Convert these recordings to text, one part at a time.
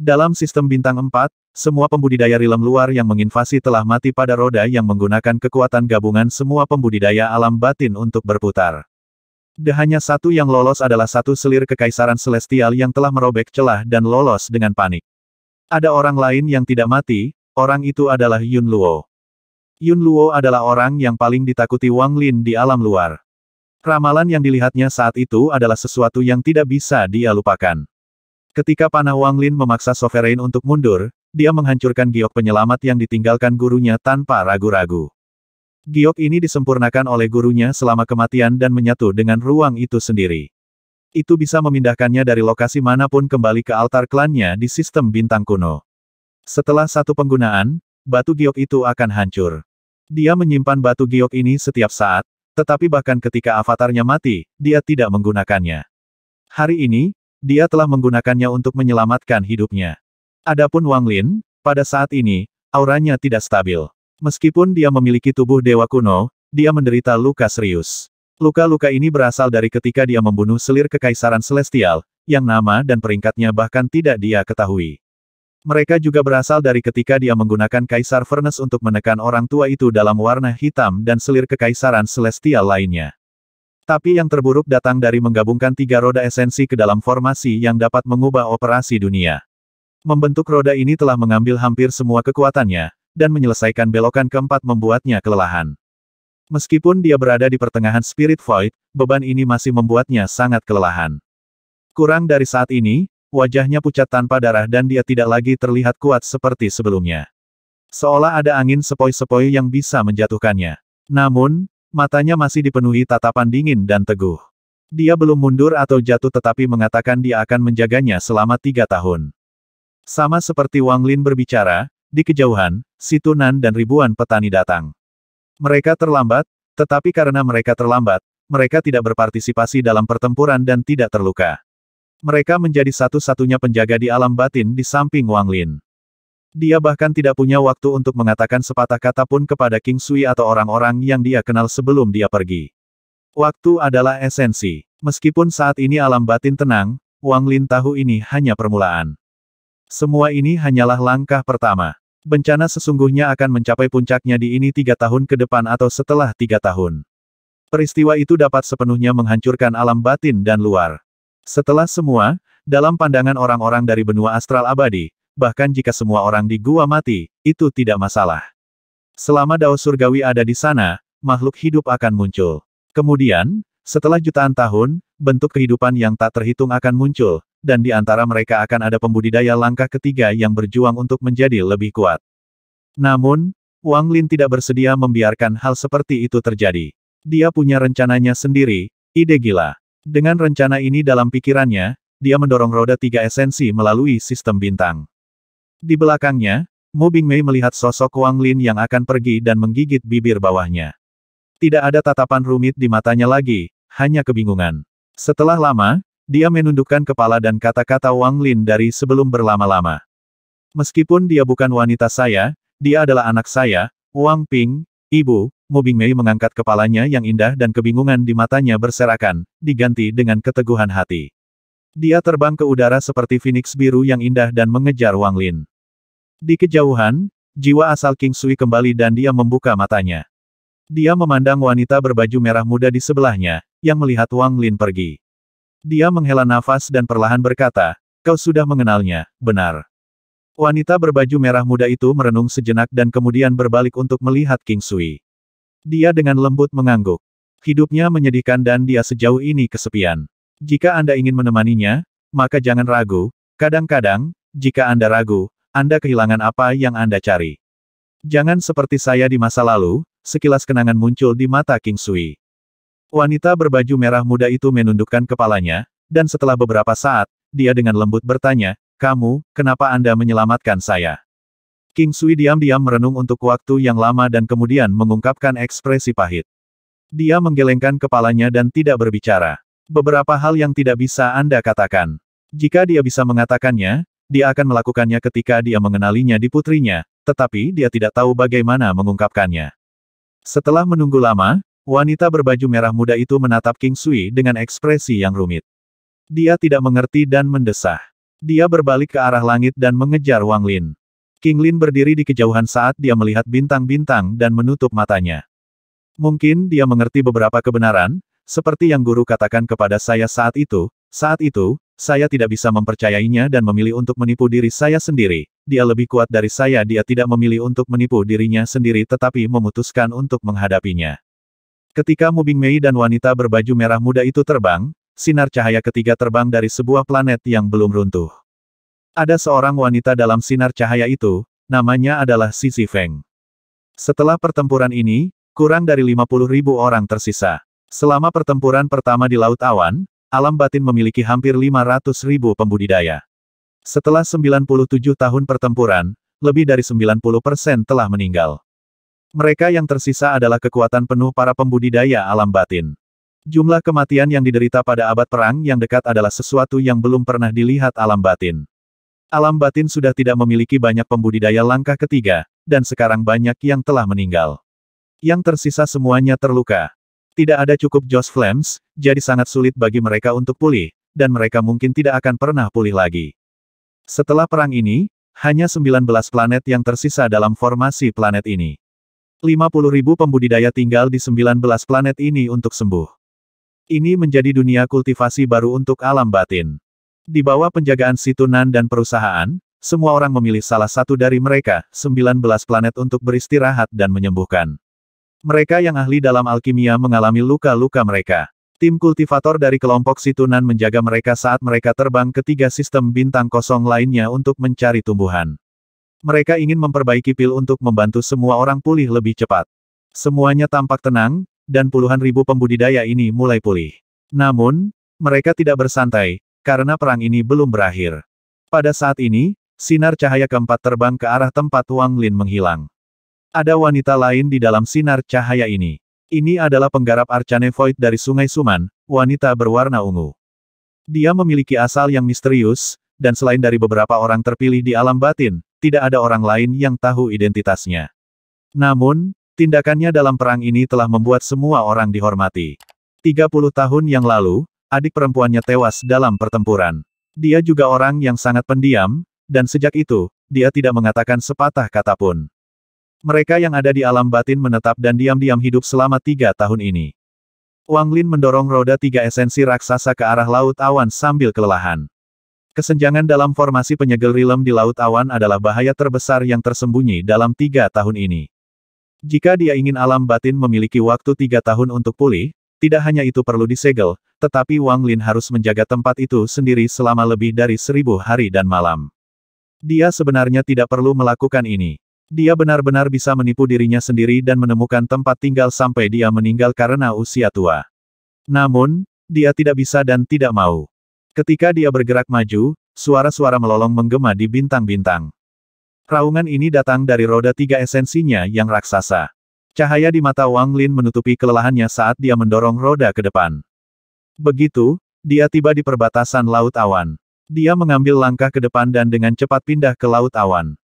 Dalam sistem bintang 4, semua pembudidaya rilem luar yang menginvasi telah mati pada roda yang menggunakan kekuatan gabungan semua pembudidaya alam batin untuk berputar. De hanya satu yang lolos adalah satu selir kekaisaran celestial yang telah merobek celah dan lolos dengan panik. Ada orang lain yang tidak mati, orang itu adalah Yun Luo. Yun Luo adalah orang yang paling ditakuti Wang Lin di alam luar. Ramalan yang dilihatnya saat itu adalah sesuatu yang tidak bisa dia lupakan. Ketika Panah Wang Lin memaksa Sovereign untuk mundur, dia menghancurkan giok penyelamat yang ditinggalkan gurunya tanpa ragu-ragu. Giok ini disempurnakan oleh gurunya selama kematian dan menyatu dengan ruang itu sendiri. Itu bisa memindahkannya dari lokasi manapun kembali ke altar klannya di sistem bintang kuno. Setelah satu penggunaan, batu giok itu akan hancur. Dia menyimpan batu giok ini setiap saat, tetapi bahkan ketika avatarnya mati, dia tidak menggunakannya. Hari ini, dia telah menggunakannya untuk menyelamatkan hidupnya. Adapun Wang Lin, pada saat ini, auranya tidak stabil. Meskipun dia memiliki tubuh dewa kuno, dia menderita luka serius. Luka-luka ini berasal dari ketika dia membunuh selir kekaisaran celestial, yang nama dan peringkatnya bahkan tidak dia ketahui. Mereka juga berasal dari ketika dia menggunakan kaisar Furnace untuk menekan orang tua itu dalam warna hitam dan selir kekaisaran celestial lainnya. Tapi yang terburuk datang dari menggabungkan tiga roda esensi ke dalam formasi yang dapat mengubah operasi dunia. Membentuk roda ini telah mengambil hampir semua kekuatannya, dan menyelesaikan belokan keempat membuatnya kelelahan. Meskipun dia berada di pertengahan Spirit Void, beban ini masih membuatnya sangat kelelahan. Kurang dari saat ini, wajahnya pucat tanpa darah dan dia tidak lagi terlihat kuat seperti sebelumnya. Seolah ada angin sepoi-sepoi yang bisa menjatuhkannya. Namun, Matanya masih dipenuhi tatapan dingin dan teguh. Dia belum mundur atau jatuh tetapi mengatakan dia akan menjaganya selama tiga tahun. Sama seperti Wang Lin berbicara, di kejauhan, Situnan dan ribuan petani datang. Mereka terlambat, tetapi karena mereka terlambat, mereka tidak berpartisipasi dalam pertempuran dan tidak terluka. Mereka menjadi satu-satunya penjaga di alam batin di samping Wang Lin. Dia bahkan tidak punya waktu untuk mengatakan sepatah kata pun kepada King Sui atau orang-orang yang dia kenal sebelum dia pergi. Waktu adalah esensi. Meskipun saat ini alam batin tenang, Wang Lin tahu ini hanya permulaan. Semua ini hanyalah langkah pertama. Bencana sesungguhnya akan mencapai puncaknya di ini tiga tahun ke depan atau setelah tiga tahun. Peristiwa itu dapat sepenuhnya menghancurkan alam batin dan luar. Setelah semua, dalam pandangan orang-orang dari benua astral abadi, bahkan jika semua orang di gua mati, itu tidak masalah. Selama Dao Surgawi ada di sana, makhluk hidup akan muncul. Kemudian, setelah jutaan tahun, bentuk kehidupan yang tak terhitung akan muncul, dan di antara mereka akan ada pembudidaya langkah ketiga yang berjuang untuk menjadi lebih kuat. Namun, Wang Lin tidak bersedia membiarkan hal seperti itu terjadi. Dia punya rencananya sendiri, ide gila. Dengan rencana ini dalam pikirannya, dia mendorong roda tiga esensi melalui sistem bintang. Di belakangnya, Mo Mei melihat sosok Wang Lin yang akan pergi dan menggigit bibir bawahnya. Tidak ada tatapan rumit di matanya lagi, hanya kebingungan. Setelah lama, dia menundukkan kepala dan kata-kata Wang Lin dari sebelum berlama-lama. Meskipun dia bukan wanita saya, dia adalah anak saya, Wang Ping, ibu, Mo Mei mengangkat kepalanya yang indah dan kebingungan di matanya berserakan, diganti dengan keteguhan hati. Dia terbang ke udara seperti Phoenix biru yang indah dan mengejar Wang Lin. Di kejauhan, jiwa asal King Sui kembali dan dia membuka matanya. Dia memandang wanita berbaju merah muda di sebelahnya, yang melihat Wang Lin pergi. Dia menghela nafas dan perlahan berkata, kau sudah mengenalnya, benar. Wanita berbaju merah muda itu merenung sejenak dan kemudian berbalik untuk melihat King Sui. Dia dengan lembut mengangguk. Hidupnya menyedihkan dan dia sejauh ini kesepian. Jika Anda ingin menemaninya, maka jangan ragu. Kadang-kadang, jika Anda ragu, anda kehilangan apa yang Anda cari. Jangan seperti saya di masa lalu, sekilas kenangan muncul di mata King Sui. Wanita berbaju merah muda itu menundukkan kepalanya, dan setelah beberapa saat, dia dengan lembut bertanya, kamu, kenapa Anda menyelamatkan saya? King Sui diam-diam merenung untuk waktu yang lama dan kemudian mengungkapkan ekspresi pahit. Dia menggelengkan kepalanya dan tidak berbicara. Beberapa hal yang tidak bisa Anda katakan. Jika dia bisa mengatakannya, dia akan melakukannya ketika dia mengenalinya di putrinya, tetapi dia tidak tahu bagaimana mengungkapkannya. Setelah menunggu lama, wanita berbaju merah muda itu menatap King Sui dengan ekspresi yang rumit. Dia tidak mengerti dan mendesah. Dia berbalik ke arah langit dan mengejar Wang Lin. King Lin berdiri di kejauhan saat dia melihat bintang-bintang dan menutup matanya. Mungkin dia mengerti beberapa kebenaran, seperti yang guru katakan kepada saya saat itu, saat itu, saya tidak bisa mempercayainya dan memilih untuk menipu diri saya sendiri. Dia lebih kuat dari saya. Dia tidak memilih untuk menipu dirinya sendiri tetapi memutuskan untuk menghadapinya. Ketika Mubing Mei dan wanita berbaju merah muda itu terbang, sinar cahaya ketiga terbang dari sebuah planet yang belum runtuh. Ada seorang wanita dalam sinar cahaya itu, namanya adalah Sisi Feng. Setelah pertempuran ini, kurang dari 50 ribu orang tersisa. Selama pertempuran pertama di Laut Awan, alam batin memiliki hampir 500 ribu pembudidaya. Setelah 97 tahun pertempuran, lebih dari 90 persen telah meninggal. Mereka yang tersisa adalah kekuatan penuh para pembudidaya alam batin. Jumlah kematian yang diderita pada abad perang yang dekat adalah sesuatu yang belum pernah dilihat alam batin. Alam batin sudah tidak memiliki banyak pembudidaya langkah ketiga, dan sekarang banyak yang telah meninggal. Yang tersisa semuanya terluka. Tidak ada cukup Josh Flames, jadi sangat sulit bagi mereka untuk pulih, dan mereka mungkin tidak akan pernah pulih lagi. Setelah perang ini, hanya 19 planet yang tersisa dalam formasi planet ini. 50.000 pembudidaya tinggal di 19 planet ini untuk sembuh. Ini menjadi dunia kultivasi baru untuk alam batin. Di bawah penjagaan Situnan dan perusahaan, semua orang memilih salah satu dari mereka, 19 planet untuk beristirahat dan menyembuhkan. Mereka yang ahli dalam alkimia mengalami luka-luka mereka. Tim kultivator dari kelompok Situnan menjaga mereka saat mereka terbang ke tiga sistem bintang kosong lainnya untuk mencari tumbuhan. Mereka ingin memperbaiki pil untuk membantu semua orang pulih lebih cepat. Semuanya tampak tenang, dan puluhan ribu pembudidaya ini mulai pulih. Namun, mereka tidak bersantai, karena perang ini belum berakhir. Pada saat ini, sinar cahaya keempat terbang ke arah tempat Wang Lin menghilang. Ada wanita lain di dalam sinar cahaya ini. Ini adalah penggarap Arcane Void dari Sungai Suman, wanita berwarna ungu. Dia memiliki asal yang misterius, dan selain dari beberapa orang terpilih di alam batin, tidak ada orang lain yang tahu identitasnya. Namun, tindakannya dalam perang ini telah membuat semua orang dihormati. 30 tahun yang lalu, adik perempuannya tewas dalam pertempuran. Dia juga orang yang sangat pendiam, dan sejak itu, dia tidak mengatakan sepatah kata pun. Mereka yang ada di alam batin menetap dan diam-diam hidup selama tiga tahun ini. Wang Lin mendorong roda tiga esensi raksasa ke arah Laut Awan sambil kelelahan. Kesenjangan dalam formasi penyegel rilem di Laut Awan adalah bahaya terbesar yang tersembunyi dalam tiga tahun ini. Jika dia ingin alam batin memiliki waktu tiga tahun untuk pulih, tidak hanya itu perlu disegel, tetapi Wang Lin harus menjaga tempat itu sendiri selama lebih dari seribu hari dan malam. Dia sebenarnya tidak perlu melakukan ini. Dia benar-benar bisa menipu dirinya sendiri dan menemukan tempat tinggal sampai dia meninggal karena usia tua. Namun, dia tidak bisa dan tidak mau. Ketika dia bergerak maju, suara-suara melolong menggema di bintang-bintang. Raungan ini datang dari roda tiga esensinya yang raksasa. Cahaya di mata Wang Lin menutupi kelelahannya saat dia mendorong roda ke depan. Begitu, dia tiba di perbatasan Laut Awan. Dia mengambil langkah ke depan dan dengan cepat pindah ke Laut Awan.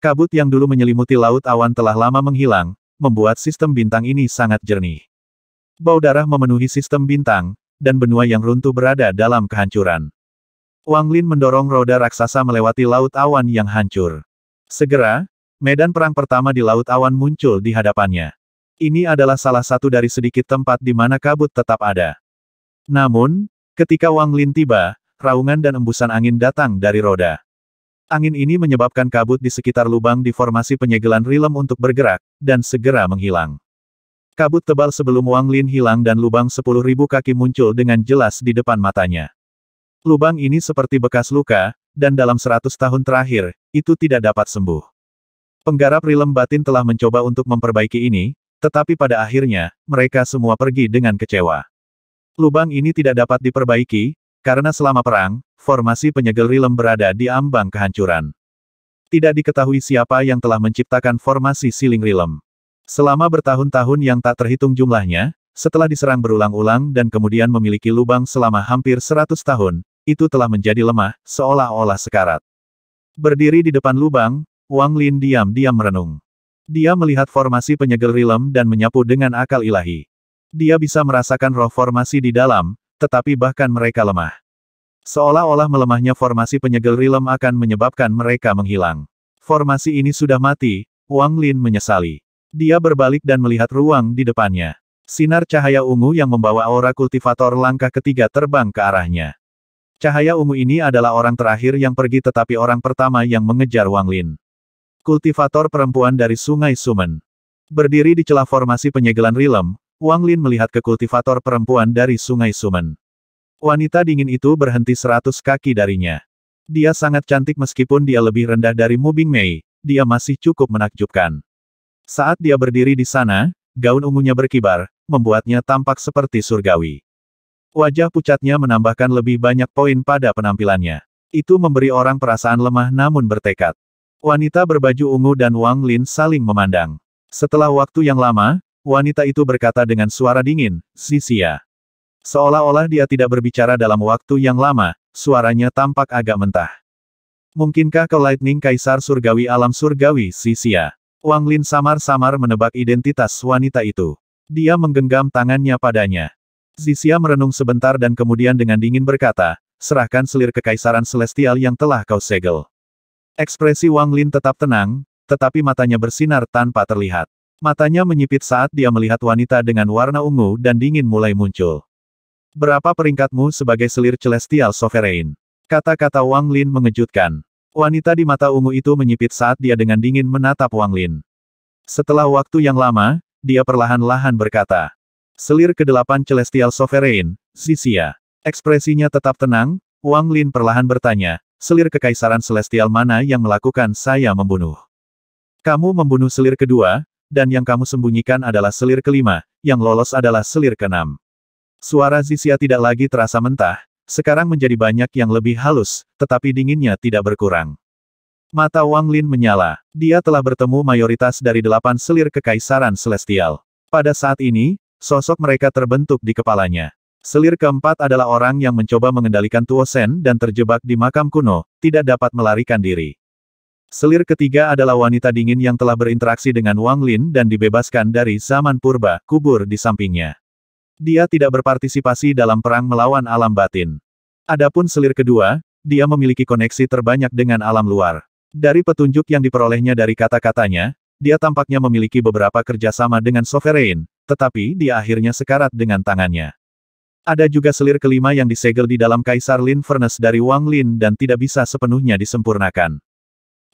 Kabut yang dulu menyelimuti laut awan telah lama menghilang, membuat sistem bintang ini sangat jernih. Bau darah memenuhi sistem bintang, dan benua yang runtuh berada dalam kehancuran. Wang Lin mendorong roda raksasa melewati laut awan yang hancur. Segera, medan perang pertama di laut awan muncul di hadapannya. Ini adalah salah satu dari sedikit tempat di mana kabut tetap ada. Namun, ketika Wang Lin tiba, raungan dan embusan angin datang dari roda. Angin ini menyebabkan kabut di sekitar lubang di formasi penyegelan rilem untuk bergerak, dan segera menghilang. Kabut tebal sebelum Wang Lin hilang dan lubang 10.000 kaki muncul dengan jelas di depan matanya. Lubang ini seperti bekas luka, dan dalam 100 tahun terakhir, itu tidak dapat sembuh. Penggarap rilem batin telah mencoba untuk memperbaiki ini, tetapi pada akhirnya, mereka semua pergi dengan kecewa. Lubang ini tidak dapat diperbaiki, karena selama perang, formasi penyegel rilem berada di ambang kehancuran. Tidak diketahui siapa yang telah menciptakan formasi siling rilem. Selama bertahun-tahun yang tak terhitung jumlahnya, setelah diserang berulang-ulang dan kemudian memiliki lubang selama hampir 100 tahun, itu telah menjadi lemah, seolah-olah sekarat. Berdiri di depan lubang, Wang Lin diam-diam merenung. Dia melihat formasi penyegel rilem dan menyapu dengan akal ilahi. Dia bisa merasakan roh formasi di dalam, tetapi bahkan mereka lemah. Seolah-olah melemahnya formasi penyegel rilem akan menyebabkan mereka menghilang. Formasi ini sudah mati, Wang Lin menyesali. Dia berbalik dan melihat ruang di depannya. Sinar cahaya ungu yang membawa aura kultivator langkah ketiga terbang ke arahnya. Cahaya ungu ini adalah orang terakhir yang pergi tetapi orang pertama yang mengejar Wang Lin. Kultivator perempuan dari Sungai Sumen. Berdiri di celah formasi penyegelan Rilem, Wang Lin melihat ke kultivator perempuan dari Sungai Sumen. Wanita dingin itu berhenti seratus kaki darinya. Dia sangat cantik meskipun dia lebih rendah dari Mu Bing Mei, dia masih cukup menakjubkan. Saat dia berdiri di sana, gaun ungunya berkibar, membuatnya tampak seperti surgawi. Wajah pucatnya menambahkan lebih banyak poin pada penampilannya. Itu memberi orang perasaan lemah namun bertekad. Wanita berbaju ungu dan Wang Lin saling memandang. Setelah waktu yang lama, Wanita itu berkata dengan suara dingin, Zixia. Seolah-olah dia tidak berbicara dalam waktu yang lama, suaranya tampak agak mentah. Mungkinkah ke Lightning Kaisar Surgawi Alam Surgawi, Zixia? Wang Lin samar-samar menebak identitas wanita itu. Dia menggenggam tangannya padanya. Zixia merenung sebentar dan kemudian dengan dingin berkata, serahkan selir kekaisaran celestial yang telah kau segel. Ekspresi Wang Lin tetap tenang, tetapi matanya bersinar tanpa terlihat. Matanya menyipit saat dia melihat wanita dengan warna ungu dan dingin mulai muncul. Berapa peringkatmu sebagai selir celestial sovereign? Kata-kata Wang Lin mengejutkan. Wanita di mata ungu itu menyipit saat dia dengan dingin menatap Wang Lin. Setelah waktu yang lama, dia perlahan-lahan berkata. Selir ke-8 Celestial Sovereign, Zixia. Ekspresinya tetap tenang, Wang Lin perlahan bertanya, selir kekaisaran celestial mana yang melakukan saya membunuh? Kamu membunuh selir kedua, dan yang kamu sembunyikan adalah selir kelima, yang lolos adalah selir keenam. Suara Zisia tidak lagi terasa mentah, sekarang menjadi banyak yang lebih halus, tetapi dinginnya tidak berkurang. Mata Wang Lin menyala. Dia telah bertemu mayoritas dari delapan selir kekaisaran celestial. Pada saat ini, sosok mereka terbentuk di kepalanya. Selir keempat adalah orang yang mencoba mengendalikan Tuosen dan terjebak di makam kuno, tidak dapat melarikan diri. Selir ketiga adalah wanita dingin yang telah berinteraksi dengan Wang Lin dan dibebaskan dari zaman purba, kubur di sampingnya. Dia tidak berpartisipasi dalam perang melawan alam batin. Adapun selir kedua, dia memiliki koneksi terbanyak dengan alam luar. Dari petunjuk yang diperolehnya dari kata-katanya, dia tampaknya memiliki beberapa kerjasama dengan Sovereign, tetapi dia akhirnya sekarat dengan tangannya. Ada juga selir kelima yang disegel di dalam Kaisar Lin Furnace dari Wang Lin dan tidak bisa sepenuhnya disempurnakan.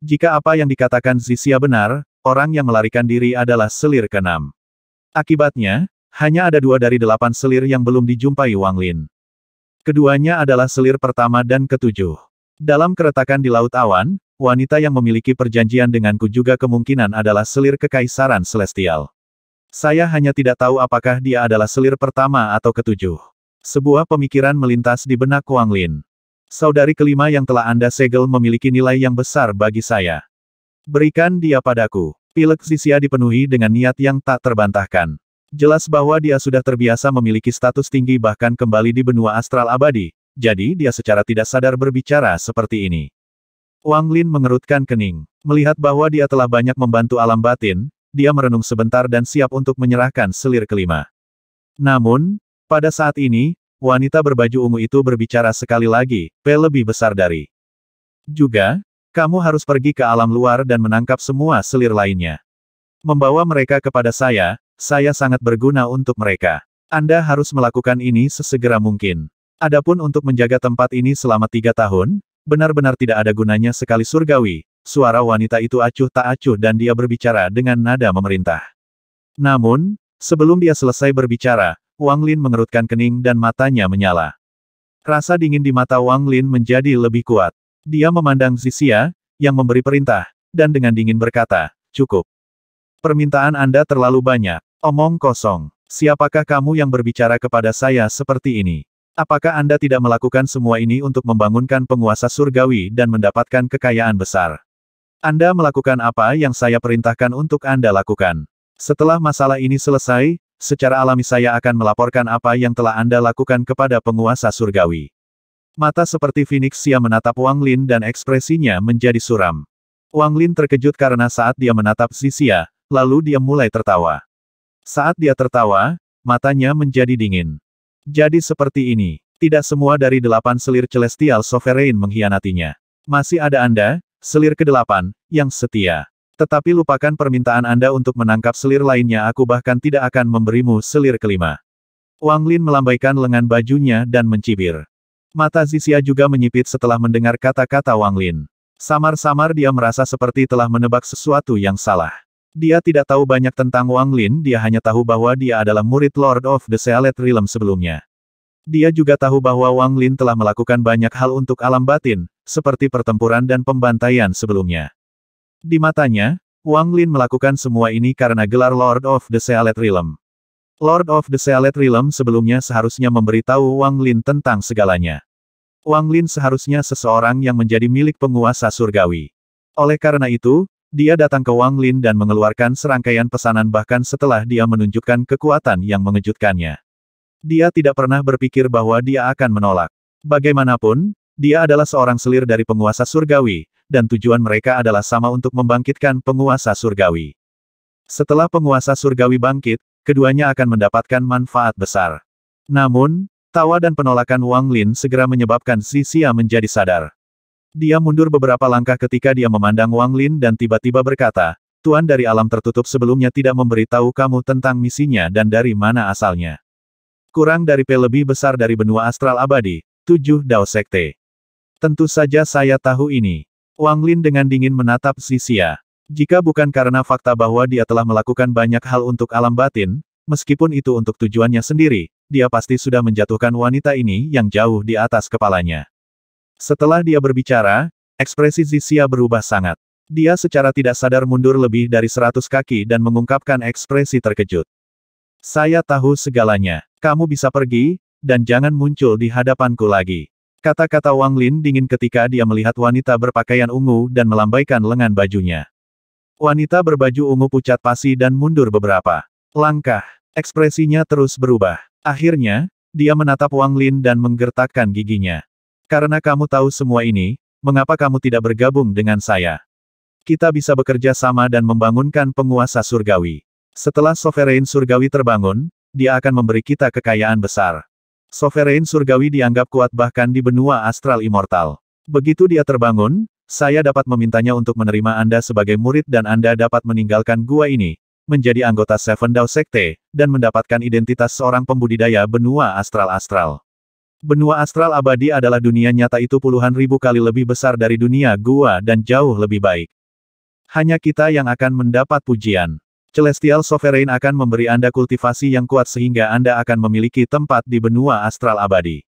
Jika apa yang dikatakan Zixia benar, orang yang melarikan diri adalah selir keenam. Akibatnya, hanya ada dua dari delapan selir yang belum dijumpai Wang Lin. Keduanya adalah selir pertama dan ketujuh. Dalam keretakan di Laut Awan, wanita yang memiliki perjanjian denganku juga kemungkinan adalah selir kekaisaran Celestial. Saya hanya tidak tahu apakah dia adalah selir pertama atau ketujuh. Sebuah pemikiran melintas di benak Wang Lin. Saudari kelima yang telah Anda segel memiliki nilai yang besar bagi saya. Berikan dia padaku. Pilek Zisia dipenuhi dengan niat yang tak terbantahkan. Jelas bahwa dia sudah terbiasa memiliki status tinggi bahkan kembali di benua astral abadi, jadi dia secara tidak sadar berbicara seperti ini. Wang Lin mengerutkan kening. Melihat bahwa dia telah banyak membantu alam batin, dia merenung sebentar dan siap untuk menyerahkan selir kelima. Namun, pada saat ini, wanita berbaju ungu itu berbicara sekali lagi, P lebih besar dari. Juga, kamu harus pergi ke alam luar dan menangkap semua selir lainnya. Membawa mereka kepada saya, saya sangat berguna untuk mereka. Anda harus melakukan ini sesegera mungkin. Adapun untuk menjaga tempat ini selama tiga tahun, benar-benar tidak ada gunanya sekali surgawi, suara wanita itu acuh tak acuh dan dia berbicara dengan nada memerintah. Namun, sebelum dia selesai berbicara, Wang Lin mengerutkan kening dan matanya menyala. Rasa dingin di mata Wang Lin menjadi lebih kuat. Dia memandang Zixia, yang memberi perintah, dan dengan dingin berkata, cukup. Permintaan Anda terlalu banyak. Omong kosong. Siapakah kamu yang berbicara kepada saya seperti ini? Apakah Anda tidak melakukan semua ini untuk membangunkan penguasa surgawi dan mendapatkan kekayaan besar? Anda melakukan apa yang saya perintahkan untuk Anda lakukan. Setelah masalah ini selesai, secara alami saya akan melaporkan apa yang telah Anda lakukan kepada penguasa surgawi. Mata seperti phoenix Phoenixia menatap Wang Lin dan ekspresinya menjadi suram. Wang Lin terkejut karena saat dia menatap Sisiya, lalu dia mulai tertawa. Saat dia tertawa, matanya menjadi dingin. Jadi seperti ini, tidak semua dari delapan selir Celestial Sovereign mengkhianatinya. Masih ada Anda, selir kedelapan, yang setia. Tetapi lupakan permintaan Anda untuk menangkap selir lainnya aku bahkan tidak akan memberimu selir kelima. Wang Lin melambaikan lengan bajunya dan mencibir. Mata Zixia juga menyipit setelah mendengar kata-kata Wang Lin. Samar-samar dia merasa seperti telah menebak sesuatu yang salah. Dia tidak tahu banyak tentang Wang Lin, dia hanya tahu bahwa dia adalah murid Lord of the Sealed Realm sebelumnya. Dia juga tahu bahwa Wang Lin telah melakukan banyak hal untuk alam batin, seperti pertempuran dan pembantaian sebelumnya. Di matanya, Wang Lin melakukan semua ini karena gelar Lord of the Sealet Realm. Lord of the Sealet Realm sebelumnya seharusnya memberitahu Wang Lin tentang segalanya. Wang Lin seharusnya seseorang yang menjadi milik penguasa surgawi. Oleh karena itu, dia datang ke Wang Lin dan mengeluarkan serangkaian pesanan bahkan setelah dia menunjukkan kekuatan yang mengejutkannya. Dia tidak pernah berpikir bahwa dia akan menolak. Bagaimanapun, dia adalah seorang selir dari penguasa surgawi, dan tujuan mereka adalah sama untuk membangkitkan penguasa surgawi. Setelah penguasa surgawi bangkit, keduanya akan mendapatkan manfaat besar. Namun, tawa dan penolakan Wang Lin segera menyebabkan Xia menjadi sadar. Dia mundur beberapa langkah ketika dia memandang Wang Lin dan tiba-tiba berkata, Tuan dari alam tertutup sebelumnya tidak memberitahu kamu tentang misinya dan dari mana asalnya. Kurang dari P lebih besar dari benua astral abadi, tujuh Dao Sekte. Tentu saja saya tahu ini. Wang Lin dengan dingin menatap Xia. Jika bukan karena fakta bahwa dia telah melakukan banyak hal untuk alam batin, meskipun itu untuk tujuannya sendiri, dia pasti sudah menjatuhkan wanita ini yang jauh di atas kepalanya. Setelah dia berbicara, ekspresi Zixia berubah sangat. Dia secara tidak sadar mundur lebih dari seratus kaki dan mengungkapkan ekspresi terkejut. Saya tahu segalanya. Kamu bisa pergi, dan jangan muncul di hadapanku lagi. Kata-kata Wang Lin dingin ketika dia melihat wanita berpakaian ungu dan melambaikan lengan bajunya. Wanita berbaju ungu pucat pasi dan mundur beberapa langkah. Ekspresinya terus berubah. Akhirnya, dia menatap Wang Lin dan menggertakkan giginya. Karena kamu tahu semua ini, mengapa kamu tidak bergabung dengan saya? Kita bisa bekerja sama dan membangunkan penguasa surgawi. Setelah sovereign surgawi terbangun, dia akan memberi kita kekayaan besar. Sovereign surgawi dianggap kuat bahkan di benua astral immortal. Begitu dia terbangun, saya dapat memintanya untuk menerima Anda sebagai murid dan Anda dapat meninggalkan gua ini, menjadi anggota Seven Dao Sekte, dan mendapatkan identitas seorang pembudidaya benua astral-astral. Benua astral abadi adalah dunia nyata itu puluhan ribu kali lebih besar dari dunia gua dan jauh lebih baik. Hanya kita yang akan mendapat pujian. Celestial Sovereign akan memberi Anda kultivasi yang kuat sehingga Anda akan memiliki tempat di benua astral abadi.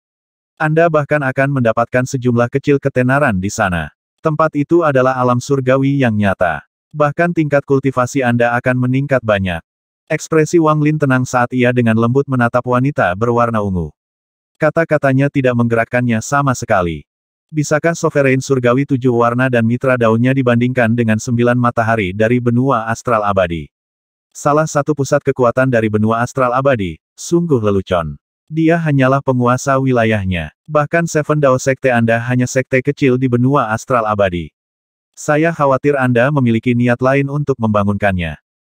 Anda bahkan akan mendapatkan sejumlah kecil ketenaran di sana. Tempat itu adalah alam surgawi yang nyata. Bahkan tingkat kultivasi Anda akan meningkat banyak. Ekspresi Wang Lin tenang saat ia dengan lembut menatap wanita berwarna ungu. Kata-katanya tidak menggerakkannya sama sekali. Bisakah sovereign surgawi tujuh warna dan mitra daunnya dibandingkan dengan sembilan matahari dari benua astral abadi? Salah satu pusat kekuatan dari benua astral abadi, sungguh lelucon. Dia hanyalah penguasa wilayahnya. Bahkan Seven Dao Sekte Anda hanya sekte kecil di benua astral abadi. Saya khawatir Anda memiliki niat lain untuk membangunkannya.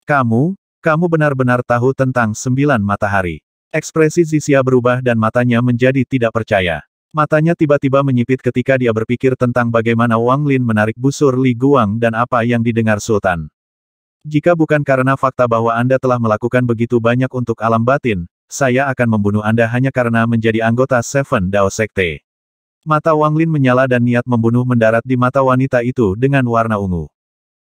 Kamu, kamu benar-benar tahu tentang sembilan matahari. Ekspresi Zizia berubah dan matanya menjadi tidak percaya. Matanya tiba-tiba menyipit ketika dia berpikir tentang bagaimana Wang Lin menarik busur Li Guang dan apa yang didengar Sultan. Jika bukan karena fakta bahwa Anda telah melakukan begitu banyak untuk alam batin, saya akan membunuh Anda hanya karena menjadi anggota Seven Dao Sekte. Mata Wang Lin menyala dan niat membunuh mendarat di mata wanita itu dengan warna ungu.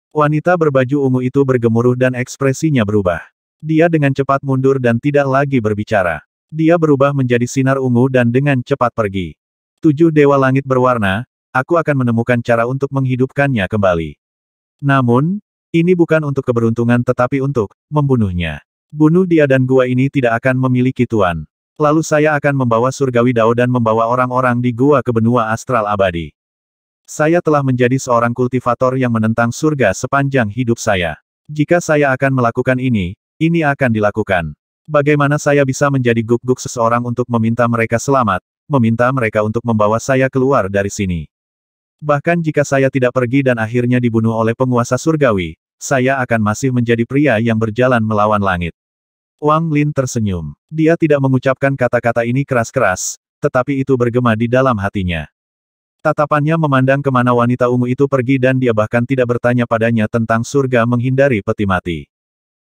Wanita berbaju ungu itu bergemuruh dan ekspresinya berubah. Dia dengan cepat mundur dan tidak lagi berbicara. Dia berubah menjadi sinar ungu dan dengan cepat pergi. Tujuh dewa langit berwarna, aku akan menemukan cara untuk menghidupkannya kembali. Namun, ini bukan untuk keberuntungan tetapi untuk membunuhnya. Bunuh dia dan gua ini tidak akan memiliki tuan. Lalu saya akan membawa surgawi Dao dan membawa orang-orang di gua ke benua astral abadi. Saya telah menjadi seorang kultivator yang menentang surga sepanjang hidup saya. Jika saya akan melakukan ini, ini akan dilakukan. Bagaimana saya bisa menjadi guk-guk seseorang untuk meminta mereka selamat, meminta mereka untuk membawa saya keluar dari sini. Bahkan jika saya tidak pergi dan akhirnya dibunuh oleh penguasa surgawi, saya akan masih menjadi pria yang berjalan melawan langit. Wang Lin tersenyum. Dia tidak mengucapkan kata-kata ini keras-keras, tetapi itu bergema di dalam hatinya. Tatapannya memandang kemana wanita ungu itu pergi dan dia bahkan tidak bertanya padanya tentang surga menghindari peti mati.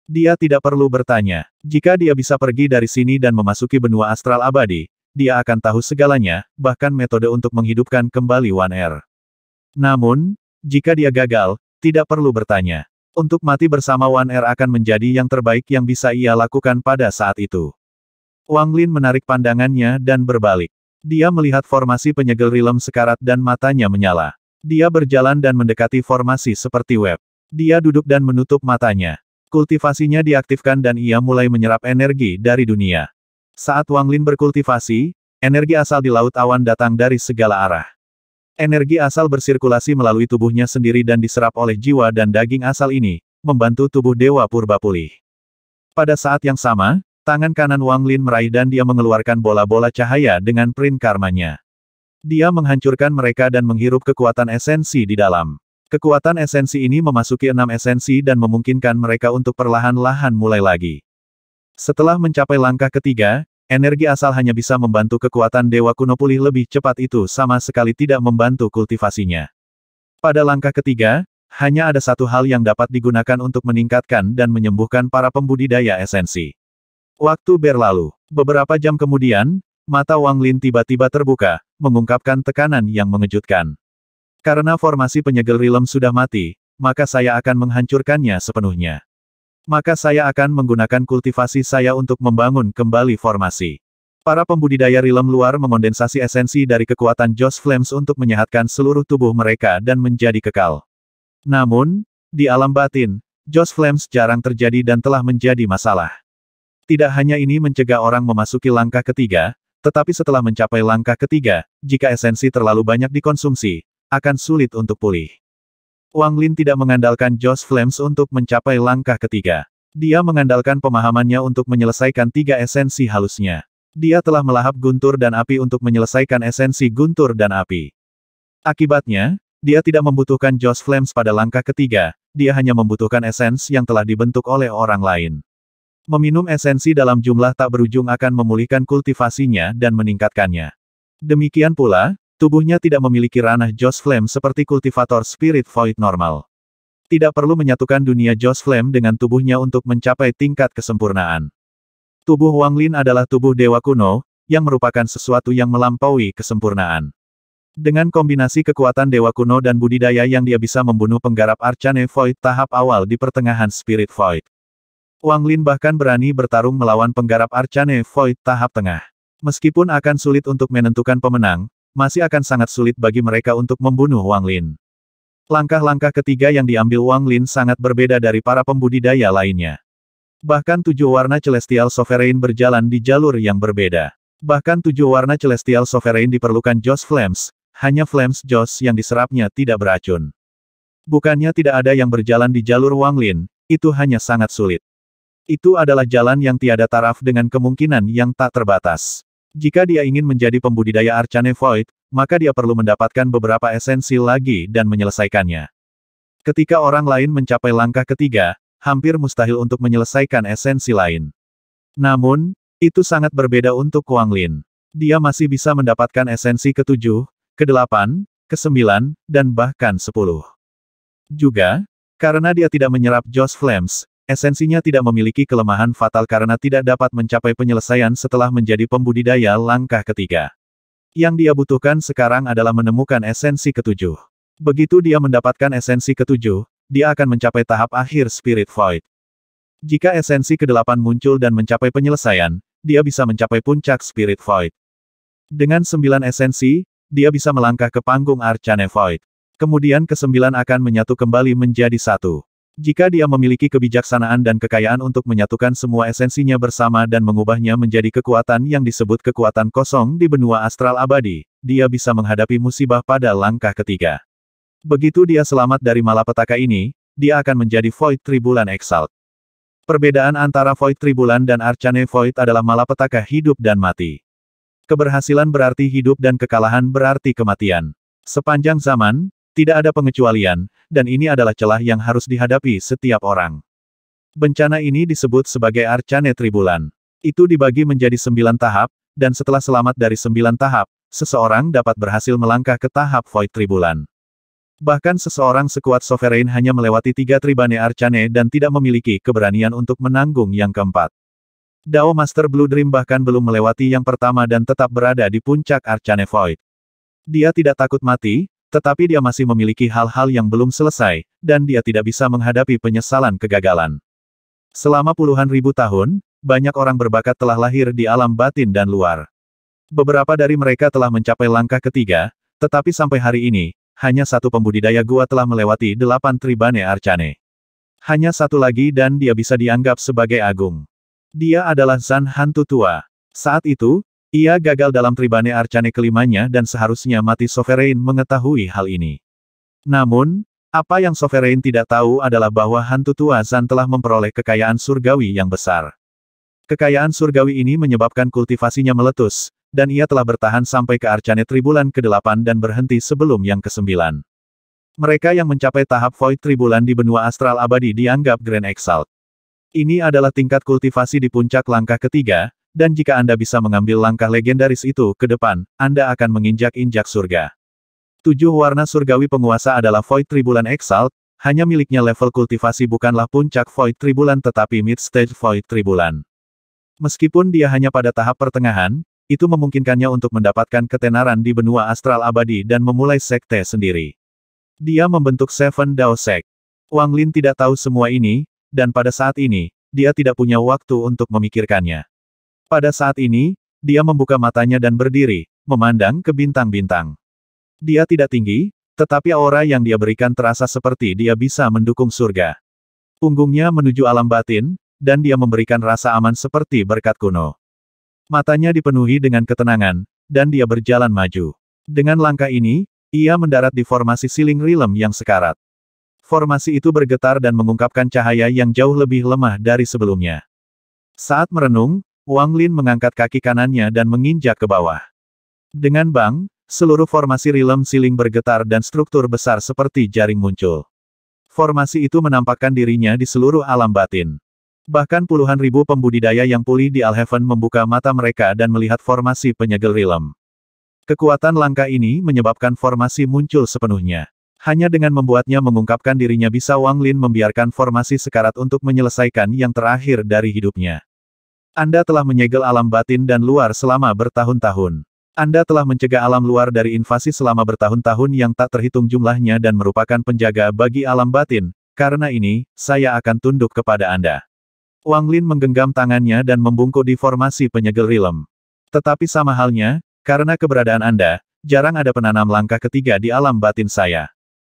Dia tidak perlu bertanya. Jika dia bisa pergi dari sini dan memasuki benua astral abadi, dia akan tahu segalanya, bahkan metode untuk menghidupkan kembali Wan Er. Namun, jika dia gagal, tidak perlu bertanya. Untuk mati bersama Wan Er akan menjadi yang terbaik yang bisa ia lakukan pada saat itu. Wang Lin menarik pandangannya dan berbalik. Dia melihat formasi penyegel rilem sekarat dan matanya menyala. Dia berjalan dan mendekati formasi seperti web. Dia duduk dan menutup matanya. Kultivasinya diaktifkan dan ia mulai menyerap energi dari dunia. Saat Wang Lin berkultivasi, energi asal di laut awan datang dari segala arah. Energi asal bersirkulasi melalui tubuhnya sendiri dan diserap oleh jiwa dan daging asal ini, membantu tubuh Dewa Purba pulih. Pada saat yang sama, tangan kanan Wang Lin meraih dan dia mengeluarkan bola-bola cahaya dengan print karmanya. Dia menghancurkan mereka dan menghirup kekuatan esensi di dalam. Kekuatan esensi ini memasuki enam esensi dan memungkinkan mereka untuk perlahan-lahan mulai lagi. Setelah mencapai langkah ketiga, Energi asal hanya bisa membantu kekuatan Dewa Kuno pulih lebih cepat itu sama sekali tidak membantu kultivasinya. Pada langkah ketiga, hanya ada satu hal yang dapat digunakan untuk meningkatkan dan menyembuhkan para pembudidaya esensi. Waktu berlalu. Beberapa jam kemudian, mata Wang Lin tiba-tiba terbuka, mengungkapkan tekanan yang mengejutkan. Karena formasi penyegel rilem sudah mati, maka saya akan menghancurkannya sepenuhnya. Maka saya akan menggunakan kultivasi saya untuk membangun kembali formasi. Para pembudidaya rilem luar mengondensasi esensi dari kekuatan Josh Flames untuk menyehatkan seluruh tubuh mereka dan menjadi kekal. Namun, di alam batin, Josh Flames jarang terjadi dan telah menjadi masalah. Tidak hanya ini mencegah orang memasuki langkah ketiga, tetapi setelah mencapai langkah ketiga, jika esensi terlalu banyak dikonsumsi, akan sulit untuk pulih. Wang Lin tidak mengandalkan Josh Flames untuk mencapai langkah ketiga. Dia mengandalkan pemahamannya untuk menyelesaikan tiga esensi halusnya. Dia telah melahap guntur dan api untuk menyelesaikan esensi guntur dan api. Akibatnya, dia tidak membutuhkan Josh Flames pada langkah ketiga, dia hanya membutuhkan esensi yang telah dibentuk oleh orang lain. Meminum esensi dalam jumlah tak berujung akan memulihkan kultivasinya dan meningkatkannya. Demikian pula, Tubuhnya tidak memiliki ranah Joss Flame seperti kultivator Spirit Void normal. Tidak perlu menyatukan dunia Joss Flame dengan tubuhnya untuk mencapai tingkat kesempurnaan. Tubuh Wang Lin adalah tubuh dewa kuno, yang merupakan sesuatu yang melampaui kesempurnaan. Dengan kombinasi kekuatan dewa kuno dan budidaya yang dia bisa membunuh penggarap Arcane Void tahap awal di pertengahan Spirit Void. Wang Lin bahkan berani bertarung melawan penggarap Arcane Void tahap tengah. Meskipun akan sulit untuk menentukan pemenang, masih akan sangat sulit bagi mereka untuk membunuh Wang Lin. Langkah-langkah ketiga yang diambil Wang Lin sangat berbeda dari para pembudidaya lainnya. Bahkan tujuh warna Celestial Sovereign berjalan di jalur yang berbeda. Bahkan tujuh warna Celestial Sovereign diperlukan Joss Flames, hanya Flames Joss yang diserapnya tidak beracun. Bukannya tidak ada yang berjalan di jalur Wang Lin, itu hanya sangat sulit. Itu adalah jalan yang tiada taraf dengan kemungkinan yang tak terbatas. Jika dia ingin menjadi pembudidaya Arcane Void, maka dia perlu mendapatkan beberapa esensi lagi dan menyelesaikannya. Ketika orang lain mencapai langkah ketiga, hampir mustahil untuk menyelesaikan esensi lain. Namun, itu sangat berbeda untuk Kuang Lin. Dia masih bisa mendapatkan esensi ketujuh, kedelapan, kesembilan, dan bahkan sepuluh. Juga, karena dia tidak menyerap Joss Flames, Esensinya tidak memiliki kelemahan fatal karena tidak dapat mencapai penyelesaian setelah menjadi pembudidaya langkah ketiga. Yang dia butuhkan sekarang adalah menemukan esensi ketujuh. Begitu dia mendapatkan esensi ketujuh, dia akan mencapai tahap akhir Spirit Void. Jika esensi kedelapan muncul dan mencapai penyelesaian, dia bisa mencapai puncak Spirit Void. Dengan sembilan esensi, dia bisa melangkah ke panggung Arcane Void. Kemudian kesembilan akan menyatu kembali menjadi satu. Jika dia memiliki kebijaksanaan dan kekayaan untuk menyatukan semua esensinya bersama dan mengubahnya menjadi kekuatan yang disebut kekuatan kosong di benua astral abadi, dia bisa menghadapi musibah pada langkah ketiga. Begitu dia selamat dari malapetaka ini, dia akan menjadi Void Tribulan Exalt. Perbedaan antara Void Tribulan dan Arcane Void adalah malapetaka hidup dan mati. Keberhasilan berarti hidup dan kekalahan berarti kematian. Sepanjang zaman, tidak ada pengecualian, dan ini adalah celah yang harus dihadapi setiap orang. Bencana ini disebut sebagai Arcane Tribulan. Itu dibagi menjadi sembilan tahap, dan setelah selamat dari sembilan tahap, seseorang dapat berhasil melangkah ke tahap Void Tribulan. Bahkan seseorang sekuat Sovereign hanya melewati tiga tribane Arcane dan tidak memiliki keberanian untuk menanggung yang keempat. Dao Master Blue Dream bahkan belum melewati yang pertama dan tetap berada di puncak Arcane Void. Dia tidak takut mati, tetapi dia masih memiliki hal-hal yang belum selesai, dan dia tidak bisa menghadapi penyesalan kegagalan. Selama puluhan ribu tahun, banyak orang berbakat telah lahir di alam batin dan luar. Beberapa dari mereka telah mencapai langkah ketiga, tetapi sampai hari ini, hanya satu pembudidaya gua telah melewati delapan tribane arcane. Hanya satu lagi dan dia bisa dianggap sebagai agung. Dia adalah Zan Hantu Tua. Saat itu, ia gagal dalam tribane arcane kelimanya dan seharusnya mati Sovereign mengetahui hal ini. Namun, apa yang Sovereign tidak tahu adalah bahwa hantu tua Zan telah memperoleh kekayaan surgawi yang besar. Kekayaan surgawi ini menyebabkan kultivasinya meletus, dan ia telah bertahan sampai ke arcane tribulan ke-8 dan berhenti sebelum yang ke-9. Mereka yang mencapai tahap void tribulan di benua astral abadi dianggap Grand Exalt. Ini adalah tingkat kultivasi di puncak langkah ketiga, dan jika Anda bisa mengambil langkah legendaris itu ke depan, Anda akan menginjak-injak surga. Tujuh warna surgawi penguasa adalah Void Tribulan Exalt, hanya miliknya level kultivasi bukanlah puncak Void Tribulan tetapi mid-stage Void Tribulan. Meskipun dia hanya pada tahap pertengahan, itu memungkinkannya untuk mendapatkan ketenaran di benua astral abadi dan memulai sekte sendiri. Dia membentuk Seven Dao Sect. Wang Lin tidak tahu semua ini, dan pada saat ini, dia tidak punya waktu untuk memikirkannya. Pada saat ini, dia membuka matanya dan berdiri, memandang ke bintang-bintang. Dia tidak tinggi, tetapi aura yang dia berikan terasa seperti dia bisa mendukung surga. Punggungnya menuju alam batin, dan dia memberikan rasa aman seperti berkat kuno. Matanya dipenuhi dengan ketenangan, dan dia berjalan maju. Dengan langkah ini, ia mendarat di formasi siling rilem yang sekarat. Formasi itu bergetar dan mengungkapkan cahaya yang jauh lebih lemah dari sebelumnya. Saat merenung, Wang Lin mengangkat kaki kanannya dan menginjak ke bawah. Dengan bang, seluruh formasi rilem siling bergetar dan struktur besar seperti jaring muncul. Formasi itu menampakkan dirinya di seluruh alam batin. Bahkan puluhan ribu pembudidaya yang pulih di Alheaven membuka mata mereka dan melihat formasi penyegel rilem. Kekuatan langka ini menyebabkan formasi muncul sepenuhnya. Hanya dengan membuatnya mengungkapkan dirinya bisa Wang Lin membiarkan formasi sekarat untuk menyelesaikan yang terakhir dari hidupnya. Anda telah menyegel alam batin dan luar selama bertahun-tahun. Anda telah mencegah alam luar dari invasi selama bertahun-tahun yang tak terhitung jumlahnya dan merupakan penjaga bagi alam batin, karena ini, saya akan tunduk kepada Anda. Wang Lin menggenggam tangannya dan membungkuk di formasi penyegel rilem. Tetapi sama halnya, karena keberadaan Anda, jarang ada penanam langkah ketiga di alam batin saya.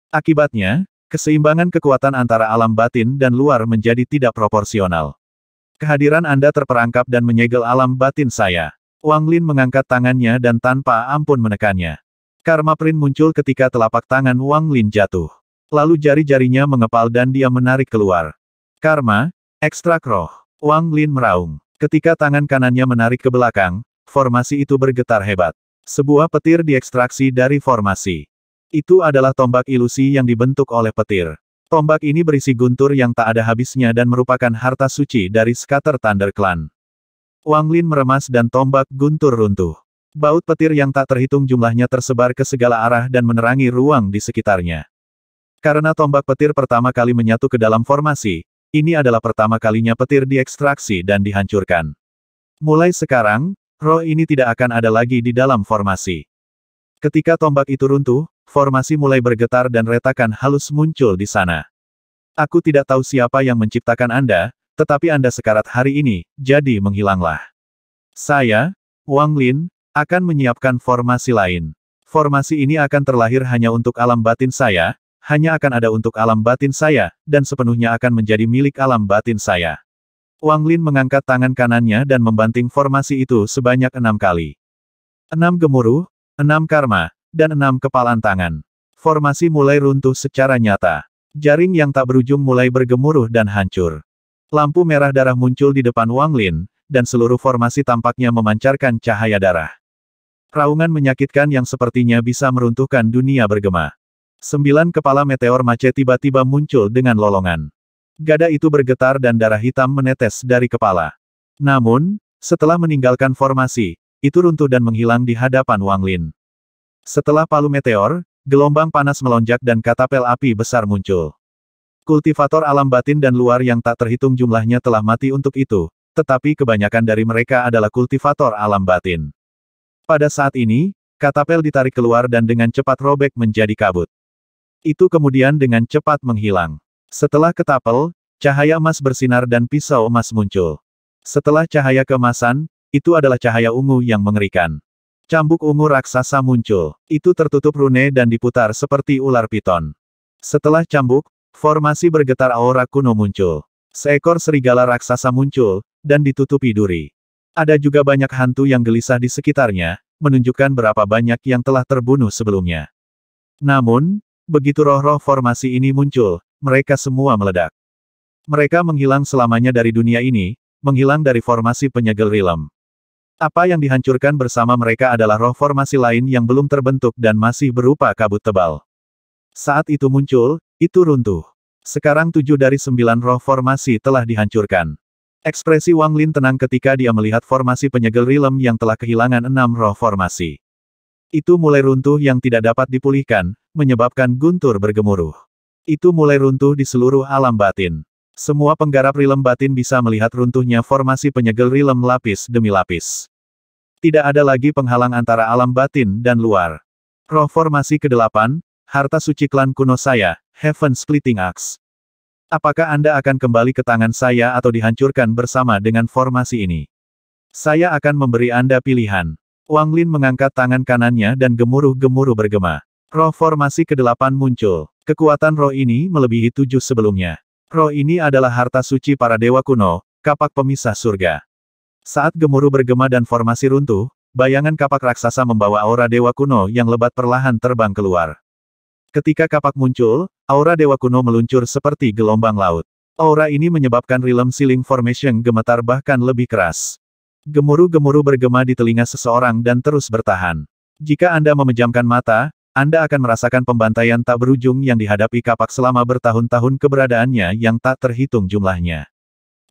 Akibatnya, keseimbangan kekuatan antara alam batin dan luar menjadi tidak proporsional. Kehadiran Anda terperangkap dan menyegel alam batin saya. Wang Lin mengangkat tangannya dan tanpa ampun menekannya. Karma Print muncul ketika telapak tangan Wang Lin jatuh. Lalu jari-jarinya mengepal dan dia menarik keluar. Karma, ekstrak roh. Wang Lin meraung. Ketika tangan kanannya menarik ke belakang, formasi itu bergetar hebat. Sebuah petir diekstraksi dari formasi. Itu adalah tombak ilusi yang dibentuk oleh petir. Tombak ini berisi guntur yang tak ada habisnya dan merupakan harta suci dari skater Thunder Clan. Wang Lin meremas dan tombak guntur runtuh. Baut petir yang tak terhitung jumlahnya tersebar ke segala arah dan menerangi ruang di sekitarnya. Karena tombak petir pertama kali menyatu ke dalam formasi, ini adalah pertama kalinya petir diekstraksi dan dihancurkan. Mulai sekarang, roh ini tidak akan ada lagi di dalam formasi. Ketika tombak itu runtuh, Formasi mulai bergetar dan retakan halus muncul di sana. Aku tidak tahu siapa yang menciptakan Anda, tetapi Anda sekarat hari ini, jadi menghilanglah. Saya, Wang Lin, akan menyiapkan formasi lain. Formasi ini akan terlahir hanya untuk alam batin saya, hanya akan ada untuk alam batin saya, dan sepenuhnya akan menjadi milik alam batin saya. Wang Lin mengangkat tangan kanannya dan membanting formasi itu sebanyak enam kali. Enam gemuruh, enam karma, dan enam kepalan tangan. Formasi mulai runtuh secara nyata. Jaring yang tak berujung mulai bergemuruh dan hancur. Lampu merah darah muncul di depan Wang Lin, dan seluruh formasi tampaknya memancarkan cahaya darah. Raungan menyakitkan yang sepertinya bisa meruntuhkan dunia bergema. Sembilan kepala meteor mace tiba-tiba muncul dengan lolongan. Gada itu bergetar dan darah hitam menetes dari kepala. Namun, setelah meninggalkan formasi, itu runtuh dan menghilang di hadapan Wang Lin. Setelah palu meteor, gelombang panas melonjak dan katapel api besar muncul. Kultivator alam batin dan luar yang tak terhitung jumlahnya telah mati untuk itu, tetapi kebanyakan dari mereka adalah kultivator alam batin. Pada saat ini, katapel ditarik keluar dan dengan cepat robek menjadi kabut. Itu kemudian dengan cepat menghilang. Setelah ketapel, cahaya emas bersinar dan pisau emas muncul. Setelah cahaya kemasan, itu adalah cahaya ungu yang mengerikan. Cambuk ungu raksasa muncul. Itu tertutup rune dan diputar seperti ular piton. Setelah cambuk, formasi bergetar aura kuno muncul. Seekor serigala raksasa muncul, dan ditutupi duri. Ada juga banyak hantu yang gelisah di sekitarnya, menunjukkan berapa banyak yang telah terbunuh sebelumnya. Namun, begitu roh-roh formasi ini muncul, mereka semua meledak. Mereka menghilang selamanya dari dunia ini, menghilang dari formasi penyegel rilem. Apa yang dihancurkan bersama mereka adalah roh formasi lain yang belum terbentuk dan masih berupa kabut tebal. Saat itu muncul, itu runtuh. Sekarang tujuh dari sembilan roh formasi telah dihancurkan. Ekspresi Wang Lin tenang ketika dia melihat formasi penyegel rilem yang telah kehilangan enam roh formasi. Itu mulai runtuh yang tidak dapat dipulihkan, menyebabkan guntur bergemuruh. Itu mulai runtuh di seluruh alam batin. Semua penggarap rilem batin bisa melihat runtuhnya formasi penyegel rilem lapis demi lapis. Tidak ada lagi penghalang antara alam batin dan luar. Roh formasi ke-8, harta suci klan kuno saya, Heaven Splitting Axe. Apakah Anda akan kembali ke tangan saya atau dihancurkan bersama dengan formasi ini? Saya akan memberi Anda pilihan. Wang Lin mengangkat tangan kanannya dan gemuruh-gemuruh bergema. Roh formasi ke-8 muncul. Kekuatan roh ini melebihi tujuh sebelumnya. Roh ini adalah harta suci para dewa kuno, kapak pemisah surga. Saat gemuruh bergema dan formasi runtuh, bayangan kapak raksasa membawa aura dewa kuno yang lebat perlahan terbang keluar. Ketika kapak muncul, aura dewa kuno meluncur seperti gelombang laut. Aura ini menyebabkan realm ceiling formation gemetar bahkan lebih keras. Gemuruh-gemuruh bergema di telinga seseorang dan terus bertahan. Jika Anda memejamkan mata, anda akan merasakan pembantaian tak berujung yang dihadapi kapak selama bertahun-tahun keberadaannya yang tak terhitung jumlahnya.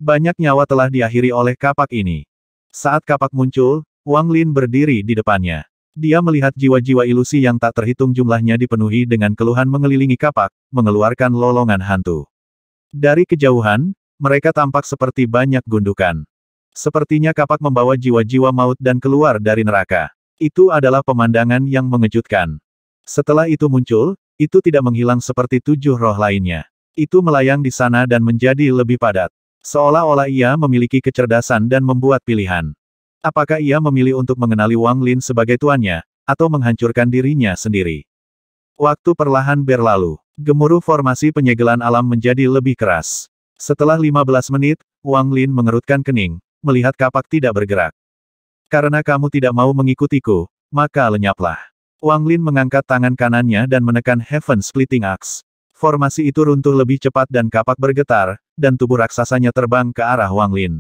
Banyak nyawa telah diakhiri oleh kapak ini. Saat kapak muncul, Wang Lin berdiri di depannya. Dia melihat jiwa-jiwa ilusi yang tak terhitung jumlahnya dipenuhi dengan keluhan mengelilingi kapak, mengeluarkan lolongan hantu. Dari kejauhan, mereka tampak seperti banyak gundukan. Sepertinya kapak membawa jiwa-jiwa maut dan keluar dari neraka. Itu adalah pemandangan yang mengejutkan. Setelah itu muncul, itu tidak menghilang seperti tujuh roh lainnya. Itu melayang di sana dan menjadi lebih padat. Seolah-olah ia memiliki kecerdasan dan membuat pilihan. Apakah ia memilih untuk mengenali Wang Lin sebagai tuannya, atau menghancurkan dirinya sendiri? Waktu perlahan berlalu. Gemuruh formasi penyegelan alam menjadi lebih keras. Setelah 15 menit, Wang Lin mengerutkan kening, melihat kapak tidak bergerak. Karena kamu tidak mau mengikutiku, maka lenyaplah. Wang Lin mengangkat tangan kanannya dan menekan Heaven Splitting Axe. Formasi itu runtuh lebih cepat dan kapak bergetar, dan tubuh raksasanya terbang ke arah Wang Lin.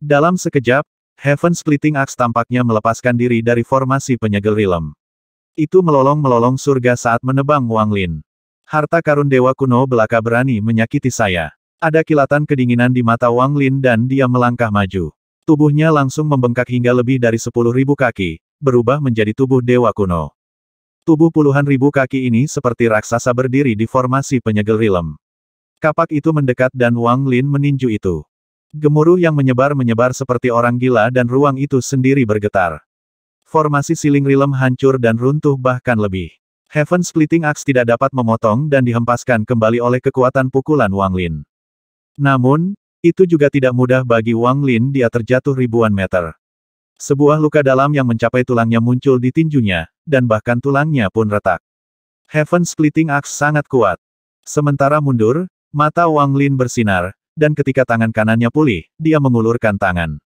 Dalam sekejap, Heaven Splitting Axe tampaknya melepaskan diri dari formasi penyegel rilem. Itu melolong-melolong surga saat menebang Wang Lin. Harta karun dewa kuno belaka berani menyakiti saya. Ada kilatan kedinginan di mata Wang Lin dan dia melangkah maju. Tubuhnya langsung membengkak hingga lebih dari sepuluh ribu kaki, berubah menjadi tubuh dewa kuno. Tubuh puluhan ribu kaki ini seperti raksasa berdiri di formasi penyegel rilem. Kapak itu mendekat dan Wang Lin meninju itu. Gemuruh yang menyebar-menyebar seperti orang gila dan ruang itu sendiri bergetar. Formasi siling rilem hancur dan runtuh bahkan lebih. Heaven Splitting Axe tidak dapat memotong dan dihempaskan kembali oleh kekuatan pukulan Wang Lin. Namun, itu juga tidak mudah bagi Wang Lin dia terjatuh ribuan meter. Sebuah luka dalam yang mencapai tulangnya muncul di tinjunya, dan bahkan tulangnya pun retak. Heaven Splitting Axe sangat kuat. Sementara mundur, mata Wang Lin bersinar, dan ketika tangan kanannya pulih, dia mengulurkan tangan.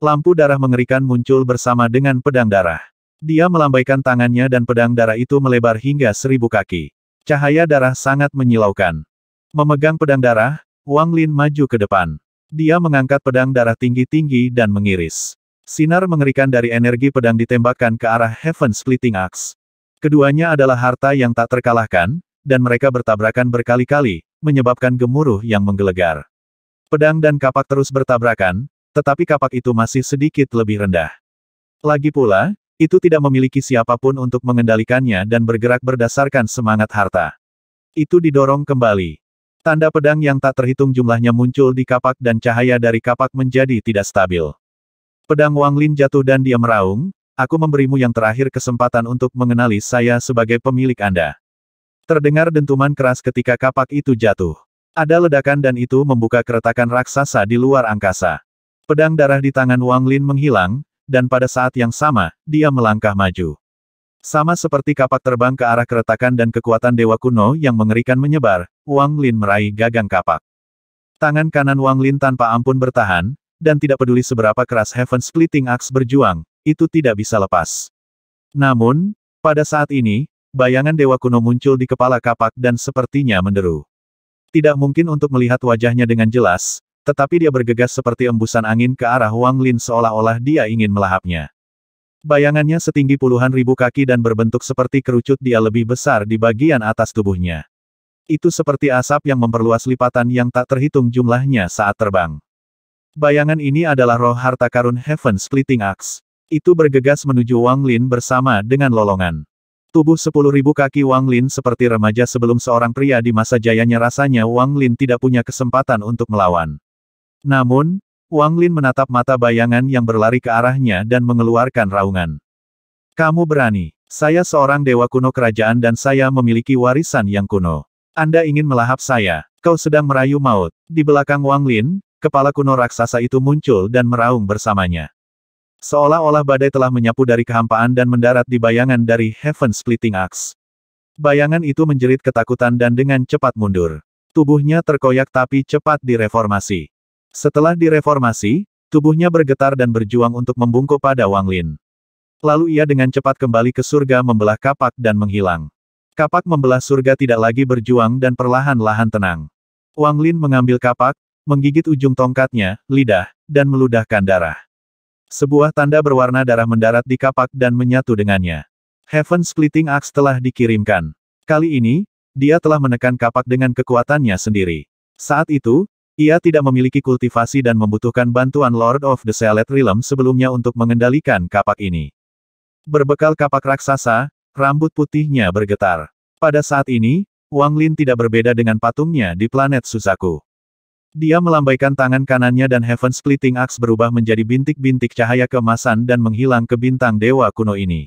Lampu darah mengerikan muncul bersama dengan pedang darah. Dia melambaikan tangannya dan pedang darah itu melebar hingga seribu kaki. Cahaya darah sangat menyilaukan. Memegang pedang darah, Wang Lin maju ke depan. Dia mengangkat pedang darah tinggi-tinggi dan mengiris. Sinar mengerikan dari energi pedang ditembakkan ke arah Heaven Splitting Axe. Keduanya adalah harta yang tak terkalahkan, dan mereka bertabrakan berkali-kali, menyebabkan gemuruh yang menggelegar. Pedang dan kapak terus bertabrakan, tetapi kapak itu masih sedikit lebih rendah. Lagi pula, itu tidak memiliki siapapun untuk mengendalikannya dan bergerak berdasarkan semangat harta. Itu didorong kembali. Tanda pedang yang tak terhitung jumlahnya muncul di kapak dan cahaya dari kapak menjadi tidak stabil. Pedang Wang Lin jatuh dan dia meraung, aku memberimu yang terakhir kesempatan untuk mengenali saya sebagai pemilik Anda. Terdengar dentuman keras ketika kapak itu jatuh. Ada ledakan dan itu membuka keretakan raksasa di luar angkasa. Pedang darah di tangan Wang Lin menghilang, dan pada saat yang sama, dia melangkah maju. Sama seperti kapak terbang ke arah keretakan dan kekuatan dewa kuno yang mengerikan menyebar, Wang Lin meraih gagang kapak. Tangan kanan Wang Lin tanpa ampun bertahan, dan tidak peduli seberapa keras Heaven Splitting Axe berjuang, itu tidak bisa lepas. Namun, pada saat ini, bayangan Dewa Kuno muncul di kepala kapak dan sepertinya menderu. Tidak mungkin untuk melihat wajahnya dengan jelas, tetapi dia bergegas seperti embusan angin ke arah Wang Lin seolah-olah dia ingin melahapnya. Bayangannya setinggi puluhan ribu kaki dan berbentuk seperti kerucut dia lebih besar di bagian atas tubuhnya. Itu seperti asap yang memperluas lipatan yang tak terhitung jumlahnya saat terbang. Bayangan ini adalah roh harta karun Heaven Splitting Axe. Itu bergegas menuju Wang Lin bersama dengan lolongan. Tubuh sepuluh ribu kaki Wang Lin seperti remaja sebelum seorang pria di masa jayanya rasanya Wang Lin tidak punya kesempatan untuk melawan. Namun, Wang Lin menatap mata bayangan yang berlari ke arahnya dan mengeluarkan raungan. Kamu berani. Saya seorang dewa kuno kerajaan dan saya memiliki warisan yang kuno. Anda ingin melahap saya. Kau sedang merayu maut. Di belakang Wang Lin, kepala kuno raksasa itu muncul dan meraung bersamanya. Seolah-olah badai telah menyapu dari kehampaan dan mendarat di bayangan dari Heaven Splitting Axe. Bayangan itu menjerit ketakutan dan dengan cepat mundur. Tubuhnya terkoyak tapi cepat direformasi. Setelah direformasi, tubuhnya bergetar dan berjuang untuk membungkuk pada Wang Lin. Lalu ia dengan cepat kembali ke surga membelah kapak dan menghilang. Kapak membelah surga tidak lagi berjuang dan perlahan-lahan tenang. Wang Lin mengambil kapak, menggigit ujung tongkatnya, lidah, dan meludahkan darah. Sebuah tanda berwarna darah mendarat di kapak dan menyatu dengannya. Heaven Splitting Axe telah dikirimkan. Kali ini, dia telah menekan kapak dengan kekuatannya sendiri. Saat itu, ia tidak memiliki kultivasi dan membutuhkan bantuan Lord of the Salad Realm sebelumnya untuk mengendalikan kapak ini. Berbekal kapak raksasa, rambut putihnya bergetar. Pada saat ini, Wang Lin tidak berbeda dengan patungnya di planet Suzaku. Dia melambaikan tangan kanannya dan Heaven Splitting Axe berubah menjadi bintik-bintik cahaya keemasan dan menghilang ke bintang dewa kuno ini.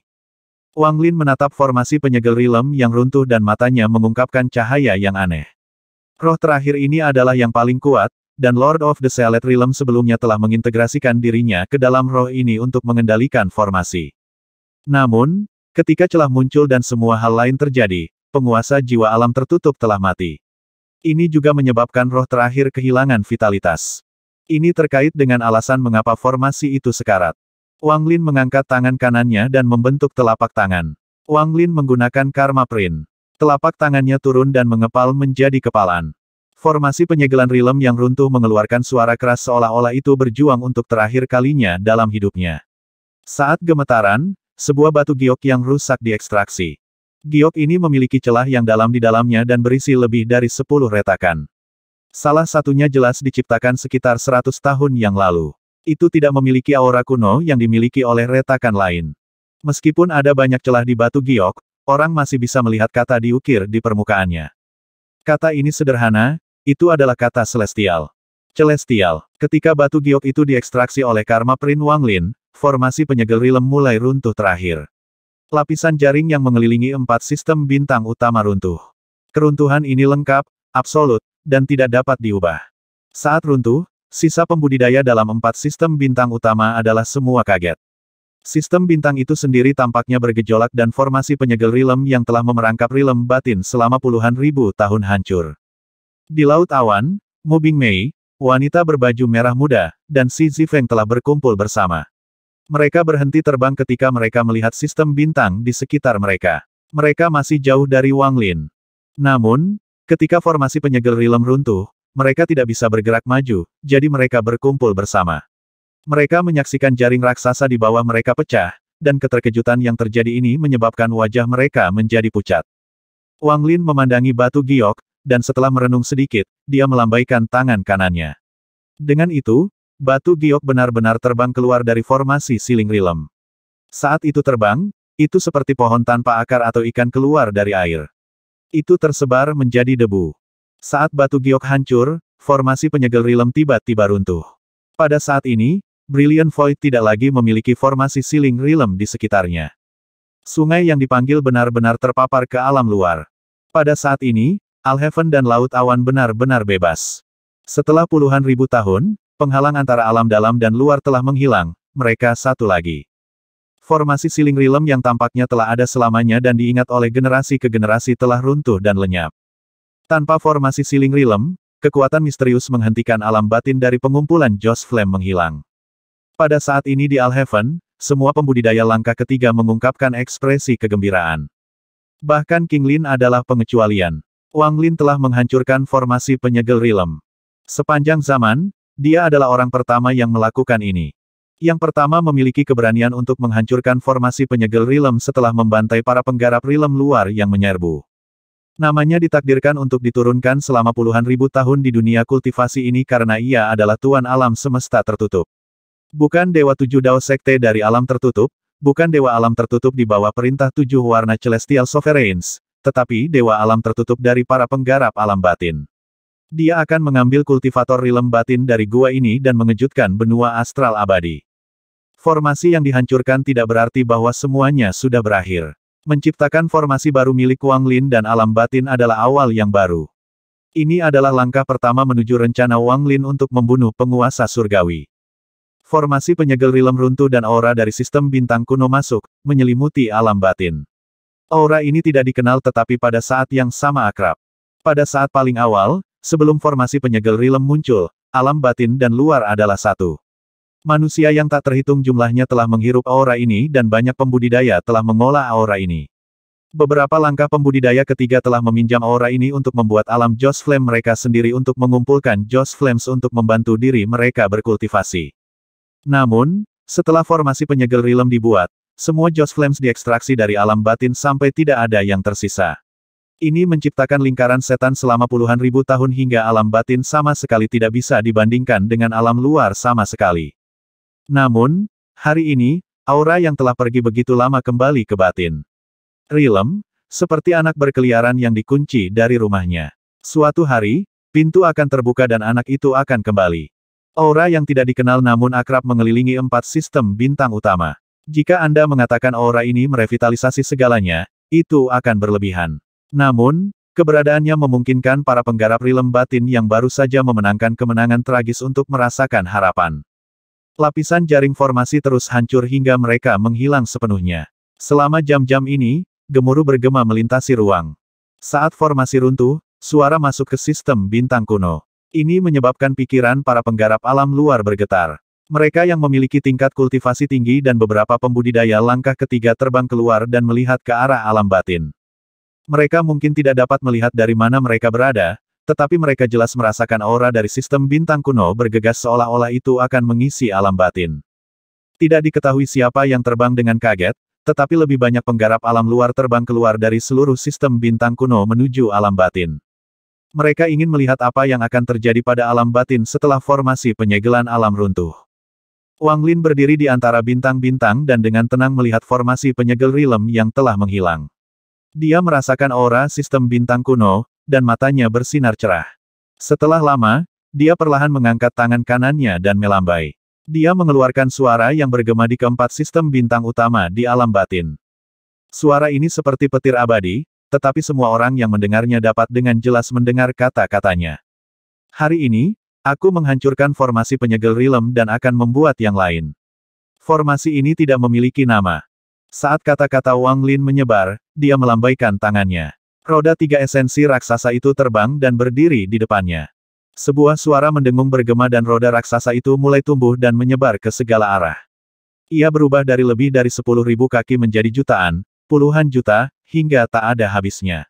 Wang Lin menatap formasi penyegel rilem yang runtuh dan matanya mengungkapkan cahaya yang aneh. Roh terakhir ini adalah yang paling kuat, dan Lord of the Salad Rilem sebelumnya telah mengintegrasikan dirinya ke dalam roh ini untuk mengendalikan formasi. Namun, ketika celah muncul dan semua hal lain terjadi, penguasa jiwa alam tertutup telah mati. Ini juga menyebabkan roh terakhir kehilangan vitalitas. Ini terkait dengan alasan mengapa formasi itu sekarat. Wang Lin mengangkat tangan kanannya dan membentuk telapak tangan. Wang Lin menggunakan karma print. Telapak tangannya turun dan mengepal menjadi kepalan. Formasi penyegelan rilem yang runtuh mengeluarkan suara keras seolah-olah itu berjuang untuk terakhir kalinya dalam hidupnya. Saat gemetaran, sebuah batu giok yang rusak diekstraksi. Giok ini memiliki celah yang dalam di dalamnya dan berisi lebih dari sepuluh retakan. Salah satunya jelas diciptakan sekitar seratus tahun yang lalu. Itu tidak memiliki aura kuno yang dimiliki oleh retakan lain. Meskipun ada banyak celah di batu giok, orang masih bisa melihat kata diukir di permukaannya. Kata ini sederhana, itu adalah kata celestial. Celestial. Ketika batu giok itu diekstraksi oleh karma Prin Wanglin, formasi penyegel rilem mulai runtuh terakhir. Lapisan jaring yang mengelilingi empat sistem bintang utama runtuh. Keruntuhan ini lengkap, absolut, dan tidak dapat diubah. Saat runtuh, sisa pembudidaya dalam empat sistem bintang utama adalah semua kaget. Sistem bintang itu sendiri tampaknya bergejolak dan formasi penyegel rilem yang telah memerangkap rilem batin selama puluhan ribu tahun hancur. Di Laut Awan, Mubing Mei, wanita berbaju merah muda, dan Si Zifeng telah berkumpul bersama. Mereka berhenti terbang ketika mereka melihat sistem bintang di sekitar mereka. Mereka masih jauh dari Wang Lin. Namun, ketika formasi penyegel rilem runtuh, mereka tidak bisa bergerak maju, jadi mereka berkumpul bersama. Mereka menyaksikan jaring raksasa di bawah mereka pecah, dan keterkejutan yang terjadi ini menyebabkan wajah mereka menjadi pucat. Wang Lin memandangi batu giok, dan setelah merenung sedikit, dia melambaikan tangan kanannya. Dengan itu, Batu giok benar-benar terbang keluar dari formasi siling rilem. Saat itu terbang, itu seperti pohon tanpa akar atau ikan keluar dari air. Itu tersebar menjadi debu. Saat batu giok hancur, formasi penyegel rilem tiba-tiba runtuh. Pada saat ini, Brilliant Void tidak lagi memiliki formasi siling rilem di sekitarnya. Sungai yang dipanggil benar-benar terpapar ke alam luar. Pada saat ini, Alheaven dan Laut Awan benar-benar bebas. Setelah puluhan ribu tahun, Penghalang antara alam dalam dan luar telah menghilang, mereka satu lagi. Formasi siling rilem yang tampaknya telah ada selamanya dan diingat oleh generasi ke generasi telah runtuh dan lenyap. Tanpa formasi siling rilem, kekuatan misterius menghentikan alam batin dari pengumpulan Joss Flame menghilang. Pada saat ini di Heaven, semua pembudidaya langkah ketiga mengungkapkan ekspresi kegembiraan. Bahkan King Lin adalah pengecualian. Wang Lin telah menghancurkan formasi penyegel rilem. Sepanjang zaman, dia adalah orang pertama yang melakukan ini. Yang pertama memiliki keberanian untuk menghancurkan formasi penyegel Rilem setelah membantai para penggarap Rilem luar yang menyerbu. Namanya ditakdirkan untuk diturunkan selama puluhan ribu tahun di dunia kultivasi ini karena ia adalah Tuan Alam Semesta Tertutup. Bukan Dewa Tujuh Dao Sekte dari Alam Tertutup, bukan Dewa Alam Tertutup di bawah perintah Tujuh Warna Celestial Sovereigns, tetapi Dewa Alam Tertutup dari para penggarap alam batin. Dia akan mengambil kultivator rilem batin dari gua ini dan mengejutkan benua astral abadi. Formasi yang dihancurkan tidak berarti bahwa semuanya sudah berakhir. Menciptakan formasi baru milik Wang Lin dan alam batin adalah awal yang baru. Ini adalah langkah pertama menuju rencana Wang Lin untuk membunuh penguasa surgawi. Formasi penyegel rilem runtuh dan aura dari sistem bintang kuno masuk, menyelimuti alam batin. Aura ini tidak dikenal tetapi pada saat yang sama akrab. Pada saat paling awal, Sebelum formasi penyegel rilem muncul, alam batin dan luar adalah satu. Manusia yang tak terhitung jumlahnya telah menghirup aura ini dan banyak pembudidaya telah mengolah aura ini. Beberapa langkah pembudidaya ketiga telah meminjam aura ini untuk membuat alam Joss Flame mereka sendiri untuk mengumpulkan Joss Flames untuk membantu diri mereka berkultivasi. Namun, setelah formasi penyegel rilem dibuat, semua Joss Flames diekstraksi dari alam batin sampai tidak ada yang tersisa. Ini menciptakan lingkaran setan selama puluhan ribu tahun hingga alam batin sama sekali tidak bisa dibandingkan dengan alam luar sama sekali. Namun, hari ini, aura yang telah pergi begitu lama kembali ke batin. Rilem, seperti anak berkeliaran yang dikunci dari rumahnya. Suatu hari, pintu akan terbuka dan anak itu akan kembali. Aura yang tidak dikenal namun akrab mengelilingi empat sistem bintang utama. Jika Anda mengatakan aura ini merevitalisasi segalanya, itu akan berlebihan. Namun, keberadaannya memungkinkan para penggarap rilem batin yang baru saja memenangkan kemenangan tragis untuk merasakan harapan. Lapisan jaring formasi terus hancur hingga mereka menghilang sepenuhnya. Selama jam-jam ini, gemuruh bergema melintasi ruang. Saat formasi runtuh, suara masuk ke sistem bintang kuno. Ini menyebabkan pikiran para penggarap alam luar bergetar. Mereka yang memiliki tingkat kultivasi tinggi dan beberapa pembudidaya langkah ketiga terbang keluar dan melihat ke arah alam batin. Mereka mungkin tidak dapat melihat dari mana mereka berada, tetapi mereka jelas merasakan aura dari sistem bintang kuno bergegas seolah-olah itu akan mengisi alam batin. Tidak diketahui siapa yang terbang dengan kaget, tetapi lebih banyak penggarap alam luar terbang keluar dari seluruh sistem bintang kuno menuju alam batin. Mereka ingin melihat apa yang akan terjadi pada alam batin setelah formasi penyegelan alam runtuh. Wang Lin berdiri di antara bintang-bintang dan dengan tenang melihat formasi penyegel rilem yang telah menghilang. Dia merasakan aura sistem bintang kuno, dan matanya bersinar cerah. Setelah lama, dia perlahan mengangkat tangan kanannya dan melambai. Dia mengeluarkan suara yang bergema di keempat sistem bintang utama di alam batin. Suara ini seperti petir abadi, tetapi semua orang yang mendengarnya dapat dengan jelas mendengar kata-katanya. Hari ini, aku menghancurkan formasi penyegel rilem dan akan membuat yang lain. Formasi ini tidak memiliki nama. Saat kata-kata Wang Lin menyebar, dia melambaikan tangannya. Roda tiga esensi raksasa itu terbang dan berdiri di depannya. Sebuah suara mendengung bergema dan roda raksasa itu mulai tumbuh dan menyebar ke segala arah. Ia berubah dari lebih dari sepuluh ribu kaki menjadi jutaan, puluhan juta, hingga tak ada habisnya.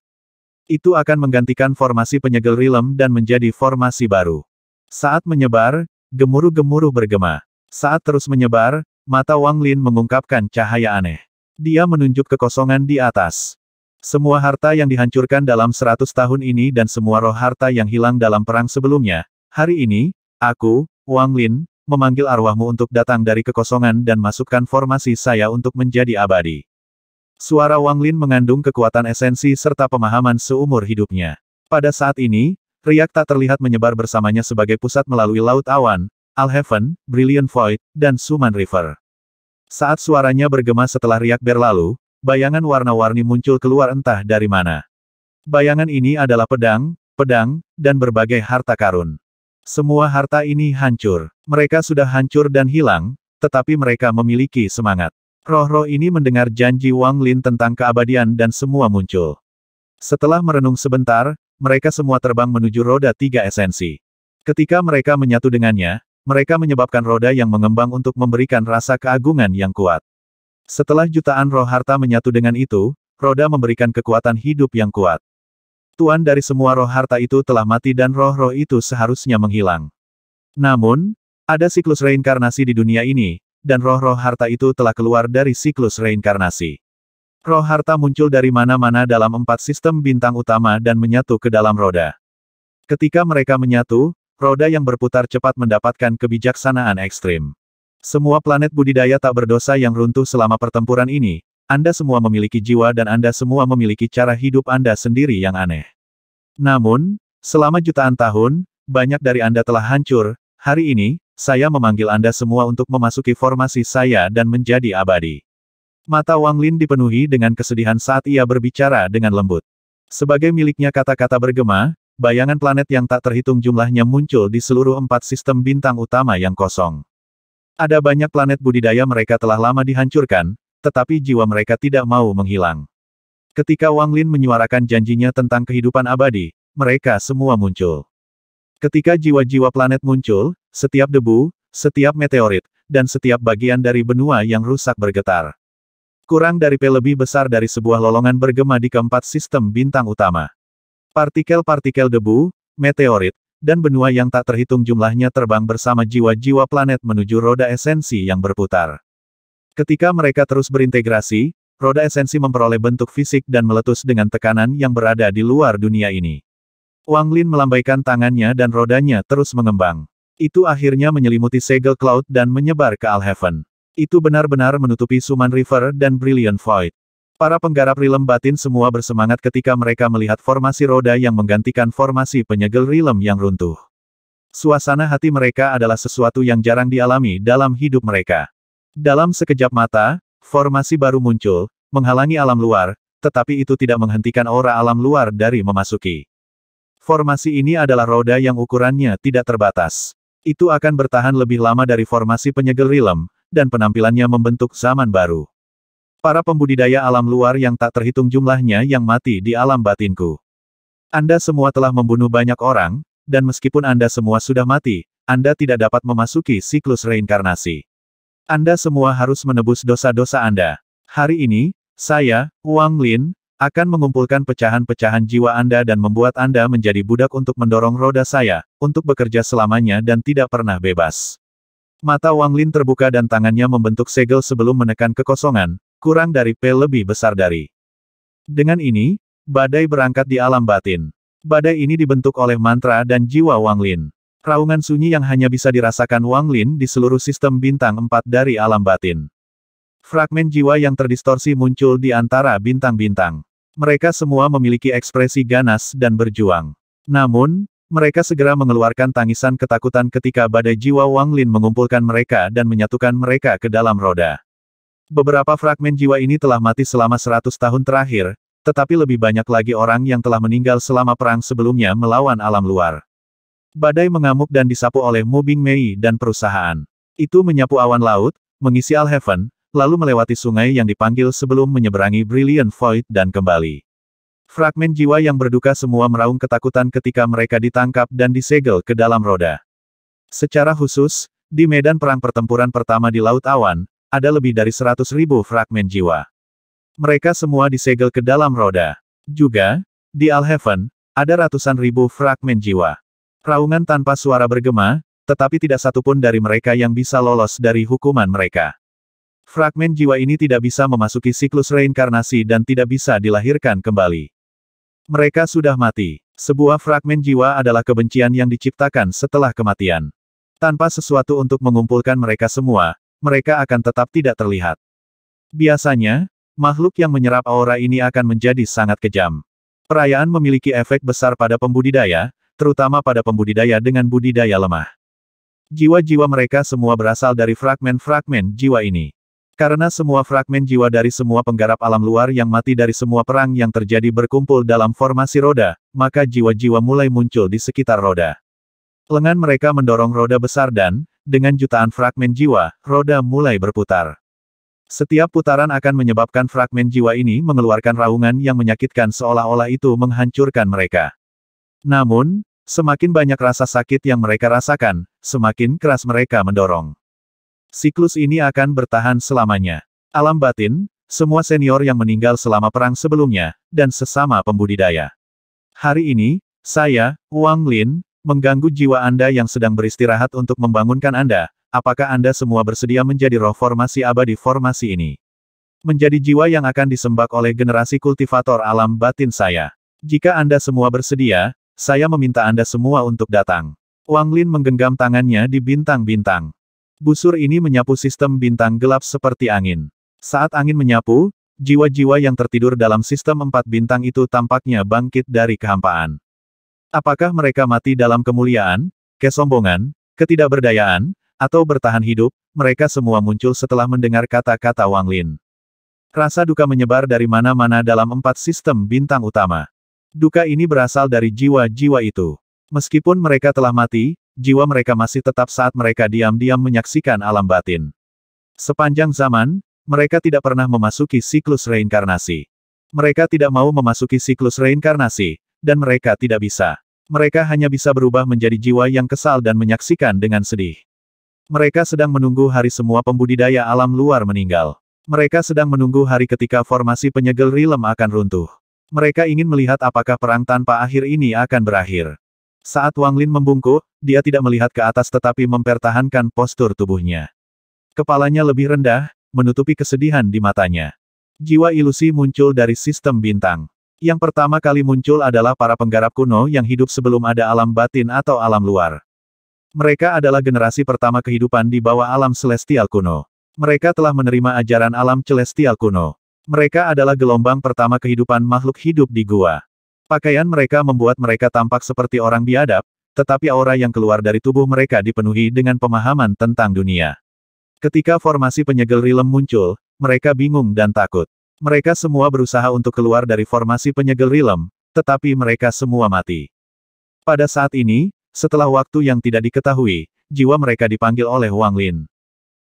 Itu akan menggantikan formasi penyegel rilem dan menjadi formasi baru. Saat menyebar, gemuruh-gemuruh bergema. Saat terus menyebar, mata Wang Lin mengungkapkan cahaya aneh. Dia menunjuk kekosongan di atas. Semua harta yang dihancurkan dalam seratus tahun ini dan semua roh harta yang hilang dalam perang sebelumnya. Hari ini, aku, Wang Lin, memanggil arwahmu untuk datang dari kekosongan dan masukkan formasi saya untuk menjadi abadi. Suara Wang Lin mengandung kekuatan esensi serta pemahaman seumur hidupnya. Pada saat ini, riak tak terlihat menyebar bersamanya sebagai pusat melalui laut awan, Alheaven, Brilliant Void, dan Suman River. Saat suaranya bergema setelah riak berlalu, bayangan warna-warni muncul keluar entah dari mana. Bayangan ini adalah pedang, pedang, dan berbagai harta karun. Semua harta ini hancur. Mereka sudah hancur dan hilang, tetapi mereka memiliki semangat. Roh-roh ini mendengar janji Wang Lin tentang keabadian dan semua muncul. Setelah merenung sebentar, mereka semua terbang menuju roda tiga esensi. Ketika mereka menyatu dengannya, mereka menyebabkan roda yang mengembang untuk memberikan rasa keagungan yang kuat. Setelah jutaan roh harta menyatu dengan itu, roda memberikan kekuatan hidup yang kuat. Tuan dari semua roh harta itu telah mati dan roh-roh itu seharusnya menghilang. Namun, ada siklus reinkarnasi di dunia ini, dan roh-roh harta itu telah keluar dari siklus reinkarnasi. Roh harta muncul dari mana-mana dalam empat sistem bintang utama dan menyatu ke dalam roda. Ketika mereka menyatu, Roda yang berputar cepat mendapatkan kebijaksanaan ekstrim. Semua planet budidaya tak berdosa yang runtuh selama pertempuran ini, Anda semua memiliki jiwa dan Anda semua memiliki cara hidup Anda sendiri yang aneh. Namun, selama jutaan tahun, banyak dari Anda telah hancur, hari ini, saya memanggil Anda semua untuk memasuki formasi saya dan menjadi abadi. Mata Wang Lin dipenuhi dengan kesedihan saat ia berbicara dengan lembut. Sebagai miliknya kata-kata bergema, bayangan planet yang tak terhitung jumlahnya muncul di seluruh empat sistem bintang utama yang kosong. Ada banyak planet budidaya mereka telah lama dihancurkan, tetapi jiwa mereka tidak mau menghilang. Ketika Wang Lin menyuarakan janjinya tentang kehidupan abadi, mereka semua muncul. Ketika jiwa-jiwa planet muncul, setiap debu, setiap meteorit, dan setiap bagian dari benua yang rusak bergetar. Kurang dari P lebih besar dari sebuah lolongan bergema di keempat sistem bintang utama. Partikel-partikel debu, meteorit, dan benua yang tak terhitung jumlahnya terbang bersama jiwa-jiwa planet menuju roda esensi yang berputar. Ketika mereka terus berintegrasi, roda esensi memperoleh bentuk fisik dan meletus dengan tekanan yang berada di luar dunia ini. Wang Lin melambaikan tangannya dan rodanya terus mengembang. Itu akhirnya menyelimuti Segel Cloud dan menyebar ke Alheaven. Itu benar-benar menutupi Suman River dan Brilliant Void. Para penggarap rilem batin semua bersemangat ketika mereka melihat formasi roda yang menggantikan formasi penyegel rilem yang runtuh. Suasana hati mereka adalah sesuatu yang jarang dialami dalam hidup mereka. Dalam sekejap mata, formasi baru muncul, menghalangi alam luar, tetapi itu tidak menghentikan aura alam luar dari memasuki. Formasi ini adalah roda yang ukurannya tidak terbatas. Itu akan bertahan lebih lama dari formasi penyegel rilem, dan penampilannya membentuk zaman baru. Para pembudidaya alam luar yang tak terhitung jumlahnya yang mati di alam batinku. Anda semua telah membunuh banyak orang, dan meskipun Anda semua sudah mati, Anda tidak dapat memasuki siklus reinkarnasi. Anda semua harus menebus dosa-dosa Anda. Hari ini, saya, Wang Lin, akan mengumpulkan pecahan-pecahan jiwa Anda dan membuat Anda menjadi budak untuk mendorong roda saya, untuk bekerja selamanya dan tidak pernah bebas. Mata Wang Lin terbuka dan tangannya membentuk segel sebelum menekan kekosongan, kurang dari P lebih besar dari. Dengan ini, badai berangkat di alam batin. Badai ini dibentuk oleh mantra dan jiwa Wang Lin. Raungan sunyi yang hanya bisa dirasakan Wang Lin di seluruh sistem bintang empat dari alam batin. Fragmen jiwa yang terdistorsi muncul di antara bintang-bintang. Mereka semua memiliki ekspresi ganas dan berjuang. Namun, mereka segera mengeluarkan tangisan ketakutan ketika badai jiwa Wang Lin mengumpulkan mereka dan menyatukan mereka ke dalam roda. Beberapa fragmen jiwa ini telah mati selama 100 tahun terakhir, tetapi lebih banyak lagi orang yang telah meninggal selama perang sebelumnya melawan alam luar. Badai mengamuk dan disapu oleh Mubing Mei dan perusahaan. Itu menyapu awan laut, mengisi Alheaven, lalu melewati sungai yang dipanggil sebelum menyeberangi Brilliant Void dan kembali. Fragmen jiwa yang berduka semua meraung ketakutan ketika mereka ditangkap dan disegel ke dalam roda. Secara khusus, di medan perang pertempuran pertama di Laut Awan, ada lebih dari seratus ribu fragmen jiwa. Mereka semua disegel ke dalam roda. Juga, di Alheaven, ada ratusan ribu fragmen jiwa. Raungan tanpa suara bergema, tetapi tidak satupun dari mereka yang bisa lolos dari hukuman mereka. Fragmen jiwa ini tidak bisa memasuki siklus reinkarnasi dan tidak bisa dilahirkan kembali. Mereka sudah mati. Sebuah fragmen jiwa adalah kebencian yang diciptakan setelah kematian. Tanpa sesuatu untuk mengumpulkan mereka semua, mereka akan tetap tidak terlihat. Biasanya, makhluk yang menyerap aura ini akan menjadi sangat kejam. Perayaan memiliki efek besar pada pembudidaya, terutama pada pembudidaya dengan budidaya lemah. Jiwa-jiwa mereka semua berasal dari fragmen-fragmen jiwa ini. Karena semua fragmen jiwa dari semua penggarap alam luar yang mati dari semua perang yang terjadi berkumpul dalam formasi roda, maka jiwa-jiwa mulai muncul di sekitar roda. Lengan mereka mendorong roda besar dan, dengan jutaan fragmen jiwa, roda mulai berputar. Setiap putaran akan menyebabkan fragmen jiwa ini mengeluarkan raungan yang menyakitkan seolah-olah itu menghancurkan mereka. Namun, semakin banyak rasa sakit yang mereka rasakan, semakin keras mereka mendorong. Siklus ini akan bertahan selamanya. Alam batin, semua senior yang meninggal selama perang sebelumnya, dan sesama pembudidaya. Hari ini, saya, Wang Lin, Mengganggu jiwa Anda yang sedang beristirahat untuk membangunkan Anda, apakah Anda semua bersedia menjadi roh formasi abadi formasi ini? Menjadi jiwa yang akan disembak oleh generasi kultivator alam batin saya. Jika Anda semua bersedia, saya meminta Anda semua untuk datang. Wang Lin menggenggam tangannya di bintang-bintang. Busur ini menyapu sistem bintang gelap seperti angin. Saat angin menyapu, jiwa-jiwa yang tertidur dalam sistem empat bintang itu tampaknya bangkit dari kehampaan. Apakah mereka mati dalam kemuliaan, kesombongan, ketidakberdayaan, atau bertahan hidup, mereka semua muncul setelah mendengar kata-kata Wang Lin. Rasa duka menyebar dari mana-mana dalam empat sistem bintang utama. Duka ini berasal dari jiwa-jiwa itu. Meskipun mereka telah mati, jiwa mereka masih tetap saat mereka diam-diam menyaksikan alam batin. Sepanjang zaman, mereka tidak pernah memasuki siklus reinkarnasi. Mereka tidak mau memasuki siklus reinkarnasi, dan mereka tidak bisa. Mereka hanya bisa berubah menjadi jiwa yang kesal dan menyaksikan dengan sedih. Mereka sedang menunggu hari semua pembudidaya alam luar meninggal. Mereka sedang menunggu hari ketika formasi penyegel rilem akan runtuh. Mereka ingin melihat apakah perang tanpa akhir ini akan berakhir. Saat Wang Lin membungkuk, dia tidak melihat ke atas tetapi mempertahankan postur tubuhnya. Kepalanya lebih rendah, menutupi kesedihan di matanya. Jiwa ilusi muncul dari sistem bintang. Yang pertama kali muncul adalah para penggarap kuno yang hidup sebelum ada alam batin atau alam luar. Mereka adalah generasi pertama kehidupan di bawah alam celestial kuno. Mereka telah menerima ajaran alam celestial kuno. Mereka adalah gelombang pertama kehidupan makhluk hidup di gua. Pakaian mereka membuat mereka tampak seperti orang biadab, tetapi aura yang keluar dari tubuh mereka dipenuhi dengan pemahaman tentang dunia. Ketika formasi penyegel rilem muncul, mereka bingung dan takut. Mereka semua berusaha untuk keluar dari formasi penyegel rilem, tetapi mereka semua mati. Pada saat ini, setelah waktu yang tidak diketahui, jiwa mereka dipanggil oleh Wang Lin.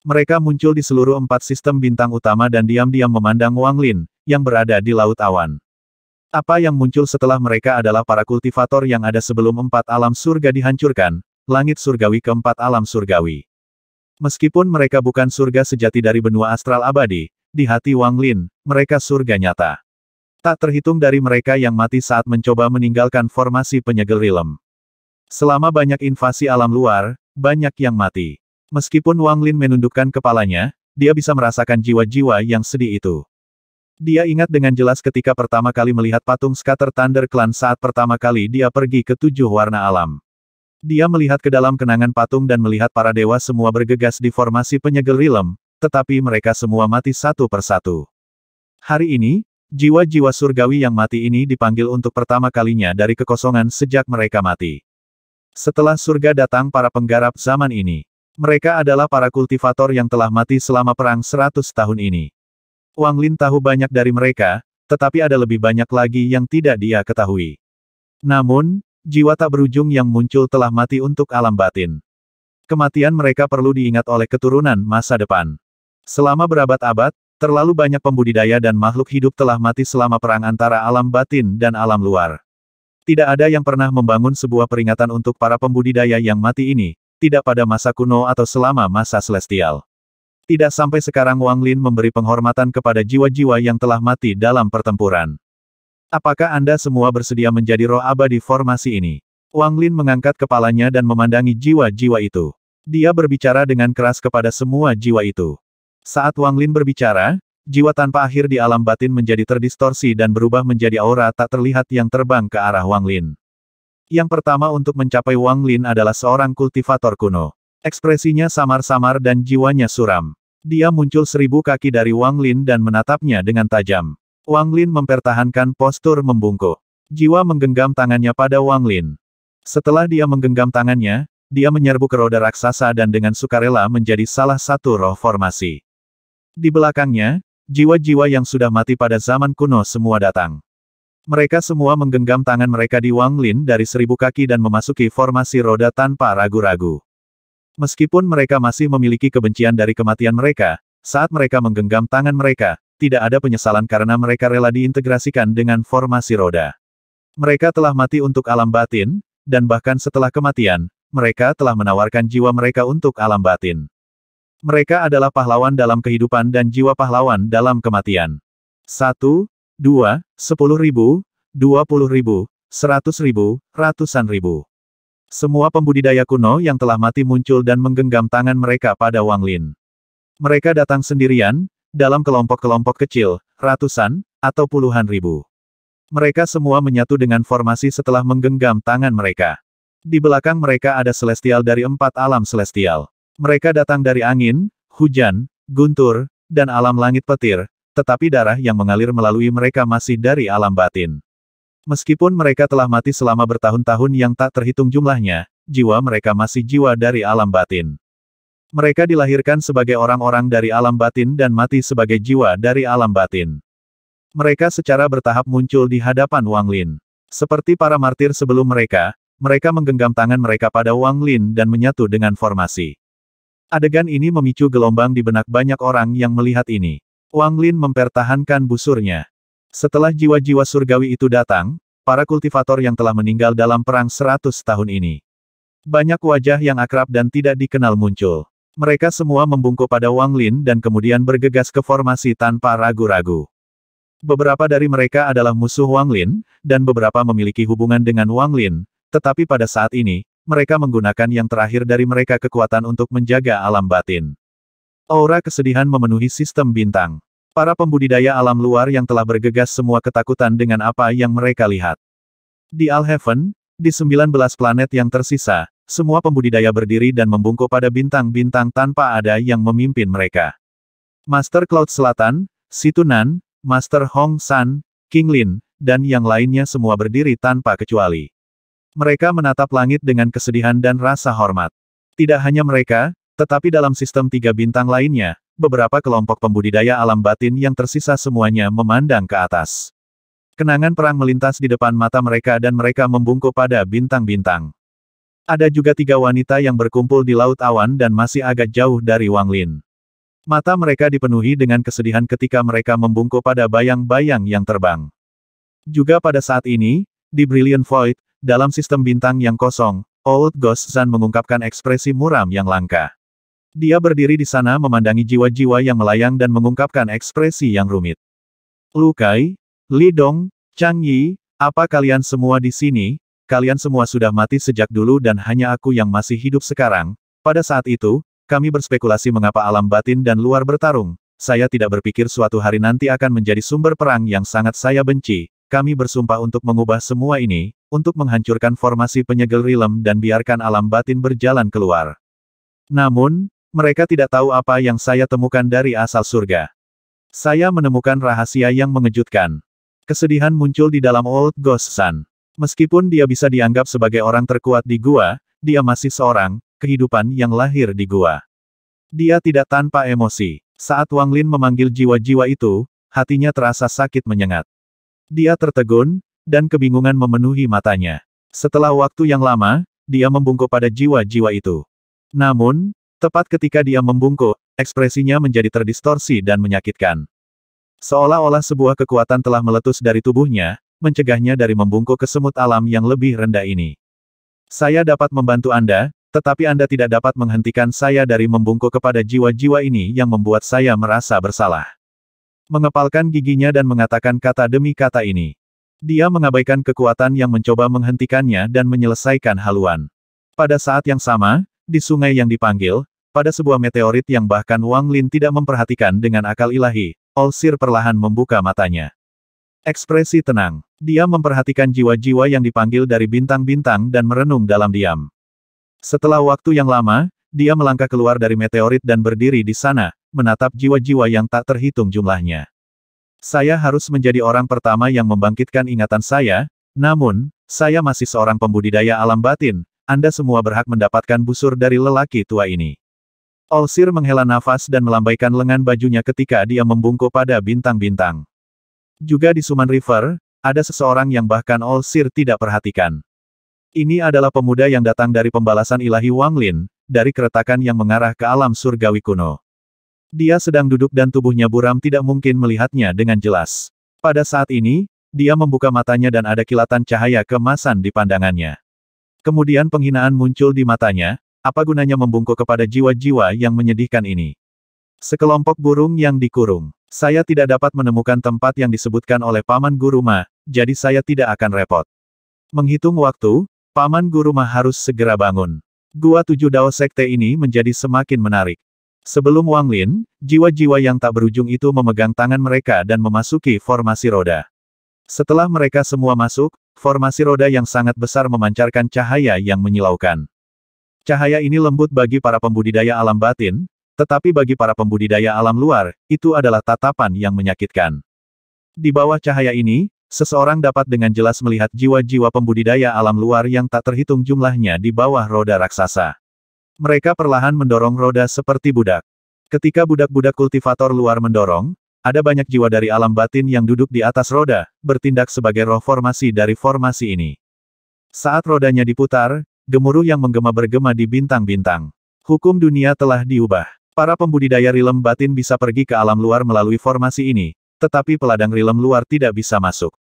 Mereka muncul di seluruh empat sistem bintang utama dan diam-diam memandang Wang Lin, yang berada di Laut Awan. Apa yang muncul setelah mereka adalah para kultivator yang ada sebelum empat alam surga dihancurkan, langit surgawi keempat alam surgawi. Meskipun mereka bukan surga sejati dari benua astral abadi, di hati Wang Lin, mereka surga nyata. Tak terhitung dari mereka yang mati saat mencoba meninggalkan formasi penyegel rilem. Selama banyak invasi alam luar, banyak yang mati. Meskipun Wang Lin menundukkan kepalanya, dia bisa merasakan jiwa-jiwa yang sedih itu. Dia ingat dengan jelas ketika pertama kali melihat patung Scatter Thunder Clan saat pertama kali dia pergi ke tujuh warna alam. Dia melihat ke dalam kenangan patung dan melihat para dewa semua bergegas di formasi penyegel rilem, tetapi mereka semua mati satu persatu. Hari ini, jiwa-jiwa surgawi yang mati ini dipanggil untuk pertama kalinya dari kekosongan sejak mereka mati. Setelah surga datang para penggarap zaman ini. Mereka adalah para kultivator yang telah mati selama perang seratus tahun ini. Wang Lin tahu banyak dari mereka, tetapi ada lebih banyak lagi yang tidak dia ketahui. Namun, jiwa tak berujung yang muncul telah mati untuk alam batin. Kematian mereka perlu diingat oleh keturunan masa depan. Selama berabad-abad, terlalu banyak pembudidaya dan makhluk hidup telah mati selama perang antara alam batin dan alam luar. Tidak ada yang pernah membangun sebuah peringatan untuk para pembudidaya yang mati ini, tidak pada masa kuno atau selama masa celestial. Tidak sampai sekarang Wang Lin memberi penghormatan kepada jiwa-jiwa yang telah mati dalam pertempuran. Apakah Anda semua bersedia menjadi roh abadi formasi ini? Wang Lin mengangkat kepalanya dan memandangi jiwa-jiwa itu. Dia berbicara dengan keras kepada semua jiwa itu. Saat Wang Lin berbicara, jiwa tanpa akhir di alam batin menjadi terdistorsi dan berubah menjadi aura tak terlihat yang terbang ke arah Wang Lin. Yang pertama untuk mencapai Wang Lin adalah seorang kultivator kuno. Ekspresinya samar-samar dan jiwanya suram. Dia muncul seribu kaki dari Wang Lin dan menatapnya dengan tajam. Wang Lin mempertahankan postur membungkuk. Jiwa menggenggam tangannya pada Wang Lin. Setelah dia menggenggam tangannya, dia menyerbu ke roda raksasa dan dengan sukarela menjadi salah satu roh formasi. Di belakangnya, jiwa-jiwa yang sudah mati pada zaman kuno semua datang. Mereka semua menggenggam tangan mereka di Wang Lin dari seribu kaki dan memasuki formasi roda tanpa ragu-ragu. Meskipun mereka masih memiliki kebencian dari kematian mereka, saat mereka menggenggam tangan mereka, tidak ada penyesalan karena mereka rela diintegrasikan dengan formasi roda. Mereka telah mati untuk alam batin, dan bahkan setelah kematian, mereka telah menawarkan jiwa mereka untuk alam batin. Mereka adalah pahlawan dalam kehidupan dan jiwa pahlawan dalam kematian. Satu, dua, sepuluh ribu, 20 ribu, seratus ribu, ratusan ribu. Semua pembudidaya kuno yang telah mati muncul dan menggenggam tangan mereka pada Wang Lin. Mereka datang sendirian, dalam kelompok-kelompok kecil, ratusan, atau puluhan ribu. Mereka semua menyatu dengan formasi setelah menggenggam tangan mereka. Di belakang mereka ada celestial dari empat alam celestial. Mereka datang dari angin, hujan, guntur, dan alam langit petir, tetapi darah yang mengalir melalui mereka masih dari alam batin. Meskipun mereka telah mati selama bertahun-tahun yang tak terhitung jumlahnya, jiwa mereka masih jiwa dari alam batin. Mereka dilahirkan sebagai orang-orang dari alam batin dan mati sebagai jiwa dari alam batin. Mereka secara bertahap muncul di hadapan Wang Lin. Seperti para martir sebelum mereka, mereka menggenggam tangan mereka pada Wang Lin dan menyatu dengan formasi. Adegan ini memicu gelombang di benak banyak orang yang melihat ini. Wang Lin mempertahankan busurnya. Setelah jiwa-jiwa surgawi itu datang, para kultivator yang telah meninggal dalam perang seratus tahun ini. Banyak wajah yang akrab dan tidak dikenal muncul. Mereka semua membungkuk pada Wang Lin dan kemudian bergegas ke formasi tanpa ragu-ragu. Beberapa dari mereka adalah musuh Wang Lin, dan beberapa memiliki hubungan dengan Wang Lin, tetapi pada saat ini, mereka menggunakan yang terakhir dari mereka kekuatan untuk menjaga alam batin. Aura kesedihan memenuhi sistem bintang. Para pembudidaya alam luar yang telah bergegas semua ketakutan dengan apa yang mereka lihat. Di Heaven, di 19 planet yang tersisa, semua pembudidaya berdiri dan membungkuk pada bintang-bintang tanpa ada yang memimpin mereka. Master Cloud Selatan, Situnan, Master Hong San, King Lin, dan yang lainnya semua berdiri tanpa kecuali. Mereka menatap langit dengan kesedihan dan rasa hormat. Tidak hanya mereka, tetapi dalam sistem tiga bintang lainnya, beberapa kelompok pembudidaya alam batin yang tersisa semuanya memandang ke atas. Kenangan perang melintas di depan mata mereka dan mereka membungkuk pada bintang-bintang. Ada juga tiga wanita yang berkumpul di laut awan dan masih agak jauh dari Wang Lin. Mata mereka dipenuhi dengan kesedihan ketika mereka membungkuk pada bayang-bayang yang terbang. Juga pada saat ini, di Brilliant Void, dalam sistem bintang yang kosong, Old Ghost Zan mengungkapkan ekspresi muram yang langka. Dia berdiri di sana memandangi jiwa-jiwa yang melayang dan mengungkapkan ekspresi yang rumit. Lukai, Lidong, Chang Yi, apa kalian semua di sini? Kalian semua sudah mati sejak dulu dan hanya aku yang masih hidup sekarang. Pada saat itu, kami berspekulasi mengapa alam batin dan luar bertarung. Saya tidak berpikir suatu hari nanti akan menjadi sumber perang yang sangat saya benci, kami bersumpah untuk mengubah semua ini, untuk menghancurkan formasi penyegel rilem dan biarkan alam batin berjalan keluar. Namun, mereka tidak tahu apa yang saya temukan dari asal surga. Saya menemukan rahasia yang mengejutkan. Kesedihan muncul di dalam Old Ghost Sun. Meskipun dia bisa dianggap sebagai orang terkuat di gua, dia masih seorang, kehidupan yang lahir di gua. Dia tidak tanpa emosi. Saat Wang Lin memanggil jiwa-jiwa itu, hatinya terasa sakit menyengat. Dia tertegun, dan kebingungan memenuhi matanya. Setelah waktu yang lama, dia membungkuk pada jiwa-jiwa itu. Namun, tepat ketika dia membungkuk, ekspresinya menjadi terdistorsi dan menyakitkan. Seolah-olah sebuah kekuatan telah meletus dari tubuhnya, mencegahnya dari membungkuk ke semut alam yang lebih rendah ini. Saya dapat membantu Anda, tetapi Anda tidak dapat menghentikan saya dari membungkuk kepada jiwa-jiwa ini yang membuat saya merasa bersalah mengepalkan giginya dan mengatakan kata demi kata ini. Dia mengabaikan kekuatan yang mencoba menghentikannya dan menyelesaikan haluan. Pada saat yang sama, di sungai yang dipanggil, pada sebuah meteorit yang bahkan Wang Lin tidak memperhatikan dengan akal ilahi, Olsir perlahan membuka matanya. Ekspresi tenang. Dia memperhatikan jiwa-jiwa yang dipanggil dari bintang-bintang dan merenung dalam diam. Setelah waktu yang lama, dia melangkah keluar dari meteorit dan berdiri di sana, menatap jiwa-jiwa yang tak terhitung jumlahnya. Saya harus menjadi orang pertama yang membangkitkan ingatan saya, namun, saya masih seorang pembudidaya alam batin, Anda semua berhak mendapatkan busur dari lelaki tua ini. Olsir menghela nafas dan melambaikan lengan bajunya ketika dia membungkuk pada bintang-bintang. Juga di Suman River, ada seseorang yang bahkan Olsir tidak perhatikan. Ini adalah pemuda yang datang dari pembalasan ilahi Wang Lin, dari keretakan yang mengarah ke alam surgawi kuno. Dia sedang duduk dan tubuhnya buram tidak mungkin melihatnya dengan jelas. Pada saat ini, dia membuka matanya dan ada kilatan cahaya kemasan di pandangannya. Kemudian penghinaan muncul di matanya, apa gunanya membungkuk kepada jiwa-jiwa yang menyedihkan ini? Sekelompok burung yang dikurung. Saya tidak dapat menemukan tempat yang disebutkan oleh Paman Guru Ma, jadi saya tidak akan repot. Menghitung waktu, Paman Guru Ma harus segera bangun. Gua tujuh Dao Sekte ini menjadi semakin menarik. Sebelum Wang Lin, jiwa-jiwa yang tak berujung itu memegang tangan mereka dan memasuki formasi roda. Setelah mereka semua masuk, formasi roda yang sangat besar memancarkan cahaya yang menyilaukan. Cahaya ini lembut bagi para pembudidaya alam batin, tetapi bagi para pembudidaya alam luar, itu adalah tatapan yang menyakitkan. Di bawah cahaya ini, seseorang dapat dengan jelas melihat jiwa-jiwa pembudidaya alam luar yang tak terhitung jumlahnya di bawah roda raksasa. Mereka perlahan mendorong roda seperti budak. Ketika budak-budak kultivator luar mendorong, ada banyak jiwa dari alam batin yang duduk di atas roda, bertindak sebagai roh formasi dari formasi ini. Saat rodanya diputar, gemuruh yang menggema bergema di bintang-bintang. Hukum dunia telah diubah. Para pembudidaya rilem batin bisa pergi ke alam luar melalui formasi ini, tetapi peladang rilem luar tidak bisa masuk.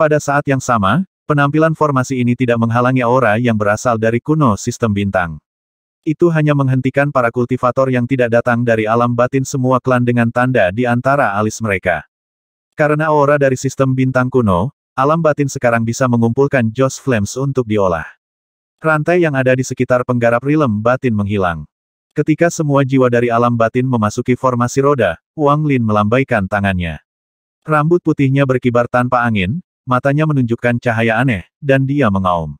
Pada saat yang sama, penampilan formasi ini tidak menghalangi aura yang berasal dari kuno sistem bintang. Itu hanya menghentikan para kultivator yang tidak datang dari alam batin semua klan dengan tanda di antara alis mereka. Karena aura dari sistem bintang kuno, alam batin sekarang bisa mengumpulkan josh Flames untuk diolah. Rantai yang ada di sekitar penggarap rilem batin menghilang. Ketika semua jiwa dari alam batin memasuki formasi roda, Wang Lin melambaikan tangannya. Rambut putihnya berkibar tanpa angin, matanya menunjukkan cahaya aneh, dan dia mengaum.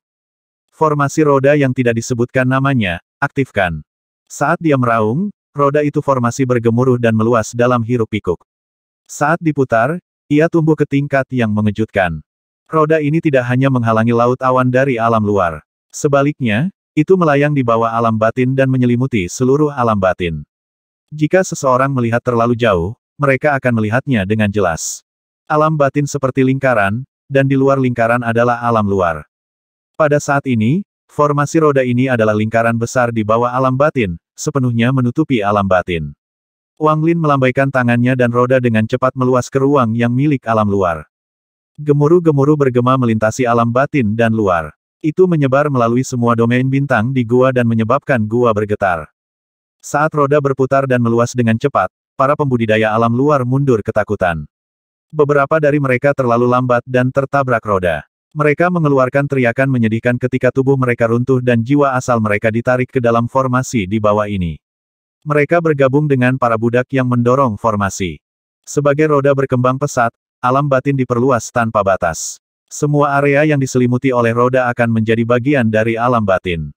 Formasi roda yang tidak disebutkan namanya, Aktifkan. Saat dia meraung, roda itu formasi bergemuruh dan meluas dalam hiruk-pikuk. Saat diputar, ia tumbuh ke tingkat yang mengejutkan. Roda ini tidak hanya menghalangi laut awan dari alam luar. Sebaliknya, itu melayang di bawah alam batin dan menyelimuti seluruh alam batin. Jika seseorang melihat terlalu jauh, mereka akan melihatnya dengan jelas. Alam batin seperti lingkaran, dan di luar lingkaran adalah alam luar. Pada saat ini, Formasi roda ini adalah lingkaran besar di bawah alam batin, sepenuhnya menutupi alam batin. Wang Lin melambaikan tangannya dan roda dengan cepat meluas ke ruang yang milik alam luar. Gemuruh-gemuruh bergema melintasi alam batin dan luar. Itu menyebar melalui semua domain bintang di gua dan menyebabkan gua bergetar. Saat roda berputar dan meluas dengan cepat, para pembudidaya alam luar mundur ketakutan. Beberapa dari mereka terlalu lambat dan tertabrak roda. Mereka mengeluarkan teriakan menyedihkan ketika tubuh mereka runtuh dan jiwa asal mereka ditarik ke dalam formasi di bawah ini. Mereka bergabung dengan para budak yang mendorong formasi. Sebagai roda berkembang pesat, alam batin diperluas tanpa batas. Semua area yang diselimuti oleh roda akan menjadi bagian dari alam batin.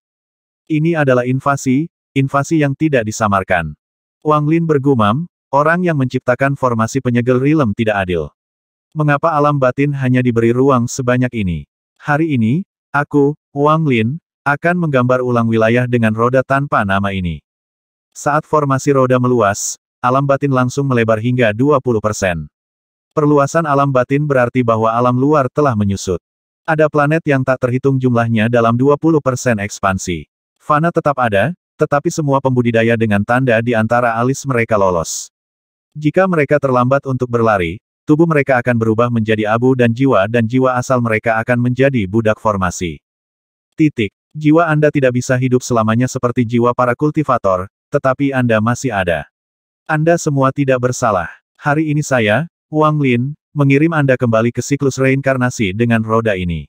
Ini adalah invasi, invasi yang tidak disamarkan. Wang Lin bergumam, orang yang menciptakan formasi penyegel rilem tidak adil. Mengapa alam batin hanya diberi ruang sebanyak ini? Hari ini, aku, Wang Lin, akan menggambar ulang wilayah dengan roda tanpa nama ini. Saat formasi roda meluas, alam batin langsung melebar hingga 20%. Perluasan alam batin berarti bahwa alam luar telah menyusut. Ada planet yang tak terhitung jumlahnya dalam 20% ekspansi. Fana tetap ada, tetapi semua pembudidaya dengan tanda di antara alis mereka lolos. Jika mereka terlambat untuk berlari, Tubuh mereka akan berubah menjadi abu dan jiwa dan jiwa asal mereka akan menjadi budak formasi. Titik. Jiwa Anda tidak bisa hidup selamanya seperti jiwa para kultivator, tetapi Anda masih ada. Anda semua tidak bersalah. Hari ini saya, Wang Lin, mengirim Anda kembali ke siklus reinkarnasi dengan roda ini.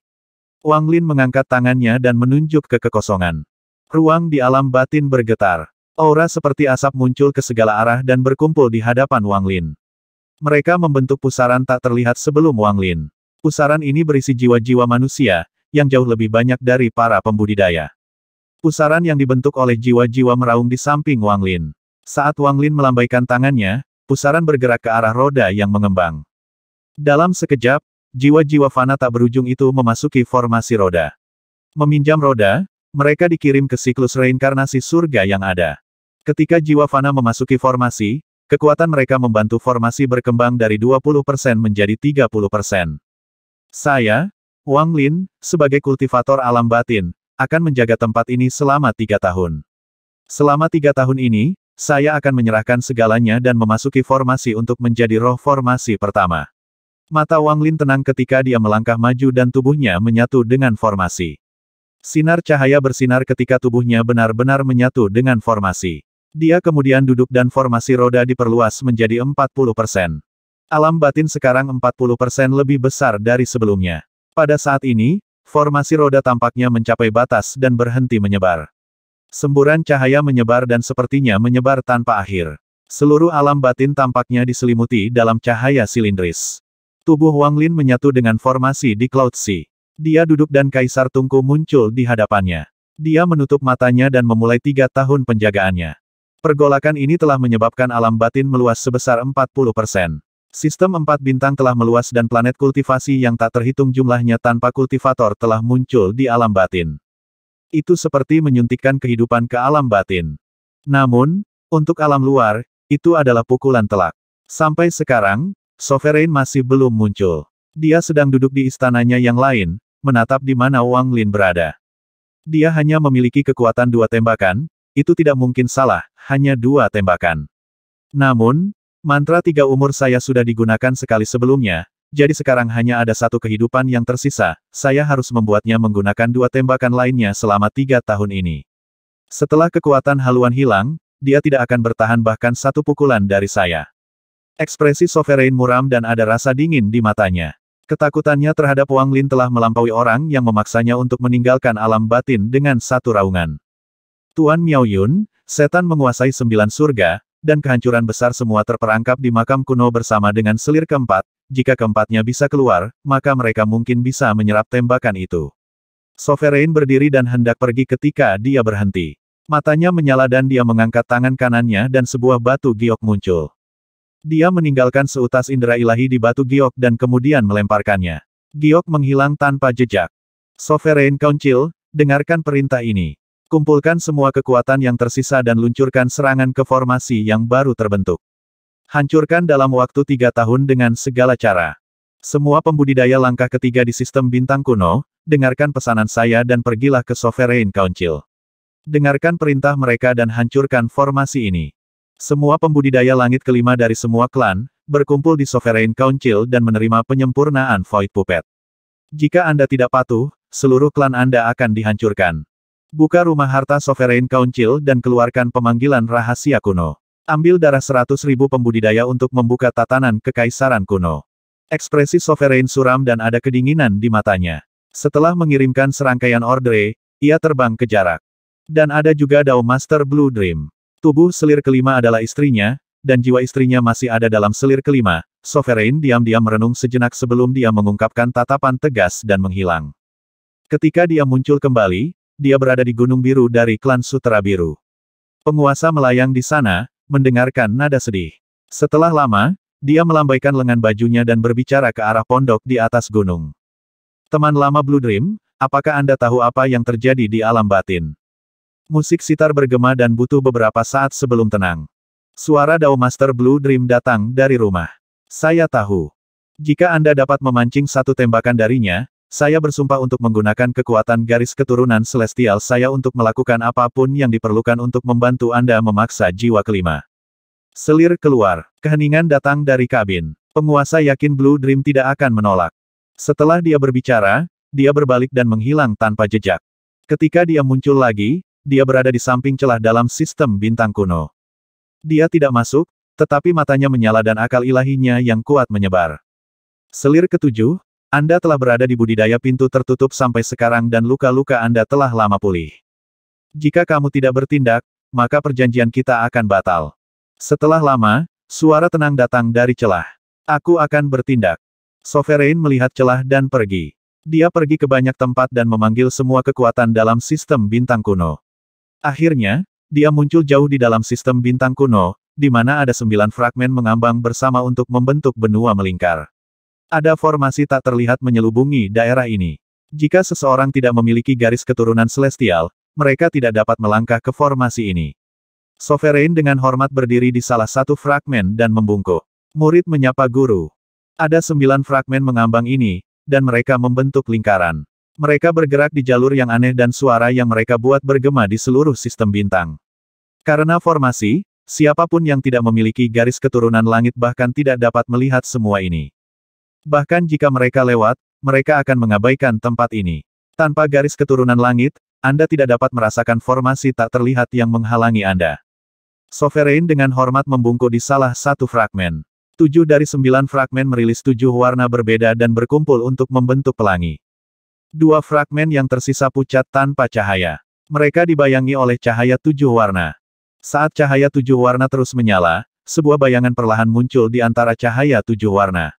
Wang Lin mengangkat tangannya dan menunjuk ke kekosongan. Ruang di alam batin bergetar. Aura seperti asap muncul ke segala arah dan berkumpul di hadapan Wang Lin. Mereka membentuk pusaran tak terlihat sebelum Wang Lin. Pusaran ini berisi jiwa-jiwa manusia, yang jauh lebih banyak dari para pembudidaya. Pusaran yang dibentuk oleh jiwa-jiwa meraung di samping Wang Lin. Saat Wang Lin melambaikan tangannya, pusaran bergerak ke arah roda yang mengembang. Dalam sekejap, jiwa-jiwa fana tak berujung itu memasuki formasi roda. Meminjam roda, mereka dikirim ke siklus reinkarnasi surga yang ada. Ketika jiwa fana memasuki formasi, Kekuatan mereka membantu formasi berkembang dari 20% menjadi 30%. Saya, Wang Lin, sebagai kultivator alam batin, akan menjaga tempat ini selama tiga tahun. Selama tiga tahun ini, saya akan menyerahkan segalanya dan memasuki formasi untuk menjadi roh formasi pertama. Mata Wang Lin tenang ketika dia melangkah maju dan tubuhnya menyatu dengan formasi. Sinar cahaya bersinar ketika tubuhnya benar-benar menyatu dengan formasi. Dia kemudian duduk dan formasi roda diperluas menjadi 40%. Alam batin sekarang 40% lebih besar dari sebelumnya. Pada saat ini, formasi roda tampaknya mencapai batas dan berhenti menyebar. Semburan cahaya menyebar dan sepertinya menyebar tanpa akhir. Seluruh alam batin tampaknya diselimuti dalam cahaya silindris. Tubuh Wang Lin menyatu dengan formasi di Cloud Sea. Dia duduk dan Kaisar Tungku muncul di hadapannya. Dia menutup matanya dan memulai tiga tahun penjagaannya. Pergolakan ini telah menyebabkan alam batin meluas sebesar 40%. Sistem empat bintang telah meluas dan planet kultivasi yang tak terhitung jumlahnya tanpa kultivator telah muncul di alam batin. Itu seperti menyuntikkan kehidupan ke alam batin. Namun, untuk alam luar, itu adalah pukulan telak. Sampai sekarang, Sovereign masih belum muncul. Dia sedang duduk di istananya yang lain, menatap di mana Wang Lin berada. Dia hanya memiliki kekuatan dua tembakan, itu tidak mungkin salah, hanya dua tembakan. Namun, mantra tiga umur saya sudah digunakan sekali sebelumnya, jadi sekarang hanya ada satu kehidupan yang tersisa, saya harus membuatnya menggunakan dua tembakan lainnya selama tiga tahun ini. Setelah kekuatan haluan hilang, dia tidak akan bertahan bahkan satu pukulan dari saya. Ekspresi Sovereign muram dan ada rasa dingin di matanya. Ketakutannya terhadap Wang Lin telah melampaui orang yang memaksanya untuk meninggalkan alam batin dengan satu raungan. Tuan Miao Yun, setan menguasai sembilan surga, dan kehancuran besar semua terperangkap di makam kuno bersama dengan selir keempat, jika keempatnya bisa keluar, maka mereka mungkin bisa menyerap tembakan itu. Sovereign berdiri dan hendak pergi ketika dia berhenti. Matanya menyala dan dia mengangkat tangan kanannya dan sebuah batu giok muncul. Dia meninggalkan seutas indera ilahi di batu giok dan kemudian melemparkannya. Giok menghilang tanpa jejak. Sovereign Council, dengarkan perintah ini. Kumpulkan semua kekuatan yang tersisa dan luncurkan serangan ke formasi yang baru terbentuk. Hancurkan dalam waktu tiga tahun dengan segala cara. Semua pembudidaya langkah ketiga di sistem bintang kuno, dengarkan pesanan saya dan pergilah ke Sovereign Council. Dengarkan perintah mereka dan hancurkan formasi ini. Semua pembudidaya langit kelima dari semua klan, berkumpul di Sovereign Council dan menerima penyempurnaan Void Puppet. Jika Anda tidak patuh, seluruh klan Anda akan dihancurkan. Buka rumah harta Sovereign Council dan keluarkan pemanggilan rahasia kuno. Ambil darah seratus ribu pembudidaya untuk membuka tatanan kekaisaran kuno. Ekspresi Sovereign suram dan ada kedinginan di matanya. Setelah mengirimkan serangkaian ordre, ia terbang ke jarak. Dan ada juga Dao Master Blue Dream. Tubuh selir kelima adalah istrinya, dan jiwa istrinya masih ada dalam selir kelima. Sovereign diam-diam merenung sejenak sebelum dia mengungkapkan tatapan tegas dan menghilang. Ketika dia muncul kembali, dia berada di Gunung Biru dari klan Sutera Biru. Penguasa melayang di sana, mendengarkan nada sedih. Setelah lama, dia melambaikan lengan bajunya dan berbicara ke arah pondok di atas gunung. Teman lama Blue Dream, apakah Anda tahu apa yang terjadi di alam batin? Musik sitar bergema dan butuh beberapa saat sebelum tenang. Suara Dao Master Blue Dream datang dari rumah. Saya tahu. Jika Anda dapat memancing satu tembakan darinya, saya bersumpah untuk menggunakan kekuatan garis keturunan celestial saya untuk melakukan apapun yang diperlukan untuk membantu Anda memaksa jiwa kelima. Selir keluar. Keheningan datang dari kabin. Penguasa yakin Blue Dream tidak akan menolak. Setelah dia berbicara, dia berbalik dan menghilang tanpa jejak. Ketika dia muncul lagi, dia berada di samping celah dalam sistem bintang kuno. Dia tidak masuk, tetapi matanya menyala dan akal ilahinya yang kuat menyebar. Selir ketujuh, anda telah berada di budidaya pintu tertutup sampai sekarang dan luka-luka Anda telah lama pulih. Jika kamu tidak bertindak, maka perjanjian kita akan batal. Setelah lama, suara tenang datang dari celah. Aku akan bertindak. Sovereign melihat celah dan pergi. Dia pergi ke banyak tempat dan memanggil semua kekuatan dalam sistem bintang kuno. Akhirnya, dia muncul jauh di dalam sistem bintang kuno, di mana ada sembilan fragmen mengambang bersama untuk membentuk benua melingkar. Ada formasi tak terlihat menyelubungi daerah ini. Jika seseorang tidak memiliki garis keturunan celestial, mereka tidak dapat melangkah ke formasi ini. Sovereign dengan hormat berdiri di salah satu fragmen dan membungkuk. Murid menyapa guru. Ada sembilan fragmen mengambang ini, dan mereka membentuk lingkaran. Mereka bergerak di jalur yang aneh dan suara yang mereka buat bergema di seluruh sistem bintang. Karena formasi, siapapun yang tidak memiliki garis keturunan langit bahkan tidak dapat melihat semua ini. Bahkan jika mereka lewat, mereka akan mengabaikan tempat ini. Tanpa garis keturunan langit, Anda tidak dapat merasakan formasi tak terlihat yang menghalangi Anda. Sovereign dengan hormat membungkuk di salah satu fragmen. Tujuh dari sembilan fragmen merilis tujuh warna berbeda dan berkumpul untuk membentuk pelangi. Dua fragmen yang tersisa pucat tanpa cahaya. Mereka dibayangi oleh cahaya tujuh warna. Saat cahaya tujuh warna terus menyala, sebuah bayangan perlahan muncul di antara cahaya tujuh warna.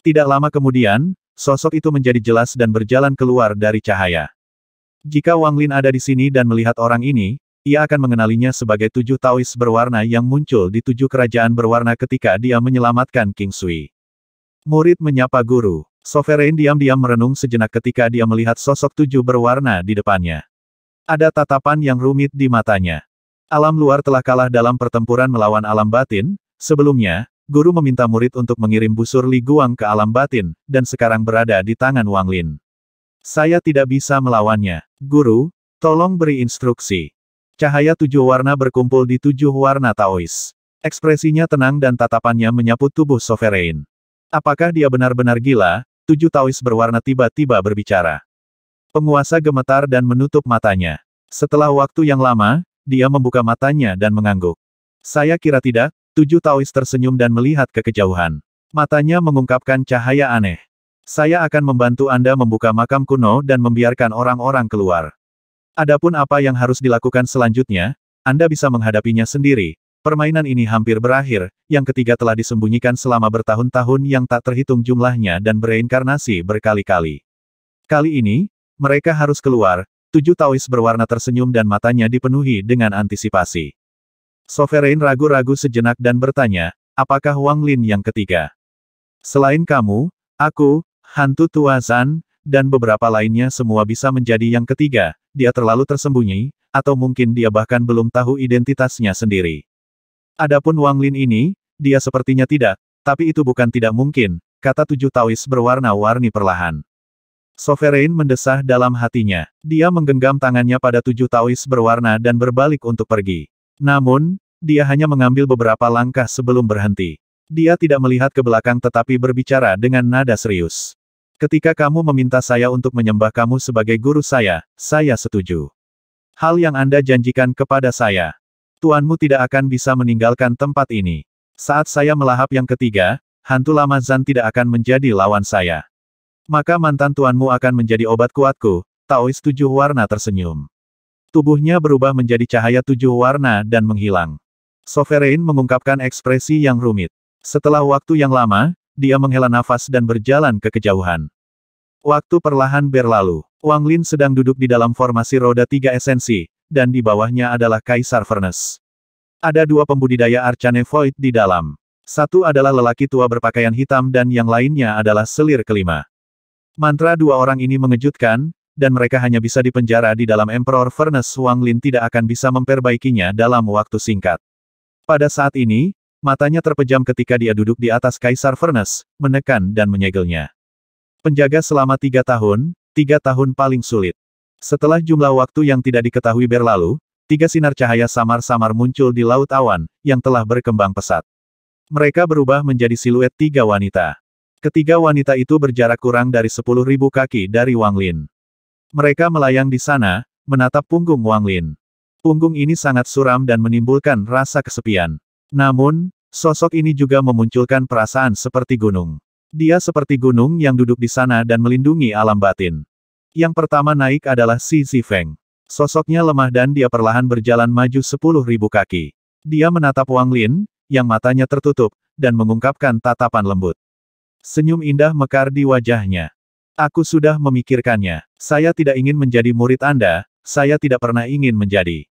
Tidak lama kemudian, sosok itu menjadi jelas dan berjalan keluar dari cahaya. Jika Wang Lin ada di sini dan melihat orang ini, ia akan mengenalinya sebagai tujuh Taois berwarna yang muncul di tujuh kerajaan berwarna ketika dia menyelamatkan King Sui. Murid menyapa guru. Sovereign diam-diam merenung sejenak ketika dia melihat sosok tujuh berwarna di depannya. Ada tatapan yang rumit di matanya. Alam luar telah kalah dalam pertempuran melawan alam batin, sebelumnya, guru meminta murid untuk mengirim busur Li Guang ke alam batin, dan sekarang berada di tangan Wang Lin. Saya tidak bisa melawannya. Guru, tolong beri instruksi. Cahaya tujuh warna berkumpul di tujuh warna Taois. Ekspresinya tenang dan tatapannya menyapu tubuh Sovereign. Apakah dia benar-benar gila? Tujuh Taois berwarna tiba-tiba berbicara. Penguasa gemetar dan menutup matanya. Setelah waktu yang lama, dia membuka matanya dan mengangguk. Saya kira tidak, Tujuh Taois tersenyum dan melihat ke kejauhan. Matanya mengungkapkan cahaya aneh. Saya akan membantu Anda membuka makam kuno dan membiarkan orang-orang keluar. Adapun apa yang harus dilakukan selanjutnya, Anda bisa menghadapinya sendiri. Permainan ini hampir berakhir, yang ketiga telah disembunyikan selama bertahun-tahun yang tak terhitung jumlahnya dan bereinkarnasi berkali-kali. Kali ini, mereka harus keluar, tujuh Taois berwarna tersenyum dan matanya dipenuhi dengan antisipasi. Sovereign ragu-ragu sejenak dan bertanya, apakah Wang Lin yang ketiga? Selain kamu, aku, hantu tua Zan, dan beberapa lainnya semua bisa menjadi yang ketiga, dia terlalu tersembunyi, atau mungkin dia bahkan belum tahu identitasnya sendiri. Adapun Wang Lin ini, dia sepertinya tidak, tapi itu bukan tidak mungkin, kata tujuh Tawis berwarna-warni perlahan. Sovereign mendesah dalam hatinya. Dia menggenggam tangannya pada tujuh Tawis berwarna dan berbalik untuk pergi. Namun, dia hanya mengambil beberapa langkah sebelum berhenti. Dia tidak melihat ke belakang tetapi berbicara dengan nada serius. Ketika kamu meminta saya untuk menyembah kamu sebagai guru saya, saya setuju. Hal yang Anda janjikan kepada saya. Tuanmu tidak akan bisa meninggalkan tempat ini. Saat saya melahap yang ketiga, hantu lama Zan tidak akan menjadi lawan saya. Maka mantan tuanmu akan menjadi obat kuatku, Taois tujuh warna tersenyum. Tubuhnya berubah menjadi cahaya tujuh warna dan menghilang. Sovereign mengungkapkan ekspresi yang rumit. Setelah waktu yang lama, dia menghela nafas dan berjalan ke kejauhan. Waktu perlahan berlalu. Wang Lin sedang duduk di dalam formasi roda tiga esensi, dan di bawahnya adalah Kaisar Furnace. Ada dua pembudidaya Arcane Void di dalam. Satu adalah lelaki tua berpakaian hitam dan yang lainnya adalah selir kelima. Mantra dua orang ini mengejutkan, dan mereka hanya bisa dipenjara di dalam Emperor Furnace Wang Lin tidak akan bisa memperbaikinya dalam waktu singkat. Pada saat ini, matanya terpejam ketika dia duduk di atas Kaisar Furnace, menekan dan menyegelnya. Penjaga selama tiga tahun, tiga tahun paling sulit. Setelah jumlah waktu yang tidak diketahui berlalu, tiga sinar cahaya samar-samar muncul di laut awan, yang telah berkembang pesat. Mereka berubah menjadi siluet tiga wanita. Ketiga wanita itu berjarak kurang dari sepuluh ribu kaki dari Wang Lin. Mereka melayang di sana, menatap punggung Wang Lin. Punggung ini sangat suram dan menimbulkan rasa kesepian. Namun, sosok ini juga memunculkan perasaan seperti gunung. Dia seperti gunung yang duduk di sana dan melindungi alam batin. Yang pertama naik adalah Si Si Feng. Sosoknya lemah dan dia perlahan berjalan maju sepuluh ribu kaki. Dia menatap Wang Lin, yang matanya tertutup, dan mengungkapkan tatapan lembut. Senyum indah mekar di wajahnya. Aku sudah memikirkannya. Saya tidak ingin menjadi murid Anda, saya tidak pernah ingin menjadi.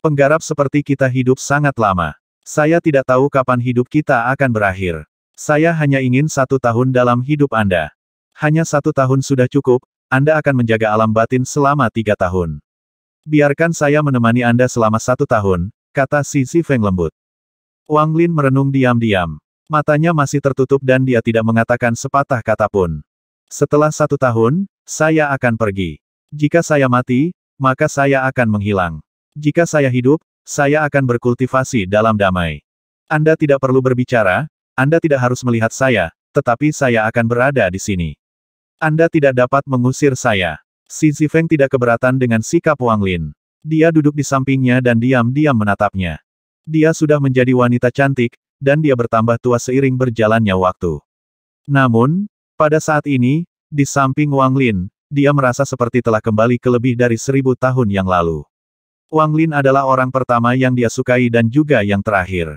Penggarap seperti kita hidup sangat lama. Saya tidak tahu kapan hidup kita akan berakhir. Saya hanya ingin satu tahun dalam hidup Anda. Hanya satu tahun sudah cukup, Anda akan menjaga alam batin selama tiga tahun. Biarkan saya menemani Anda selama satu tahun, kata si Si Feng lembut. Wang Lin merenung diam-diam. Matanya masih tertutup dan dia tidak mengatakan sepatah kata pun. Setelah satu tahun, saya akan pergi. Jika saya mati, maka saya akan menghilang. Jika saya hidup, saya akan berkultivasi dalam damai. Anda tidak perlu berbicara, Anda tidak harus melihat saya, tetapi saya akan berada di sini. Anda tidak dapat mengusir saya. Si Zifeng tidak keberatan dengan sikap Wang Lin. Dia duduk di sampingnya dan diam-diam menatapnya. Dia sudah menjadi wanita cantik, dan dia bertambah tua seiring berjalannya waktu. Namun, pada saat ini, di samping Wang Lin, dia merasa seperti telah kembali ke lebih dari seribu tahun yang lalu. Wang Lin adalah orang pertama yang dia sukai dan juga yang terakhir.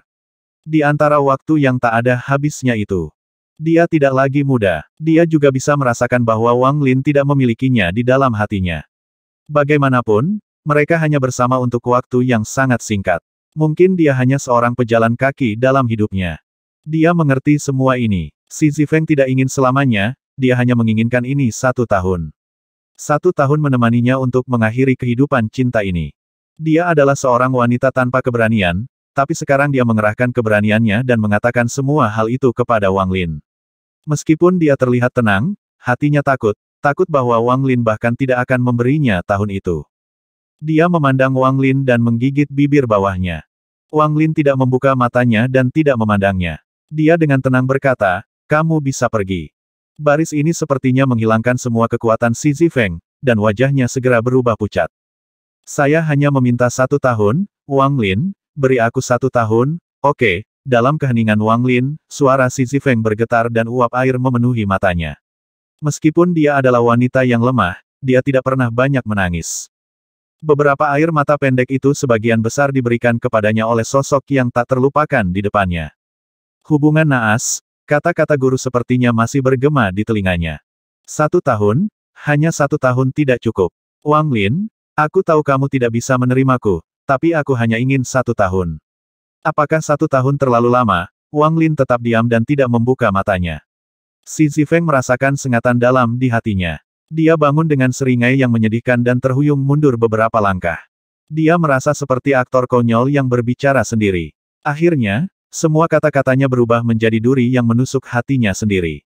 Di antara waktu yang tak ada habisnya itu. Dia tidak lagi muda, dia juga bisa merasakan bahwa Wang Lin tidak memilikinya di dalam hatinya. Bagaimanapun, mereka hanya bersama untuk waktu yang sangat singkat. Mungkin dia hanya seorang pejalan kaki dalam hidupnya. Dia mengerti semua ini. Si Zifeng tidak ingin selamanya, dia hanya menginginkan ini satu tahun. Satu tahun menemaninya untuk mengakhiri kehidupan cinta ini. Dia adalah seorang wanita tanpa keberanian, tapi sekarang dia mengerahkan keberaniannya dan mengatakan semua hal itu kepada Wang Lin. Meskipun dia terlihat tenang, hatinya takut, takut bahwa Wang Lin bahkan tidak akan memberinya tahun itu. Dia memandang Wang Lin dan menggigit bibir bawahnya. Wang Lin tidak membuka matanya dan tidak memandangnya. Dia dengan tenang berkata, kamu bisa pergi. Baris ini sepertinya menghilangkan semua kekuatan Si Zifeng, dan wajahnya segera berubah pucat. Saya hanya meminta satu tahun, Wang Lin, beri aku satu tahun, oke, okay. dalam keheningan Wang Lin, suara Si Zifeng bergetar dan uap air memenuhi matanya. Meskipun dia adalah wanita yang lemah, dia tidak pernah banyak menangis. Beberapa air mata pendek itu sebagian besar diberikan kepadanya oleh sosok yang tak terlupakan di depannya. Hubungan naas, Kata-kata guru sepertinya masih bergema di telinganya. Satu tahun, hanya satu tahun tidak cukup. Wang Lin, aku tahu kamu tidak bisa menerimaku, tapi aku hanya ingin satu tahun. Apakah satu tahun terlalu lama? Wang Lin tetap diam dan tidak membuka matanya. Si Zifeng merasakan sengatan dalam di hatinya. Dia bangun dengan seringai yang menyedihkan dan terhuyung mundur beberapa langkah. Dia merasa seperti aktor konyol yang berbicara sendiri. Akhirnya, semua kata-katanya berubah menjadi duri yang menusuk hatinya sendiri.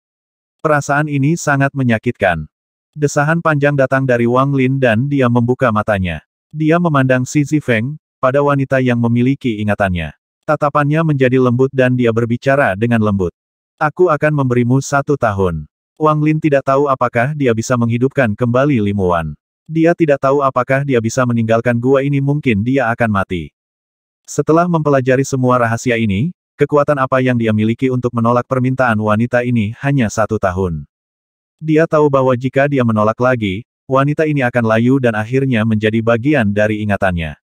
Perasaan ini sangat menyakitkan. Desahan panjang datang dari Wang Lin dan dia membuka matanya. Dia memandang Si Zifeng, pada wanita yang memiliki ingatannya. Tatapannya menjadi lembut dan dia berbicara dengan lembut. Aku akan memberimu satu tahun. Wang Lin tidak tahu apakah dia bisa menghidupkan kembali Limuan. Dia tidak tahu apakah dia bisa meninggalkan gua ini mungkin dia akan mati. Setelah mempelajari semua rahasia ini, kekuatan apa yang dia miliki untuk menolak permintaan wanita ini hanya satu tahun. Dia tahu bahwa jika dia menolak lagi, wanita ini akan layu dan akhirnya menjadi bagian dari ingatannya.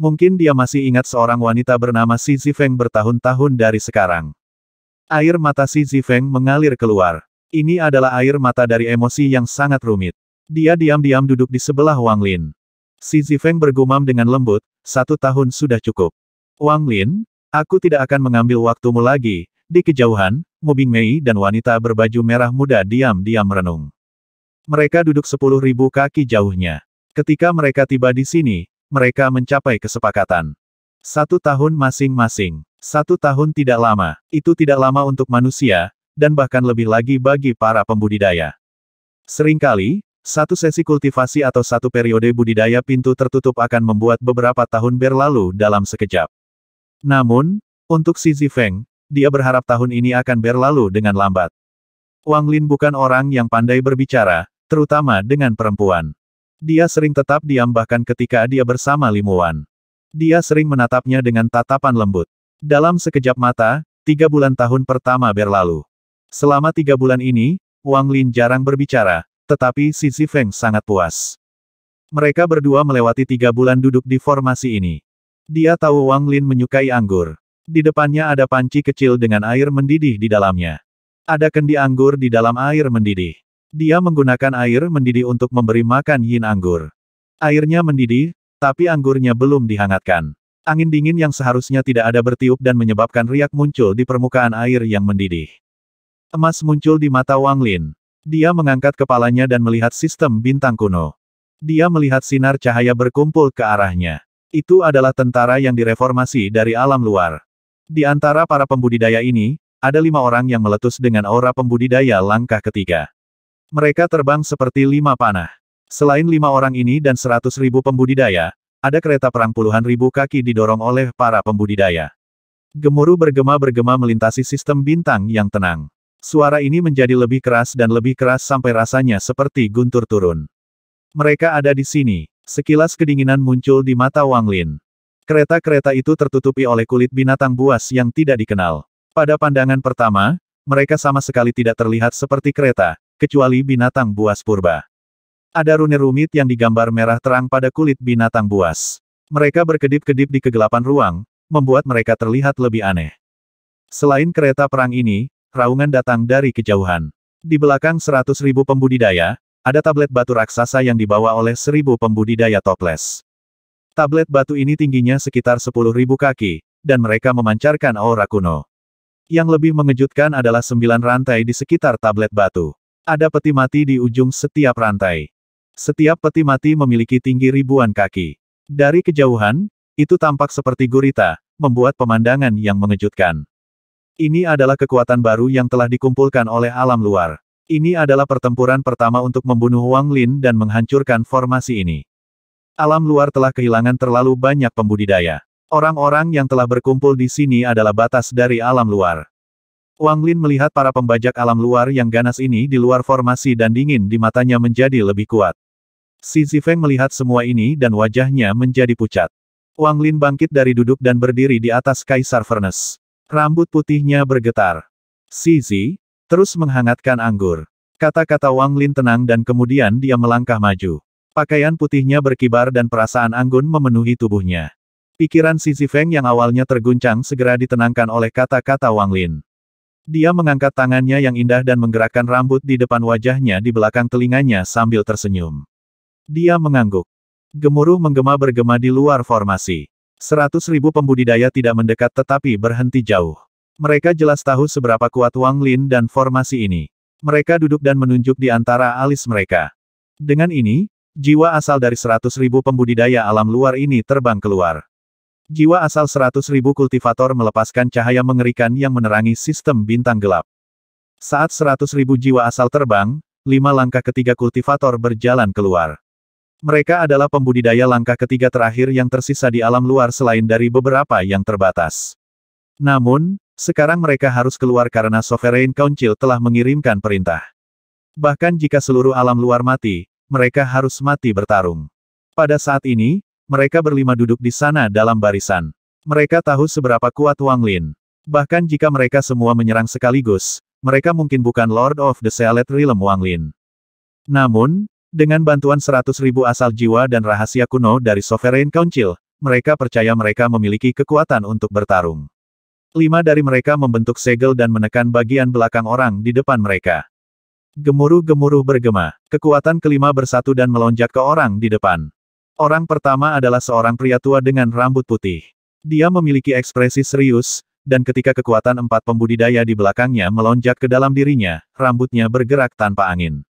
Mungkin dia masih ingat seorang wanita bernama Si Zifeng bertahun-tahun dari sekarang. Air mata Si Zifeng mengalir keluar. Ini adalah air mata dari emosi yang sangat rumit. Dia diam-diam duduk di sebelah Wang Lin. Si Zifeng bergumam dengan lembut, satu tahun sudah cukup. Wang Lin, aku tidak akan mengambil waktumu lagi. Di kejauhan, Mubing Mei dan wanita berbaju merah muda diam-diam merenung. Mereka duduk sepuluh ribu kaki jauhnya. Ketika mereka tiba di sini, mereka mencapai kesepakatan. Satu tahun masing-masing. Satu tahun tidak lama. Itu tidak lama untuk manusia, dan bahkan lebih lagi bagi para pembudidaya. Seringkali, satu sesi kultivasi atau satu periode budidaya pintu tertutup akan membuat beberapa tahun berlalu dalam sekejap. Namun, untuk si Zifeng, dia berharap tahun ini akan berlalu dengan lambat. Wang Lin bukan orang yang pandai berbicara, terutama dengan perempuan. Dia sering tetap diam bahkan ketika dia bersama Limuan. Dia sering menatapnya dengan tatapan lembut. Dalam sekejap mata, tiga bulan tahun pertama berlalu. Selama tiga bulan ini, Wang Lin jarang berbicara, tetapi si Feng sangat puas. Mereka berdua melewati tiga bulan duduk di formasi ini. Dia tahu Wang Lin menyukai anggur. Di depannya ada panci kecil dengan air mendidih di dalamnya. Ada kendi anggur di dalam air mendidih. Dia menggunakan air mendidih untuk memberi makan yin anggur. Airnya mendidih, tapi anggurnya belum dihangatkan. Angin dingin yang seharusnya tidak ada bertiup dan menyebabkan riak muncul di permukaan air yang mendidih. Emas muncul di mata Wang Lin. Dia mengangkat kepalanya dan melihat sistem bintang kuno. Dia melihat sinar cahaya berkumpul ke arahnya. Itu adalah tentara yang direformasi dari alam luar. Di antara para pembudidaya ini, ada lima orang yang meletus dengan aura pembudidaya langkah ketiga. Mereka terbang seperti lima panah. Selain lima orang ini dan seratus ribu pembudidaya, ada kereta perang puluhan ribu kaki didorong oleh para pembudidaya. Gemuruh bergema-bergema melintasi sistem bintang yang tenang. Suara ini menjadi lebih keras dan lebih keras sampai rasanya seperti guntur turun. Mereka ada di sini. Sekilas kedinginan muncul di mata Wang Lin. Kereta-kereta itu tertutupi oleh kulit binatang buas yang tidak dikenal. Pada pandangan pertama, mereka sama sekali tidak terlihat seperti kereta, kecuali binatang buas purba. Ada rune rumit yang digambar merah terang pada kulit binatang buas. Mereka berkedip-kedip di kegelapan ruang, membuat mereka terlihat lebih aneh. Selain kereta perang ini, raungan datang dari kejauhan. Di belakang seratus ribu pembudidaya, ada tablet batu raksasa yang dibawa oleh seribu pembudidaya toples. Tablet batu ini tingginya sekitar sepuluh ribu kaki, dan mereka memancarkan aura kuno. Yang lebih mengejutkan adalah sembilan rantai di sekitar tablet batu. Ada peti mati di ujung setiap rantai. Setiap peti mati memiliki tinggi ribuan kaki. Dari kejauhan, itu tampak seperti gurita, membuat pemandangan yang mengejutkan. Ini adalah kekuatan baru yang telah dikumpulkan oleh alam luar. Ini adalah pertempuran pertama untuk membunuh Wang Lin dan menghancurkan formasi ini. Alam luar telah kehilangan terlalu banyak pembudidaya. Orang-orang yang telah berkumpul di sini adalah batas dari alam luar. Wang Lin melihat para pembajak alam luar yang ganas ini di luar formasi dan dingin di matanya menjadi lebih kuat. Si Zifeng melihat semua ini dan wajahnya menjadi pucat. Wang Lin bangkit dari duduk dan berdiri di atas Kaisar Furnace. Rambut putihnya bergetar. Sizi, terus menghangatkan anggur. Kata-kata Wang Lin tenang dan kemudian dia melangkah maju. Pakaian putihnya berkibar dan perasaan anggun memenuhi tubuhnya. Pikiran Sisi Feng yang awalnya terguncang segera ditenangkan oleh kata-kata Wang Lin. Dia mengangkat tangannya yang indah dan menggerakkan rambut di depan wajahnya di belakang telinganya sambil tersenyum. Dia mengangguk. Gemuruh menggema bergema di luar formasi. Seratus ribu pembudidaya tidak mendekat tetapi berhenti jauh. Mereka jelas tahu seberapa kuat Wang Lin dan formasi ini. Mereka duduk dan menunjuk di antara alis mereka. Dengan ini, jiwa asal dari seratus ribu pembudidaya alam luar ini terbang keluar. Jiwa asal seratus ribu kultivator melepaskan cahaya mengerikan yang menerangi sistem bintang gelap. Saat seratus ribu jiwa asal terbang, lima langkah ketiga kultivator berjalan keluar. Mereka adalah pembudidaya langkah ketiga terakhir yang tersisa di alam luar selain dari beberapa yang terbatas. Namun, sekarang mereka harus keluar karena Sovereign Council telah mengirimkan perintah. Bahkan jika seluruh alam luar mati, mereka harus mati bertarung. Pada saat ini, mereka berlima duduk di sana dalam barisan. Mereka tahu seberapa kuat Wang Lin. Bahkan jika mereka semua menyerang sekaligus, mereka mungkin bukan Lord of the Sealed Realm Wang Lin. Namun, dengan bantuan 100.000 asal jiwa dan rahasia kuno dari Sovereign Council, mereka percaya mereka memiliki kekuatan untuk bertarung. Lima dari mereka membentuk segel dan menekan bagian belakang orang di depan mereka. Gemuruh-gemuruh bergema. Kekuatan kelima bersatu dan melonjak ke orang di depan. Orang pertama adalah seorang pria tua dengan rambut putih. Dia memiliki ekspresi serius, dan ketika kekuatan empat pembudidaya di belakangnya melonjak ke dalam dirinya, rambutnya bergerak tanpa angin.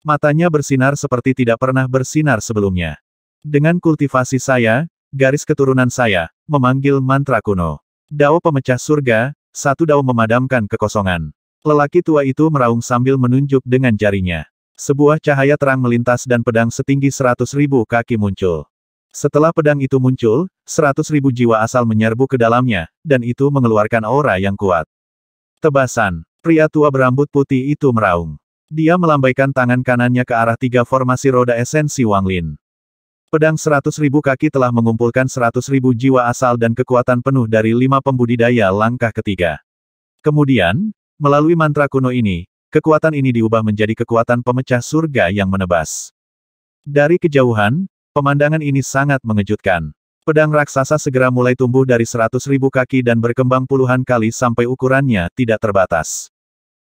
Matanya bersinar seperti tidak pernah bersinar sebelumnya. Dengan kultivasi saya, garis keturunan saya, memanggil mantra kuno. Dao pemecah surga, satu dao memadamkan kekosongan. Lelaki tua itu meraung sambil menunjuk dengan jarinya. Sebuah cahaya terang melintas dan pedang setinggi seratus ribu kaki muncul. Setelah pedang itu muncul, seratus ribu jiwa asal menyerbu ke dalamnya, dan itu mengeluarkan aura yang kuat. Tebasan, pria tua berambut putih itu meraung. Dia melambaikan tangan kanannya ke arah tiga formasi roda esensi Wang Lin. Pedang seratus ribu kaki telah mengumpulkan seratus ribu jiwa asal dan kekuatan penuh dari lima pembudidaya langkah ketiga. Kemudian, melalui mantra kuno ini, kekuatan ini diubah menjadi kekuatan pemecah surga yang menebas. Dari kejauhan, pemandangan ini sangat mengejutkan. Pedang raksasa segera mulai tumbuh dari seratus ribu kaki dan berkembang puluhan kali sampai ukurannya tidak terbatas.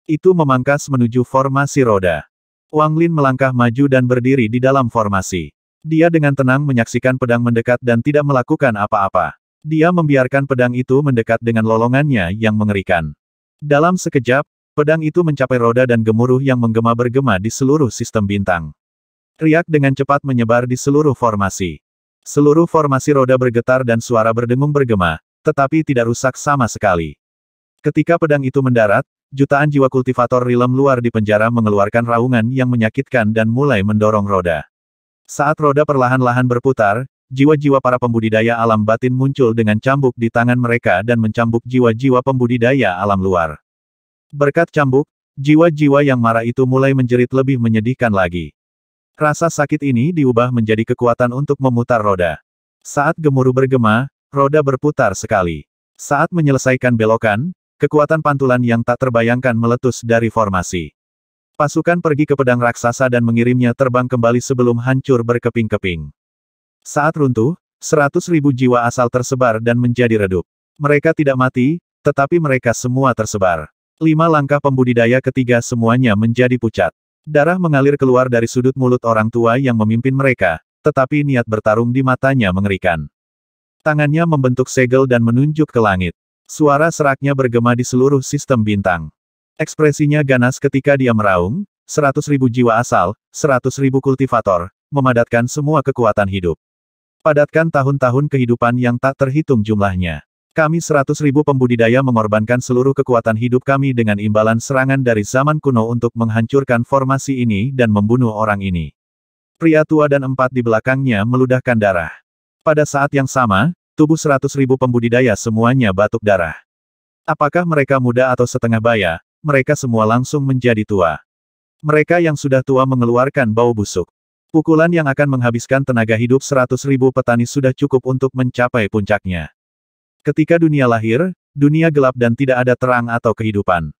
Itu memangkas menuju formasi roda. Wang Lin melangkah maju dan berdiri di dalam formasi. Dia dengan tenang menyaksikan pedang mendekat dan tidak melakukan apa-apa. Dia membiarkan pedang itu mendekat dengan lolongannya yang mengerikan. Dalam sekejap, pedang itu mencapai roda dan gemuruh yang menggema bergema di seluruh sistem bintang. Riak dengan cepat menyebar di seluruh formasi. Seluruh formasi roda bergetar dan suara berdengung bergema, tetapi tidak rusak sama sekali. Ketika pedang itu mendarat, jutaan jiwa kultivator rilem luar di penjara mengeluarkan raungan yang menyakitkan dan mulai mendorong roda. Saat roda perlahan-lahan berputar, jiwa-jiwa para pembudidaya alam batin muncul dengan cambuk di tangan mereka dan mencambuk jiwa-jiwa pembudidaya alam luar. Berkat cambuk, jiwa-jiwa yang marah itu mulai menjerit lebih menyedihkan lagi. Rasa sakit ini diubah menjadi kekuatan untuk memutar roda. Saat gemuruh bergema, roda berputar sekali. Saat menyelesaikan belokan, Kekuatan pantulan yang tak terbayangkan meletus dari formasi. Pasukan pergi ke pedang raksasa dan mengirimnya terbang kembali sebelum hancur berkeping-keping. Saat runtuh, seratus ribu jiwa asal tersebar dan menjadi redup. Mereka tidak mati, tetapi mereka semua tersebar. Lima langkah pembudidaya ketiga semuanya menjadi pucat. Darah mengalir keluar dari sudut mulut orang tua yang memimpin mereka, tetapi niat bertarung di matanya mengerikan. Tangannya membentuk segel dan menunjuk ke langit. Suara seraknya bergema di seluruh sistem bintang. Ekspresinya ganas ketika dia meraung, Seratus ribu jiwa asal, seratus ribu kultivator, memadatkan semua kekuatan hidup. Padatkan tahun-tahun kehidupan yang tak terhitung jumlahnya. Kami seratus ribu pembudidaya mengorbankan seluruh kekuatan hidup kami dengan imbalan serangan dari zaman kuno untuk menghancurkan formasi ini dan membunuh orang ini. Pria tua dan empat di belakangnya meludahkan darah. Pada saat yang sama, Tubuh seratus ribu pembudidaya semuanya batuk darah. Apakah mereka muda atau setengah baya, mereka semua langsung menjadi tua. Mereka yang sudah tua mengeluarkan bau busuk. Pukulan yang akan menghabiskan tenaga hidup seratus ribu petani sudah cukup untuk mencapai puncaknya. Ketika dunia lahir, dunia gelap dan tidak ada terang atau kehidupan.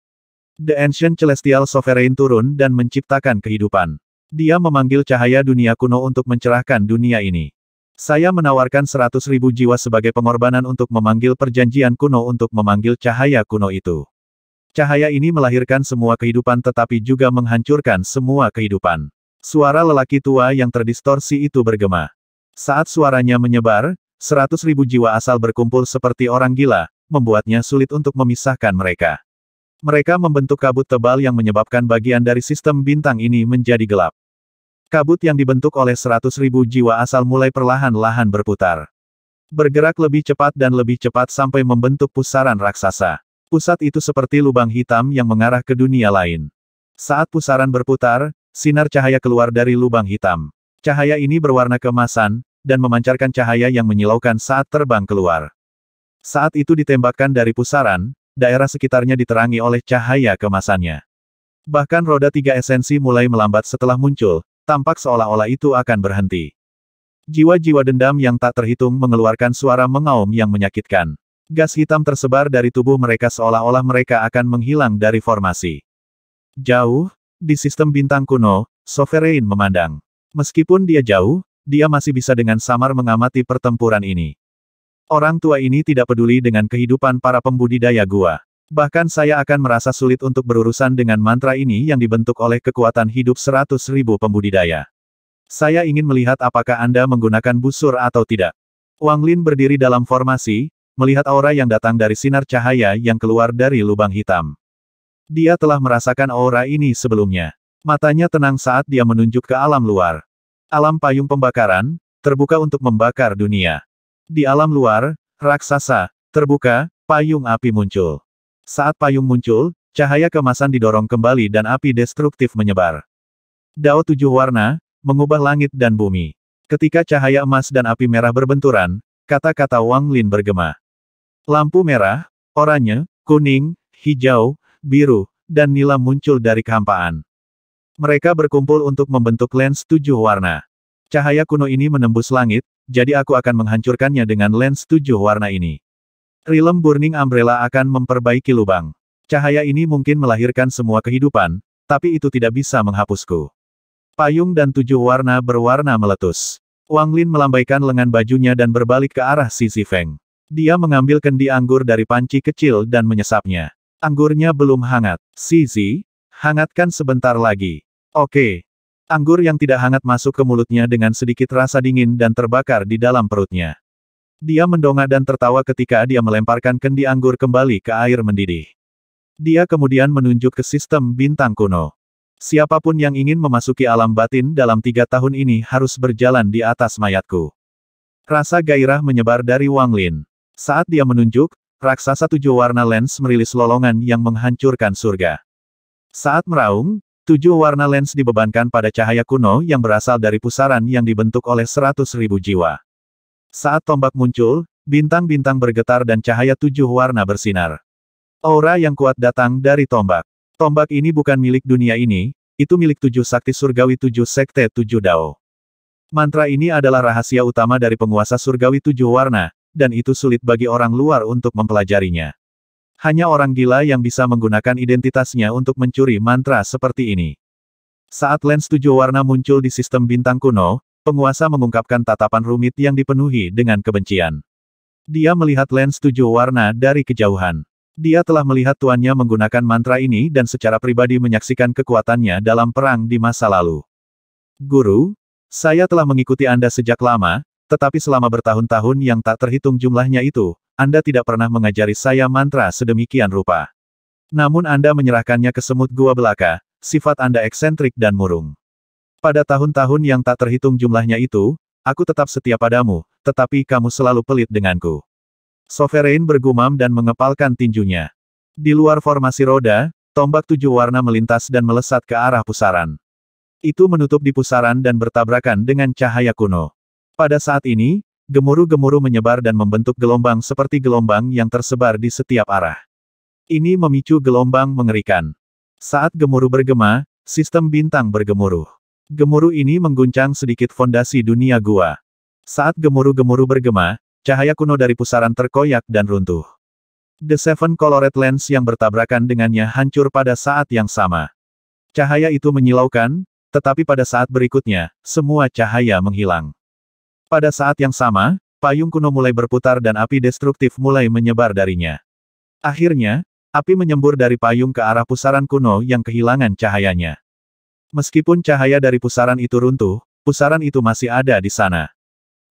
The Ancient Celestial Sovereign turun dan menciptakan kehidupan. Dia memanggil cahaya dunia kuno untuk mencerahkan dunia ini. Saya menawarkan seratus ribu jiwa sebagai pengorbanan untuk memanggil perjanjian kuno untuk memanggil cahaya kuno itu. Cahaya ini melahirkan semua kehidupan tetapi juga menghancurkan semua kehidupan. Suara lelaki tua yang terdistorsi itu bergema. Saat suaranya menyebar, seratus ribu jiwa asal berkumpul seperti orang gila, membuatnya sulit untuk memisahkan mereka. Mereka membentuk kabut tebal yang menyebabkan bagian dari sistem bintang ini menjadi gelap. Kabut yang dibentuk oleh seratus ribu jiwa asal mulai perlahan-lahan berputar. Bergerak lebih cepat dan lebih cepat sampai membentuk pusaran raksasa. Pusat itu seperti lubang hitam yang mengarah ke dunia lain. Saat pusaran berputar, sinar cahaya keluar dari lubang hitam. Cahaya ini berwarna kemasan, dan memancarkan cahaya yang menyilaukan saat terbang keluar. Saat itu ditembakkan dari pusaran, daerah sekitarnya diterangi oleh cahaya kemasannya. Bahkan roda tiga esensi mulai melambat setelah muncul, Tampak seolah-olah itu akan berhenti. Jiwa-jiwa dendam yang tak terhitung mengeluarkan suara mengaum yang menyakitkan. Gas hitam tersebar dari tubuh mereka seolah-olah mereka akan menghilang dari formasi. Jauh, di sistem bintang kuno, Sovereign memandang. Meskipun dia jauh, dia masih bisa dengan samar mengamati pertempuran ini. Orang tua ini tidak peduli dengan kehidupan para pembudidaya gua. Bahkan saya akan merasa sulit untuk berurusan dengan mantra ini yang dibentuk oleh kekuatan hidup seratus ribu pembudidaya. Saya ingin melihat apakah Anda menggunakan busur atau tidak. Wang Lin berdiri dalam formasi, melihat aura yang datang dari sinar cahaya yang keluar dari lubang hitam. Dia telah merasakan aura ini sebelumnya. Matanya tenang saat dia menunjuk ke alam luar. Alam payung pembakaran, terbuka untuk membakar dunia. Di alam luar, raksasa, terbuka, payung api muncul. Saat payung muncul, cahaya kemasan didorong kembali dan api destruktif menyebar. Dao tujuh warna, mengubah langit dan bumi. Ketika cahaya emas dan api merah berbenturan, kata-kata Wang Lin bergema. Lampu merah, oranye, kuning, hijau, biru, dan nila muncul dari kehampaan. Mereka berkumpul untuk membentuk lens tujuh warna. Cahaya kuno ini menembus langit, jadi aku akan menghancurkannya dengan lens tujuh warna ini. Rilem Burning Umbrella akan memperbaiki lubang. Cahaya ini mungkin melahirkan semua kehidupan, tapi itu tidak bisa menghapusku. Payung dan tujuh warna berwarna meletus. Wang Lin melambaikan lengan bajunya dan berbalik ke arah sisi Feng. Dia mengambil kendi anggur dari panci kecil dan menyesapnya. Anggurnya belum hangat. Sisi, hangatkan sebentar lagi. Oke. Anggur yang tidak hangat masuk ke mulutnya dengan sedikit rasa dingin dan terbakar di dalam perutnya. Dia mendongak dan tertawa ketika dia melemparkan kendi anggur kembali ke air mendidih. Dia kemudian menunjuk ke sistem bintang kuno. Siapapun yang ingin memasuki alam batin dalam tiga tahun ini harus berjalan di atas mayatku. Rasa gairah menyebar dari Wang Lin. Saat dia menunjuk, raksasa tujuh warna lens merilis lolongan yang menghancurkan surga. Saat meraung, tujuh warna lens dibebankan pada cahaya kuno yang berasal dari pusaran yang dibentuk oleh seratus ribu jiwa. Saat tombak muncul, bintang-bintang bergetar dan cahaya tujuh warna bersinar. Aura yang kuat datang dari tombak. Tombak ini bukan milik dunia ini, itu milik tujuh sakti surgawi tujuh sekte tujuh dao. Mantra ini adalah rahasia utama dari penguasa surgawi tujuh warna, dan itu sulit bagi orang luar untuk mempelajarinya. Hanya orang gila yang bisa menggunakan identitasnya untuk mencuri mantra seperti ini. Saat lens tujuh warna muncul di sistem bintang kuno, Penguasa mengungkapkan tatapan rumit yang dipenuhi dengan kebencian. Dia melihat lens tujuh warna dari kejauhan. Dia telah melihat tuannya menggunakan mantra ini dan secara pribadi menyaksikan kekuatannya dalam perang di masa lalu. Guru, saya telah mengikuti Anda sejak lama, tetapi selama bertahun-tahun yang tak terhitung jumlahnya itu, Anda tidak pernah mengajari saya mantra sedemikian rupa. Namun Anda menyerahkannya ke semut gua belaka, sifat Anda eksentrik dan murung. Pada tahun-tahun yang tak terhitung jumlahnya itu, aku tetap setia padamu, tetapi kamu selalu pelit denganku. Sovereign bergumam dan mengepalkan tinjunya. Di luar formasi roda, tombak tujuh warna melintas dan melesat ke arah pusaran. Itu menutup di pusaran dan bertabrakan dengan cahaya kuno. Pada saat ini, gemuruh-gemuruh menyebar dan membentuk gelombang seperti gelombang yang tersebar di setiap arah. Ini memicu gelombang mengerikan. Saat gemuruh bergema, sistem bintang bergemuruh. Gemuruh ini mengguncang sedikit fondasi dunia gua. Saat gemuruh-gemuruh bergema, cahaya kuno dari pusaran terkoyak dan runtuh. The Seven Colored Lens yang bertabrakan dengannya hancur pada saat yang sama. Cahaya itu menyilaukan, tetapi pada saat berikutnya, semua cahaya menghilang. Pada saat yang sama, payung kuno mulai berputar dan api destruktif mulai menyebar darinya. Akhirnya, api menyembur dari payung ke arah pusaran kuno yang kehilangan cahayanya. Meskipun cahaya dari pusaran itu runtuh, pusaran itu masih ada di sana.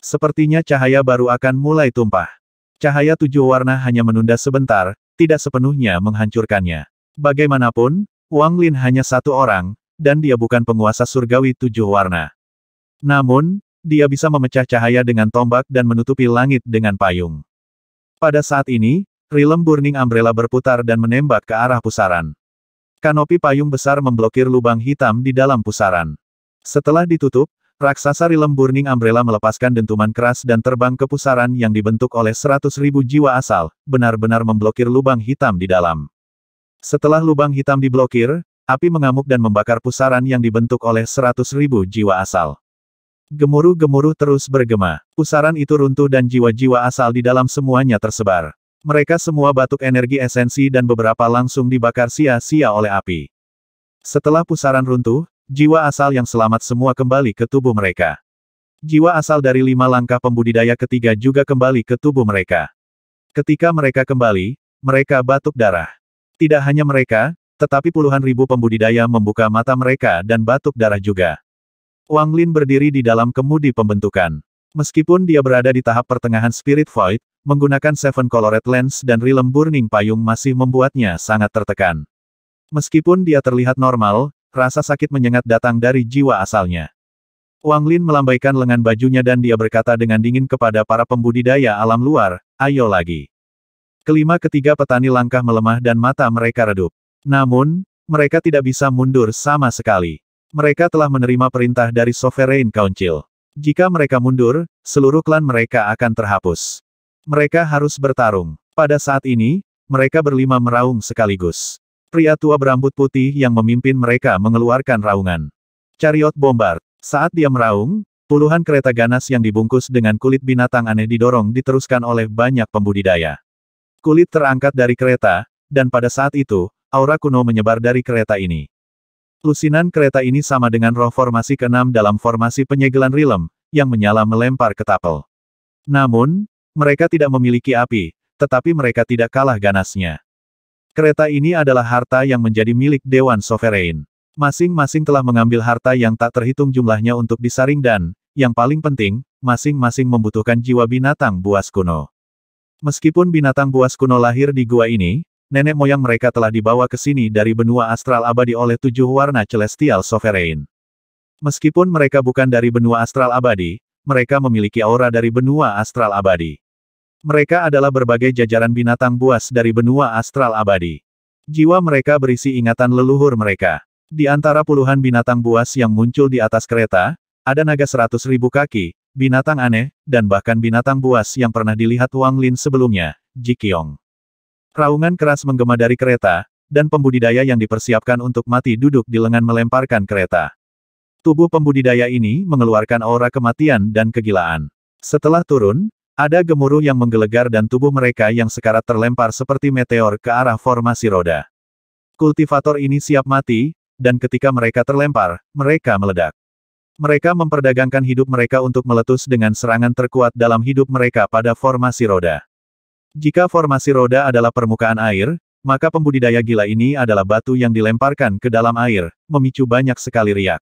Sepertinya cahaya baru akan mulai tumpah. Cahaya tujuh warna hanya menunda sebentar, tidak sepenuhnya menghancurkannya. Bagaimanapun, Wang Lin hanya satu orang, dan dia bukan penguasa surgawi tujuh warna. Namun, dia bisa memecah cahaya dengan tombak dan menutupi langit dengan payung. Pada saat ini, rilem burning umbrella berputar dan menembak ke arah pusaran. Kanopi payung besar memblokir lubang hitam di dalam pusaran. Setelah ditutup, raksasa rilem Burning Umbrella melepaskan dentuman keras dan terbang ke pusaran yang dibentuk oleh seratus ribu jiwa asal, benar-benar memblokir lubang hitam di dalam. Setelah lubang hitam diblokir, api mengamuk dan membakar pusaran yang dibentuk oleh seratus ribu jiwa asal. Gemuruh-gemuruh terus bergema, pusaran itu runtuh dan jiwa-jiwa asal di dalam semuanya tersebar. Mereka semua batuk energi esensi dan beberapa langsung dibakar sia-sia oleh api. Setelah pusaran runtuh, jiwa asal yang selamat semua kembali ke tubuh mereka. Jiwa asal dari lima langkah pembudidaya ketiga juga kembali ke tubuh mereka. Ketika mereka kembali, mereka batuk darah. Tidak hanya mereka, tetapi puluhan ribu pembudidaya membuka mata mereka dan batuk darah juga. Wang Lin berdiri di dalam kemudi pembentukan. Meskipun dia berada di tahap pertengahan Spirit Void, menggunakan Seven Colored Lens dan Rilem Burning Payung masih membuatnya sangat tertekan. Meskipun dia terlihat normal, rasa sakit menyengat datang dari jiwa asalnya. Wang Lin melambaikan lengan bajunya dan dia berkata dengan dingin kepada para pembudidaya alam luar, ayo lagi. Kelima ketiga petani langkah melemah dan mata mereka redup. Namun, mereka tidak bisa mundur sama sekali. Mereka telah menerima perintah dari Sovereign Council. Jika mereka mundur, seluruh klan mereka akan terhapus. Mereka harus bertarung. Pada saat ini, mereka berlima meraung sekaligus. Pria tua berambut putih yang memimpin mereka mengeluarkan raungan. Cariot bombard. Saat dia meraung, puluhan kereta ganas yang dibungkus dengan kulit binatang aneh didorong diteruskan oleh banyak pembudidaya. Kulit terangkat dari kereta, dan pada saat itu, aura kuno menyebar dari kereta ini. Lusinan kereta ini sama dengan roh formasi keenam dalam formasi penyegelan rilem, yang menyala melempar ke tapel. Namun, mereka tidak memiliki api, tetapi mereka tidak kalah ganasnya. Kereta ini adalah harta yang menjadi milik Dewan Sovereign. Masing-masing telah mengambil harta yang tak terhitung jumlahnya untuk disaring dan, yang paling penting, masing-masing membutuhkan jiwa binatang buas kuno. Meskipun binatang buas kuno lahir di gua ini, nenek moyang mereka telah dibawa ke sini dari benua astral abadi oleh tujuh warna celestial sovereign. Meskipun mereka bukan dari benua astral abadi, mereka memiliki aura dari benua astral abadi. Mereka adalah berbagai jajaran binatang buas dari benua astral abadi. Jiwa mereka berisi ingatan leluhur mereka. Di antara puluhan binatang buas yang muncul di atas kereta, ada naga seratus ribu kaki, binatang aneh, dan bahkan binatang buas yang pernah dilihat Wang Lin sebelumnya, Jikyong. Raungan keras menggema dari kereta, dan pembudidaya yang dipersiapkan untuk mati duduk di lengan melemparkan kereta. Tubuh pembudidaya ini mengeluarkan aura kematian dan kegilaan. Setelah turun, ada gemuruh yang menggelegar dan tubuh mereka yang sekarat terlempar seperti meteor ke arah formasi roda. Kultivator ini siap mati, dan ketika mereka terlempar, mereka meledak. Mereka memperdagangkan hidup mereka untuk meletus dengan serangan terkuat dalam hidup mereka pada formasi roda. Jika formasi roda adalah permukaan air, maka pembudidaya gila ini adalah batu yang dilemparkan ke dalam air, memicu banyak sekali riak.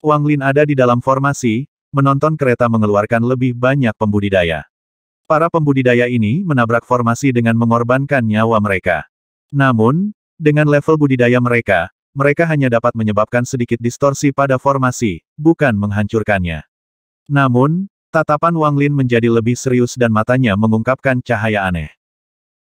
Wang Lin ada di dalam formasi, menonton kereta mengeluarkan lebih banyak pembudidaya. Para pembudidaya ini menabrak formasi dengan mengorbankan nyawa mereka. Namun, dengan level budidaya mereka, mereka hanya dapat menyebabkan sedikit distorsi pada formasi, bukan menghancurkannya. Namun, tatapan Wang Lin menjadi lebih serius dan matanya mengungkapkan cahaya aneh.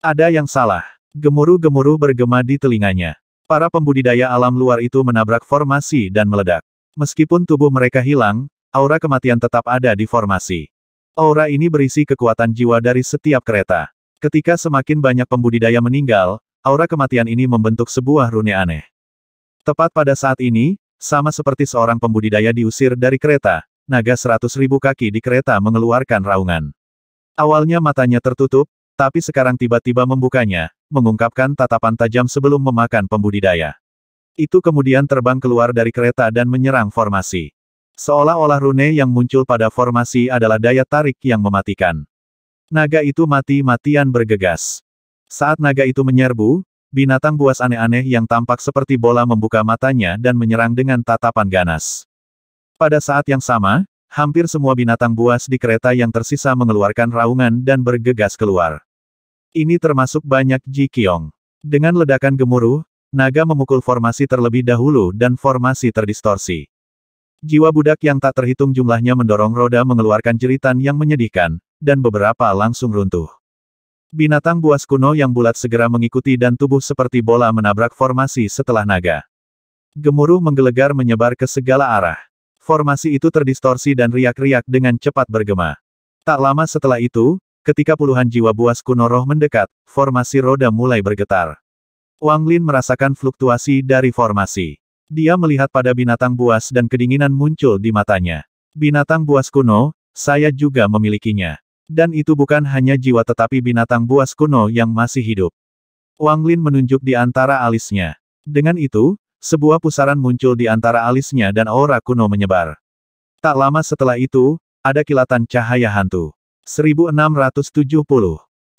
Ada yang salah. Gemuruh-gemuruh bergema di telinganya. Para pembudidaya alam luar itu menabrak formasi dan meledak. Meskipun tubuh mereka hilang, Aura kematian tetap ada di formasi. Aura ini berisi kekuatan jiwa dari setiap kereta. Ketika semakin banyak pembudidaya meninggal, aura kematian ini membentuk sebuah rune aneh. Tepat pada saat ini, sama seperti seorang pembudidaya diusir dari kereta, naga seratus ribu kaki di kereta mengeluarkan raungan. Awalnya matanya tertutup, tapi sekarang tiba-tiba membukanya, mengungkapkan tatapan tajam sebelum memakan pembudidaya. Itu kemudian terbang keluar dari kereta dan menyerang formasi. Seolah-olah rune yang muncul pada formasi adalah daya tarik yang mematikan. Naga itu mati-matian bergegas. Saat naga itu menyerbu, binatang buas aneh-aneh yang tampak seperti bola membuka matanya dan menyerang dengan tatapan ganas. Pada saat yang sama, hampir semua binatang buas di kereta yang tersisa mengeluarkan raungan dan bergegas keluar. Ini termasuk banyak Ji Kiong. Dengan ledakan gemuruh, naga memukul formasi terlebih dahulu dan formasi terdistorsi. Jiwa budak yang tak terhitung jumlahnya mendorong roda mengeluarkan jeritan yang menyedihkan, dan beberapa langsung runtuh. Binatang buas kuno yang bulat segera mengikuti dan tubuh seperti bola menabrak formasi setelah naga. Gemuruh menggelegar menyebar ke segala arah. Formasi itu terdistorsi dan riak-riak dengan cepat bergema. Tak lama setelah itu, ketika puluhan jiwa buas kuno roh mendekat, formasi roda mulai bergetar. Wang Lin merasakan fluktuasi dari formasi. Dia melihat pada binatang buas dan kedinginan muncul di matanya. Binatang buas kuno, saya juga memilikinya. Dan itu bukan hanya jiwa tetapi binatang buas kuno yang masih hidup. Wang Lin menunjuk di antara alisnya. Dengan itu, sebuah pusaran muncul di antara alisnya dan aura kuno menyebar. Tak lama setelah itu, ada kilatan cahaya hantu. 1670